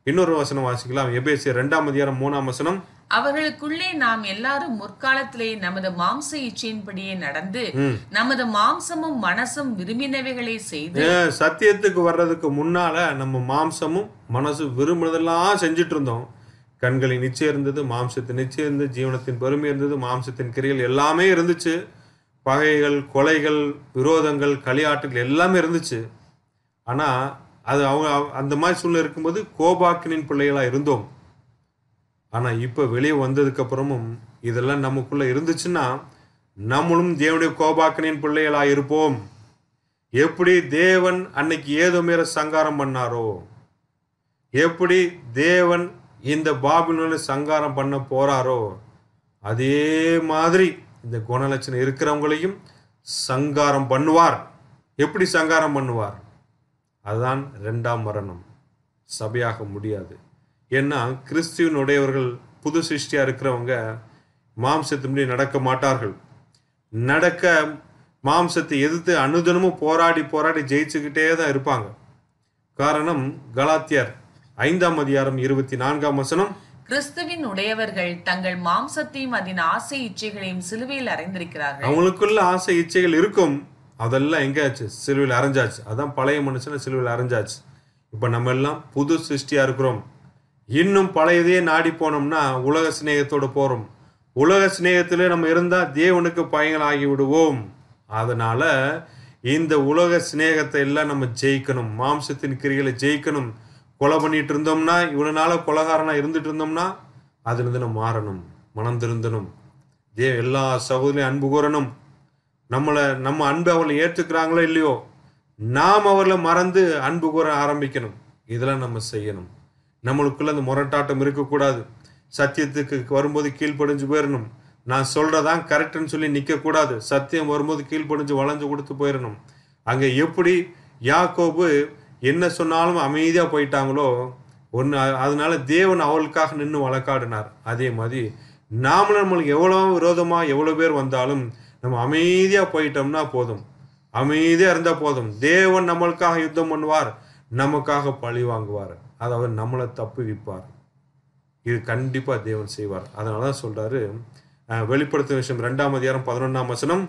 Speaker 1: இன்னொரு வசனம் வாசிக்கலாம் எபேசி ரெண்டாம் அதிகாரம் மூணாம் வசனம்
Speaker 3: அவர்களுக்குள்ளே நாம் எல்லாரும் முற்காலத்திலே நமது மாம்ச இச்சையின்படியே நடந்து நமது மாம்சமும் மனசும் விரும்பினவைகளை செய்து
Speaker 1: சத்தியத்துக்கு வர்றதுக்கு முன்னால நம்ம மாம்சமும் மனசு விரும்புனதெல்லாம் செஞ்சுட்டு இருந்தோம் கண்களின் நிச்சயம் இருந்தது மாம்சத்தின் நிச்சயம் இருந்தது ஜீவனத்தின் பெருமை இருந்தது மாம்சத்தின் கிரிகள் எல்லாமே இருந்துச்சு பகைகள் கொலைகள் விரோதங்கள் களியாட்டுகள் எல்லாமே இருந்துச்சு ஆனால் அது அவங்க அந்த மாதிரி சூழ்நிலை இருக்கும்போது கோபாக்கினின் பிள்ளைகளாக இருந்தோம் ஆனால் இப்போ வெளியே வந்ததுக்கப்புறமும் இதெல்லாம் நமக்குள்ளே இருந்துச்சுன்னா நம்மளும் தேவனுடைய கோபாக்கனின் பிள்ளைகளாக இருப்போம் எப்படி தேவன் அன்னைக்கு ஏதோ மேல சங்காரம் பண்ணாரோ எப்படி தேவன் இந்த பாபினோட சங்காரம் பண்ண போறாரோ அதே மாதிரி இந்த குணலட்சணம் இருக்கிறவங்களையும் சங்காரம் பண்ணுவார் எப்படி சங்காரம் பண்ணுவார் அதுதான் ரெண்டாம் மரணம் சபையாக முடியாது ஏன்னா கிறிஸ்துவனுடையவர்கள் புது சிருஷ்டியாக இருக்கிறவங்க மாம்சத்தின்படி நடக்க மாட்டார்கள் நடக்க மாம்சத்தை எதிர்த்து அனுதனமும் போராடி போராடி ஜெயிச்சுக்கிட்டே தான் இருப்பாங்க காரணம் கலாத்தியர் ஐந்தாம் அதிகாரம் இருபத்தி நான்காம் வசனம்
Speaker 3: கிறிஸ்துவின் உடையவர்கள் தங்கள் மாம்சத்தையும் அதன் ஆசை இச்சைகளையும் சிலுவையில் அறைந்திருக்கிறார்கள் அவங்களுக்குள்ள
Speaker 1: ஆசை இச்சைகள் இருக்கும் அதெல்லாம் எங்கேயாச்சு சிலுவையில் அரைஞ்சாச்சு அதான் பழைய மனுஷனை சிலுவையில் அரைஞ்சாச்சு இப்போ நம்ம எல்லாம் புது சிருஷ்டியாக இருக்கிறோம் இன்னும் பழையதையே நாடி போனோம்னா உலக சிநேகத்தோடு போகிறோம் உலக சிநேகத்தில் நம்ம இருந்தால் தேவனுக்கு பயங்களாகி விடுவோம் அதனால் இந்த உலக சிநேகத்தை எல்லாம் நம்ம ஜெயிக்கணும் மாம்சத்தின் கிரிகளை ஜெயிக்கணும் கொலை பண்ணிட்டு இருந்தோம்னா இவ்வளோ நாளாக கொலகாரனாக இருந்துட்டு இருந்தோம்னா அதுலேருந்து நம்ம மாறணும் மனம் திருந்தணும் தே எல்லா சகோதரியும் அன்பு கூறணும் நம்மளை நம்ம அன்பு அவளை ஏற்றுக்கிறாங்களோ இல்லையோ நாம் அவர்களை மறந்து அன்பு கூற ஆரம்பிக்கணும் இதெல்லாம் நம்ம செய்யணும் நம்மளுக்குள்ள அந்த முரட்டாட்டம் இருக்கக்கூடாது சத்தியத்துக்கு வரும்போது கீழ்ப்படிஞ்சு போயிடணும் நான் சொல்கிறதான் கரெக்டுன்னு சொல்லி நிற்கக்கூடாது சத்தியம் வரும்போது கீழ்ப்படிஞ்சு வளைஞ்சு கொடுத்து போயிடணும் அங்கே எப்படி யாக்கோபு என்ன சொன்னாலும் அமைதியாக போயிட்டாங்களோ ஒன்று அதனால தேவன் அவளுக்காக நின்று வழக்காடினார் அதே மாதிரி நாமளும் நம்மளுக்கு எவ்வளோ விரோதமாக எவ்வளோ பேர் வந்தாலும் நம்ம அமைதியாக போயிட்டோம்னா போதும் அமைதியாக இருந்தால் போதும் தேவன் நம்மளுக்காக யுத்தம் பண்ணுவார் நமக்காக பழி வாங்குவார் அதாவது நம்மளை தப்புவிப்பார் இது கண்டிப்பாக தேவன் செய்வார் அதனால தான் சொல்கிறாரு வெளிப்படுத்தும் விஷயம் ரெண்டாம் அதிகாரம் பதினொன்றாம் வசனம்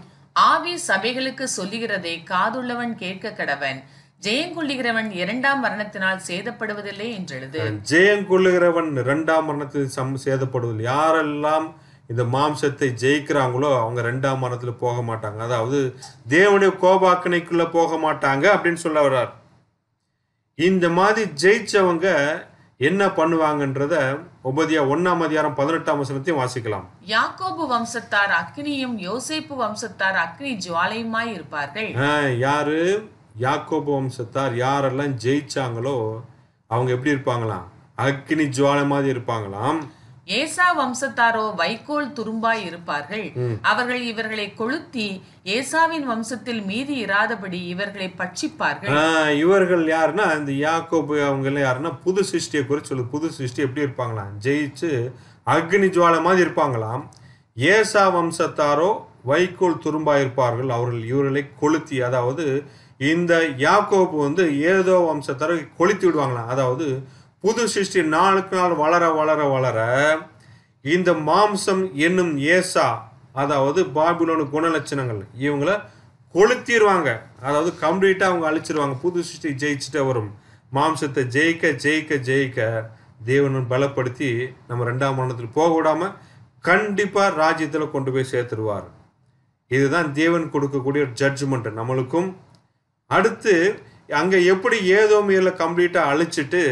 Speaker 3: ஆவி சபைகளுக்கு சொல்லுகிறதை காதுள்ளவன் கேட்க கடவன் ஜெயங்கொள்ளுகிறவன் இரண்டாம் மரணத்தினால் சேதப்படுவதில்லை என்று எழுது
Speaker 1: ஜெயங்கொள்ளுகிறவன் இரண்டாம் மரணத்தில் சம் சேதப்படுவதில்லை யாரெல்லாம் இந்த மாம்சத்தை ஜெயிக்கிறாங்களோ அவங்க ரெண்டாம் மரணத்தில் போக மாட்டாங்க அதாவது தேவனுடைய கோபாக்கனைக்குள்ள போக மாட்டாங்க அப்படின்னு சொல்ல வர்றார் இந்த மாதிரி ஜெயிச்சவங்க என்ன பண்ணுவாங்கன்றத ஒன்பதியா ஒன்னாம் அதிகாரம் பதினெட்டாம் வசனத்தையும் வாசிக்கலாம்
Speaker 3: யாக்கோபு வம்சத்தார் அக்னியும் யோசேப்பு வம்சத்தார் அக்னி ஜுவாலையுமாய் இருப்பார்கள்
Speaker 1: யாரு யாக்கோபு வம்சத்தார் யாரெல்லாம் ஜெயிச்சாங்களோ அவங்க எப்படி இருப்பாங்களாம் அக்னி ஜுவாலை மாதிரி இருப்பாங்களாம்
Speaker 3: ஏசா வம்சத்தாரோ வைக்கோல் துரும்பாய் இருப்பார்கள் அவர்கள் இவர்களை கொளுத்தி ஏசாவின் வம்சத்தில் மீதி இராதபடி இவர்களை பட்சிப்பார்கள்
Speaker 1: இவர்கள் யாருன்னா இந்த யாக்கோபு அவங்க யாருன்னா புது சிருஷ்டியை குறிச்சு சொல்லு புது சிருஷ்டி எப்படி இருப்பாங்களாம் ஜெயிச்சு அக்னி ஜுவால மாதிரி இருப்பாங்களாம் ஏசா வம்சத்தாரோ வைக்கோல் துரும்பாய் இருப்பார்கள் அவர்கள் இவர்களை கொளுத்தி அதாவது இந்த யாக்கோபு வந்து ஏதோ வம்சத்தாரோ கொளுத்தி விடுவாங்களாம் அதாவது புது சிருஷ்டி நாளுக்கு நாள் வளர வளர வளர இந்த மாம்சம் என்னும் ஏசா அதாவது பாபிலோனு குணலட்சணங்கள் இவங்களை கொளுத்திடுவாங்க அதாவது கம்ப்ளீட்டாக அவங்க அழிச்சிருவாங்க புது சிருஷ்டி ஜெயிச்சுட்டே வரும் மாம்சத்தை ஜெயிக்க ஜெயிக்க ஜெயிக்க தேவனும் பலப்படுத்தி நம்ம ரெண்டாம் மரணத்தில் போக விடாமல் கண்டிப்பாக ராஜ்யத்தில் கொண்டு போய் சேர்த்துருவார் இதுதான் தேவன் கொடுக்கக்கூடிய ஒரு ஜட்ஜ்மெண்ட் நம்மளுக்கும் அடுத்து அங்கே எப்படி ஏதோ மேல கம்ப்ளீட்டாக அழிச்சிட்டு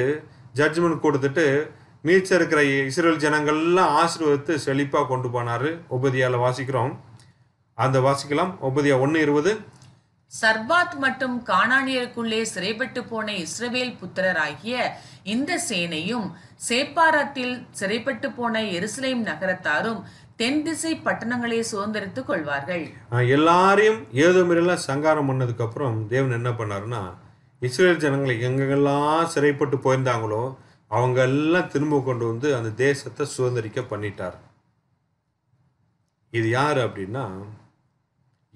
Speaker 1: ஜட்ஜ்மெண்ட் கொடுத்துட்டு மீச்ச இருக்கிற இஸ்ரேல் ஜனங்கள்லாம் ஆசீர்வதித்து செழிப்பாக கொண்டு போனார் ஒபதியாவில் வாசிக்கிறோம் அந்த வாசிக்கலாம் உபதியா ஒன்று இருபது
Speaker 3: சர்பாத் மற்றும் காணானியருக்குள்ளே சிறைப்பட்டு போன இஸ்ரவேல் புத்திரராகிய இந்த சேனையும் சேப்பாரத்தில் சிறைப்பட்டு போன எருசலேம் நகரத்தாரும் தென் திசை பட்டணங்களை சுதந்திரித்து கொள்வார்கள்
Speaker 1: எல்லாரையும் ஏதோ முறையெல்லாம் சங்காரம் பண்ணதுக்கப்புறம் தேவன் என்ன பண்ணாருன்னா இஸ்ரேல் ஜனங்களை எங்கெங்கெல்லாம் சிறைப்பட்டு போயிருந்தாங்களோ அவங்க எல்லாம் திரும்ப கொண்டு வந்து அந்த தேசத்தை சுதந்திரிக்க பண்ணிட்டார் இது யார் அப்படின்னா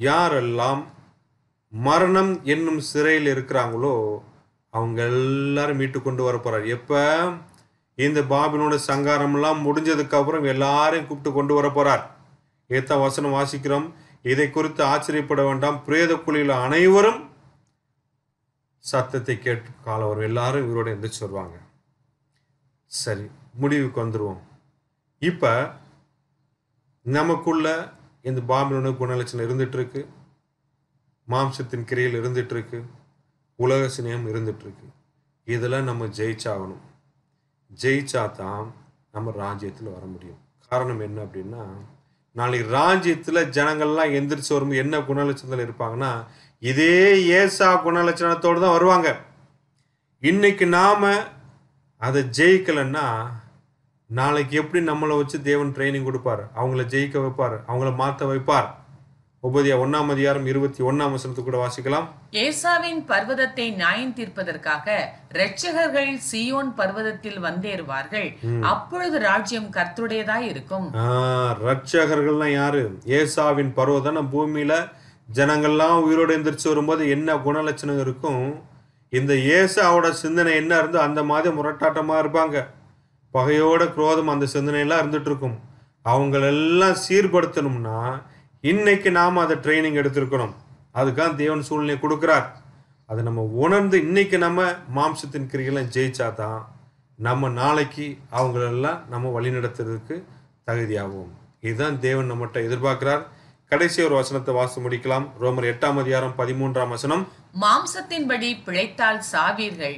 Speaker 1: யாரெல்லாம் மரணம் என்னும் சிறையில் இருக்கிறாங்களோ அவங்க எல்லாரும் மீட்டு கொண்டு வர போகிறார் எப்போ இந்த பாபினோட சங்காரம்லாம் முடிஞ்சதுக்கப்புறம் எல்லாரையும் கூப்பிட்டு கொண்டு வர போகிறார் ஏத்த வசனம் வாசிக்கிறோம் இதை குறித்து ஆச்சரியப்பட வேண்டாம் பிரேத குழியில் அனைவரும் சத்தத்தை கேட்டு காலம் வரும் எல்லாரும் இவரோட எந்திரிச்சு வருவாங்க சரி முடிவுக்கு வந்துடுவோம் இப்போ நமக்குள்ள இந்த பாம்பினோட குணலட்சணம் இருந்துகிட்ருக்கு மாம்சத்தின் கிரையில் இருந்துகிட்ருக்கு உலக சிநேகம் இருந்துகிட்ருக்கு இதெல்லாம் நம்ம ஜெயிச்சாகணும் ஜெயிச்சா தான் நம்ம ராஜ்யத்தில் வர முடியும் காரணம் என்ன அப்படின்னா நாளைக்கு ராஜ்யத்தில் ஜனங்கள்லாம் எந்திரிச்சு வரும்போது என்ன குணலட்சத்தில் இருப்பாங்கன்னா இதே ஏசா குணலட்சணத்தோடு தான் வருவாங்க இன்னைக்கு நாம் அதை ஜெயிக்கலைன்னா நாளைக்கு எப்படி நம்மளை வச்சு தேவன் ட்ரைனிங் கொடுப்பார் அவங்கள ஜெயிக்க வைப்பார் அவங்கள மாற்ற வைப்பார் உபதியா ஒன்னாம் அதிகாரம் இருபத்தி ஒன்னாம் வசனத்து கூட வாசிக்கலாம்
Speaker 3: ஏசாவின் பர்வதத்தை நியாயம் தீர்ப்பதற்காக ரட்சகர்கள் சியோன் பர்வதத்தில் வந்தேறுவார்கள் அப்பொழுது ராஜ்யம் கர்த்துடையதா இருக்கும்
Speaker 1: ரட்சகர்கள்னா யாரு ஏசாவின் பர்வதம் பூமியில ஜனங்கள்லாம் உயிரோடு எந்திரிச்சு வரும்போது என்ன குணலட்சணம் இருக்கும் இந்த அவட சிந்தனை என்ன இருந்தோ அந்த மாதிரி முரட்டாட்டமாக இருப்பாங்க பகையோட குரோதம் அந்த சிந்தனையெல்லாம் இருக்கும் அவங்களெல்லாம் சீர்படுத்தணும்னா இன்னைக்கு நாம் அதை ட்ரைனிங் எடுத்திருக்கணும் அதுக்காக தேவன் சூழ்நிலை கொடுக்குறார் அதை நம்ம உணர்ந்து இன்னைக்கு நம்ம மாம்சத்தின் கிரிகளை ஜெயிச்சா தான் நம்ம நாளைக்கு அவங்களெல்லாம் நம்ம வழிநடத்துறதுக்கு தகுதியாகும் இதுதான் தேவன் நம்மகிட்ட எதிர்பார்க்குறார் கடைசி ஒரு வசனத்தை வாசி முடிக்கலாம் ரோமர் எட்டாம் அதிகாரம் பதிமூன்றாம் வசனம்
Speaker 3: மாம்சத்தின்படி பிழைத்தால் சாவீர்கள்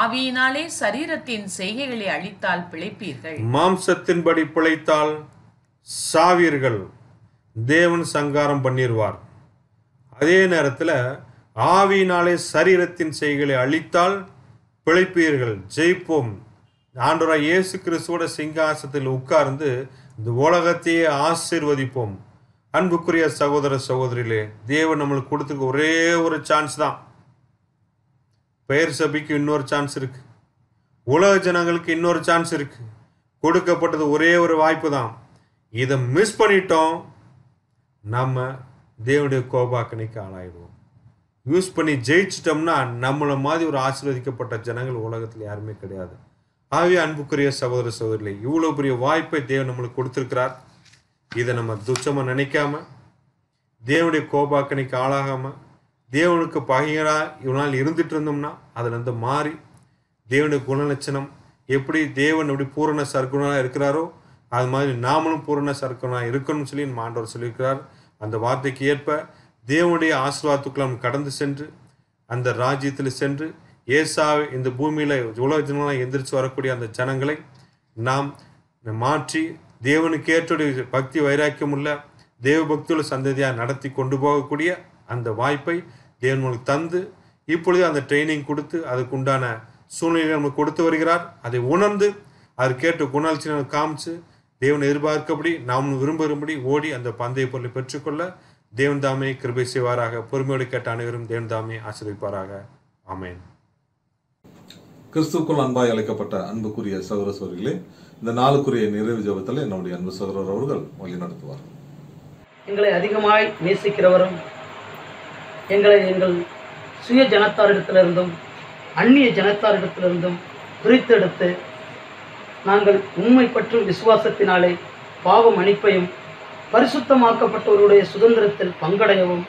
Speaker 3: ஆவியினாலே சரீரத்தின் செய்கைகளை அழித்தால் பிழைப்பீர்கள்
Speaker 1: மாம்சத்தின்படி பிழைத்தால் சாவீர்கள் தேவன் சங்காரம் பண்ணிடுவார் அதே நேரத்தில் ஆவியினாலே சரீரத்தின் செய்களை அழித்தால் பிழைப்பீர்கள் ஜெயிப்போம் ஆண்டோரா இயேசு கிறிஸ்துவோட சிங்காசத்தில் உட்கார்ந்து இந்த உலகத்தையே ஆசிர்வதிப்போம் அன்புக்குரிய சகோதர சகோதரிலே தேவன் நம்மளுக்கு கொடுத்துருக்க ஒரே ஒரு சான்ஸ் தான் பெயர் சபைக்கு இன்னொரு சான்ஸ் இருக்கு உலக ஜனங்களுக்கு இன்னொரு சான்ஸ் இருக்கு கொடுக்கப்பட்டது ஒரே ஒரு வாய்ப்பு தான் இதை மிஸ் பண்ணிட்டோம் நம்ம தேவனுடைய கோபாக்கணிக்கு ஆளாயிடுவோம் யூஸ் பண்ணி ஜெயிச்சிட்டோம்னா நம்மளை மாதிரி ஒரு ஆசீர்வதிக்கப்பட்ட ஜனங்கள் உலகத்தில் யாருமே கிடையாது ஆகவே அன்புக்குரிய சகோதர சகோதரிகளே இவ்வளோ பெரிய வாய்ப்பை தேவன் நம்மளுக்கு கொடுத்துருக்கிறார் இதை நம்ம துச்சமாக நினைக்காம தேவனுடைய கோபாக்கணைக்கு ஆளாகாமல் தேவனுக்கு பகைகளாக இவனால் இருந்துட்டு இருந்தோம்னா அதுலேருந்து மாறி தேவனுடைய குணலட்சணம் எப்படி தேவன் எப்படி பூரண சர்க்குணனாக இருக்கிறாரோ அது மாதிரி நாமளும் பூரண சர்க்குணனாக இருக்கணும்னு சொல்லி மாண்டவர் சொல்லியிருக்கிறார் அந்த வார்த்தைக்கு ஏற்ப தேவனுடைய ஆசீர்வாதத்துக்குள்ள நம்ம கடந்து சென்று அந்த ராஜ்யத்தில் சென்று ஏசாவை இந்த பூமியில் உலக ஜனங்களாக எந்திரிச்சு வரக்கூடிய அந்த ஜனங்களை நாம் மாற்றி தேவனுக்கு ஏற்றுடைய பக்தி வைராக்கியம் உள்ள தேவ பக்தியுள்ள சந்ததியாக நடத்தி கொண்டு போகக்கூடிய அந்த வாய்ப்பை தேவன் உங்களுக்கு தந்து இப்பொழுது அந்த ட்ரைனிங் கொடுத்து அதுக்குண்டான சூழ்நிலை நமக்கு கொடுத்து வருகிறார் அதை உணர்ந்து கேட்டு குணாட்சி காமிச்சு தேவன் எதிர்பார்க்கபடி நாம் விரும்புகிறபடி ஓடி அந்த பந்தய பொருளை பெற்றுக்கொள்ள தேவன் தாமே கிருபை செய்வாராக பொறுமையோடு கேட்ட அனைவரும் தேவன் தாமே ஆசிரியப்பாராக ஆமேன் கிறிஸ்துக்குள் அன்பாய் அழைக்கப்பட்ட அன்புக்குரிய சகோதர இந்த நாளுக்குரிய நிறைவு ஜபத்தில் என்னுடைய அன்பு சகோதரர் அவர்கள் வழி நடத்துவார்
Speaker 2: எங்களை அதிகமாய் நேசிக்கிறவரும் எங்களை எங்கள் சுய ஜனத்தாரிடத்திலிருந்தும் அந்நிய ஜனத்தாரிடத்திலிருந்தும் பிரித்தெடுத்து நாங்கள் உண்மை பற்றும் விசுவாசத்தினாலே பாவ மன்னிப்பையும் பரிசுத்தமாக்கப்பட்டவருடைய சுதந்திரத்தில் பங்கடையவும்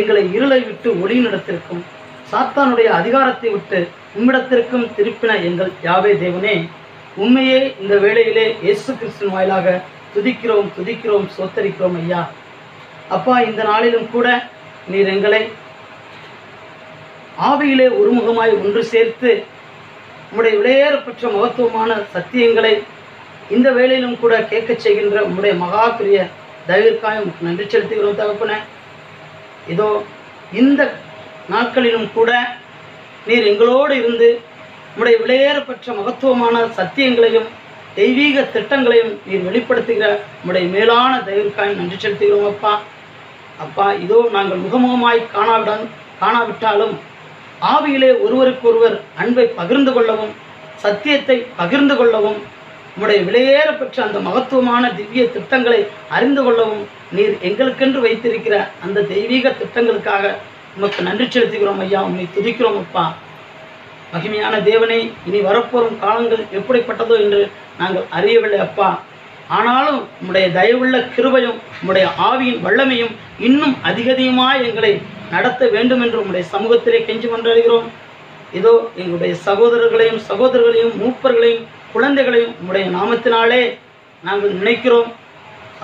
Speaker 2: எங்களை இருளை விட்டு ஒளியினிடத்திற்கும் சாத்தானுடைய அதிகாரத்தை விட்டு உம்மிடத்திற்கும் திருப்பின எங்கள் யாவே தேவனே உண்மையே இந்த வேளையிலே இயேசு கிறிஸ்துவின் வாயிலாக துதிக்கிறோம் துதிக்கிறோம் சோத்தரிக்கிறோம் ஐயா அப்பா இந்த நாளிலும் கூட நீர் எங்களை ஆவியிலே ஒருமுகமாய் ஒன்று சேர்த்து உம்முடைய விளையேறப்பெற்ற மகத்துவமான சத்தியங்களை இந்த வேளையிலும் கூட கேட்க செய்கின்ற உம்முடைய மகா பிரிய நன்றி செலுத்துகிறோம் தகப்பன இதோ இந்த நாட்களிலும் கூட நீர் எங்களோடு இருந்து உடைய விலையேறப்பெற்ற மகத்துவமான சத்தியங்களையும் தெய்வீக திட்டங்களையும் நீர் வெளிப்படுத்துகிற உடைய மேலான தயவுக்காய் நன்றி செலுத்துகிறோம் அப்பா அப்பா இதோ நாங்கள் முகமுகமாய் காணாவிடன் காணாவிட்டாலும் ஆவியிலே ஒருவருக்கொருவர் அன்பை பகிர்ந்து கொள்ளவும் சத்தியத்தை பகிர்ந்து கொள்ளவும் உம்முடைய விலையேற பெற்ற அந்த மகத்துவமான திவ்ய திட்டங்களை அறிந்து கொள்ளவும் நீர் எங்களுக்கென்று வைத்திருக்கிற அந்த தெய்வீக திட்டங்களுக்காக உமக்கு நன்றி செலுத்துகிறோம் ஐயா உன்னை துதிக்கிறோம் அப்பா மகிமையான தேவனை இனி வரப்போகும் காலங்கள் எப்படிப்பட்டதோ என்று நாங்கள் அறியவில்லை அப்பா ஆனாலும் உம்முடைய தயவுள்ள கிருபையும் உம்முடைய ஆவியின் வல்லமையும் இன்னும் அதிகதிகமாக எங்களை நடத்த வேண்டும் என்று உம்முடைய சமூகத்திலே கெஞ்சி கொண்டிருக்கிறோம் இதோ எங்களுடைய சகோதரர்களையும் சகோதரர்களையும் மூப்பர்களையும் குழந்தைகளையும் உம்முடைய நாமத்தினாலே நாங்கள் நினைக்கிறோம்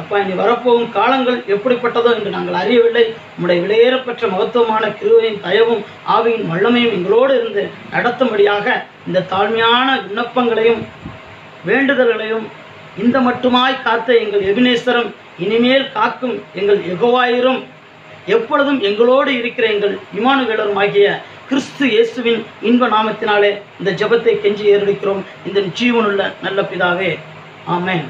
Speaker 2: அப்பா இனி வரப்போகும் காலங்கள் எப்படிப்பட்டதோ என்று நாங்கள் அறியவில்லை உம்முடைய விலையேறப்பெற்ற மகத்துவமான கிருவையின் தயவும் ஆவியின் வல்லமையும் எங்களோடு இருந்து நடத்தும்படியாக இந்த தாழ்மையான விண்ணப்பங்களையும் வேண்டுதல்களையும் இந்த மட்டுமாய் காத்த எங்கள் எபினேஸ்வரம் இனிமேல் காக்கும் எங்கள் எகோவாயிரும் எப்பொழுதும் எங்களோடு இருக்கிற எங்கள் இமானுவேலரும் ஆகிய கிறிஸ்து இயேசுவின் இன்ப நாமத்தினாலே இந்த ஜபத்தை கெஞ்சி ஏறெடுக்கிறோம் இந்த ஜீவனுள்ள நல்ல பிதாவே ஆமேன்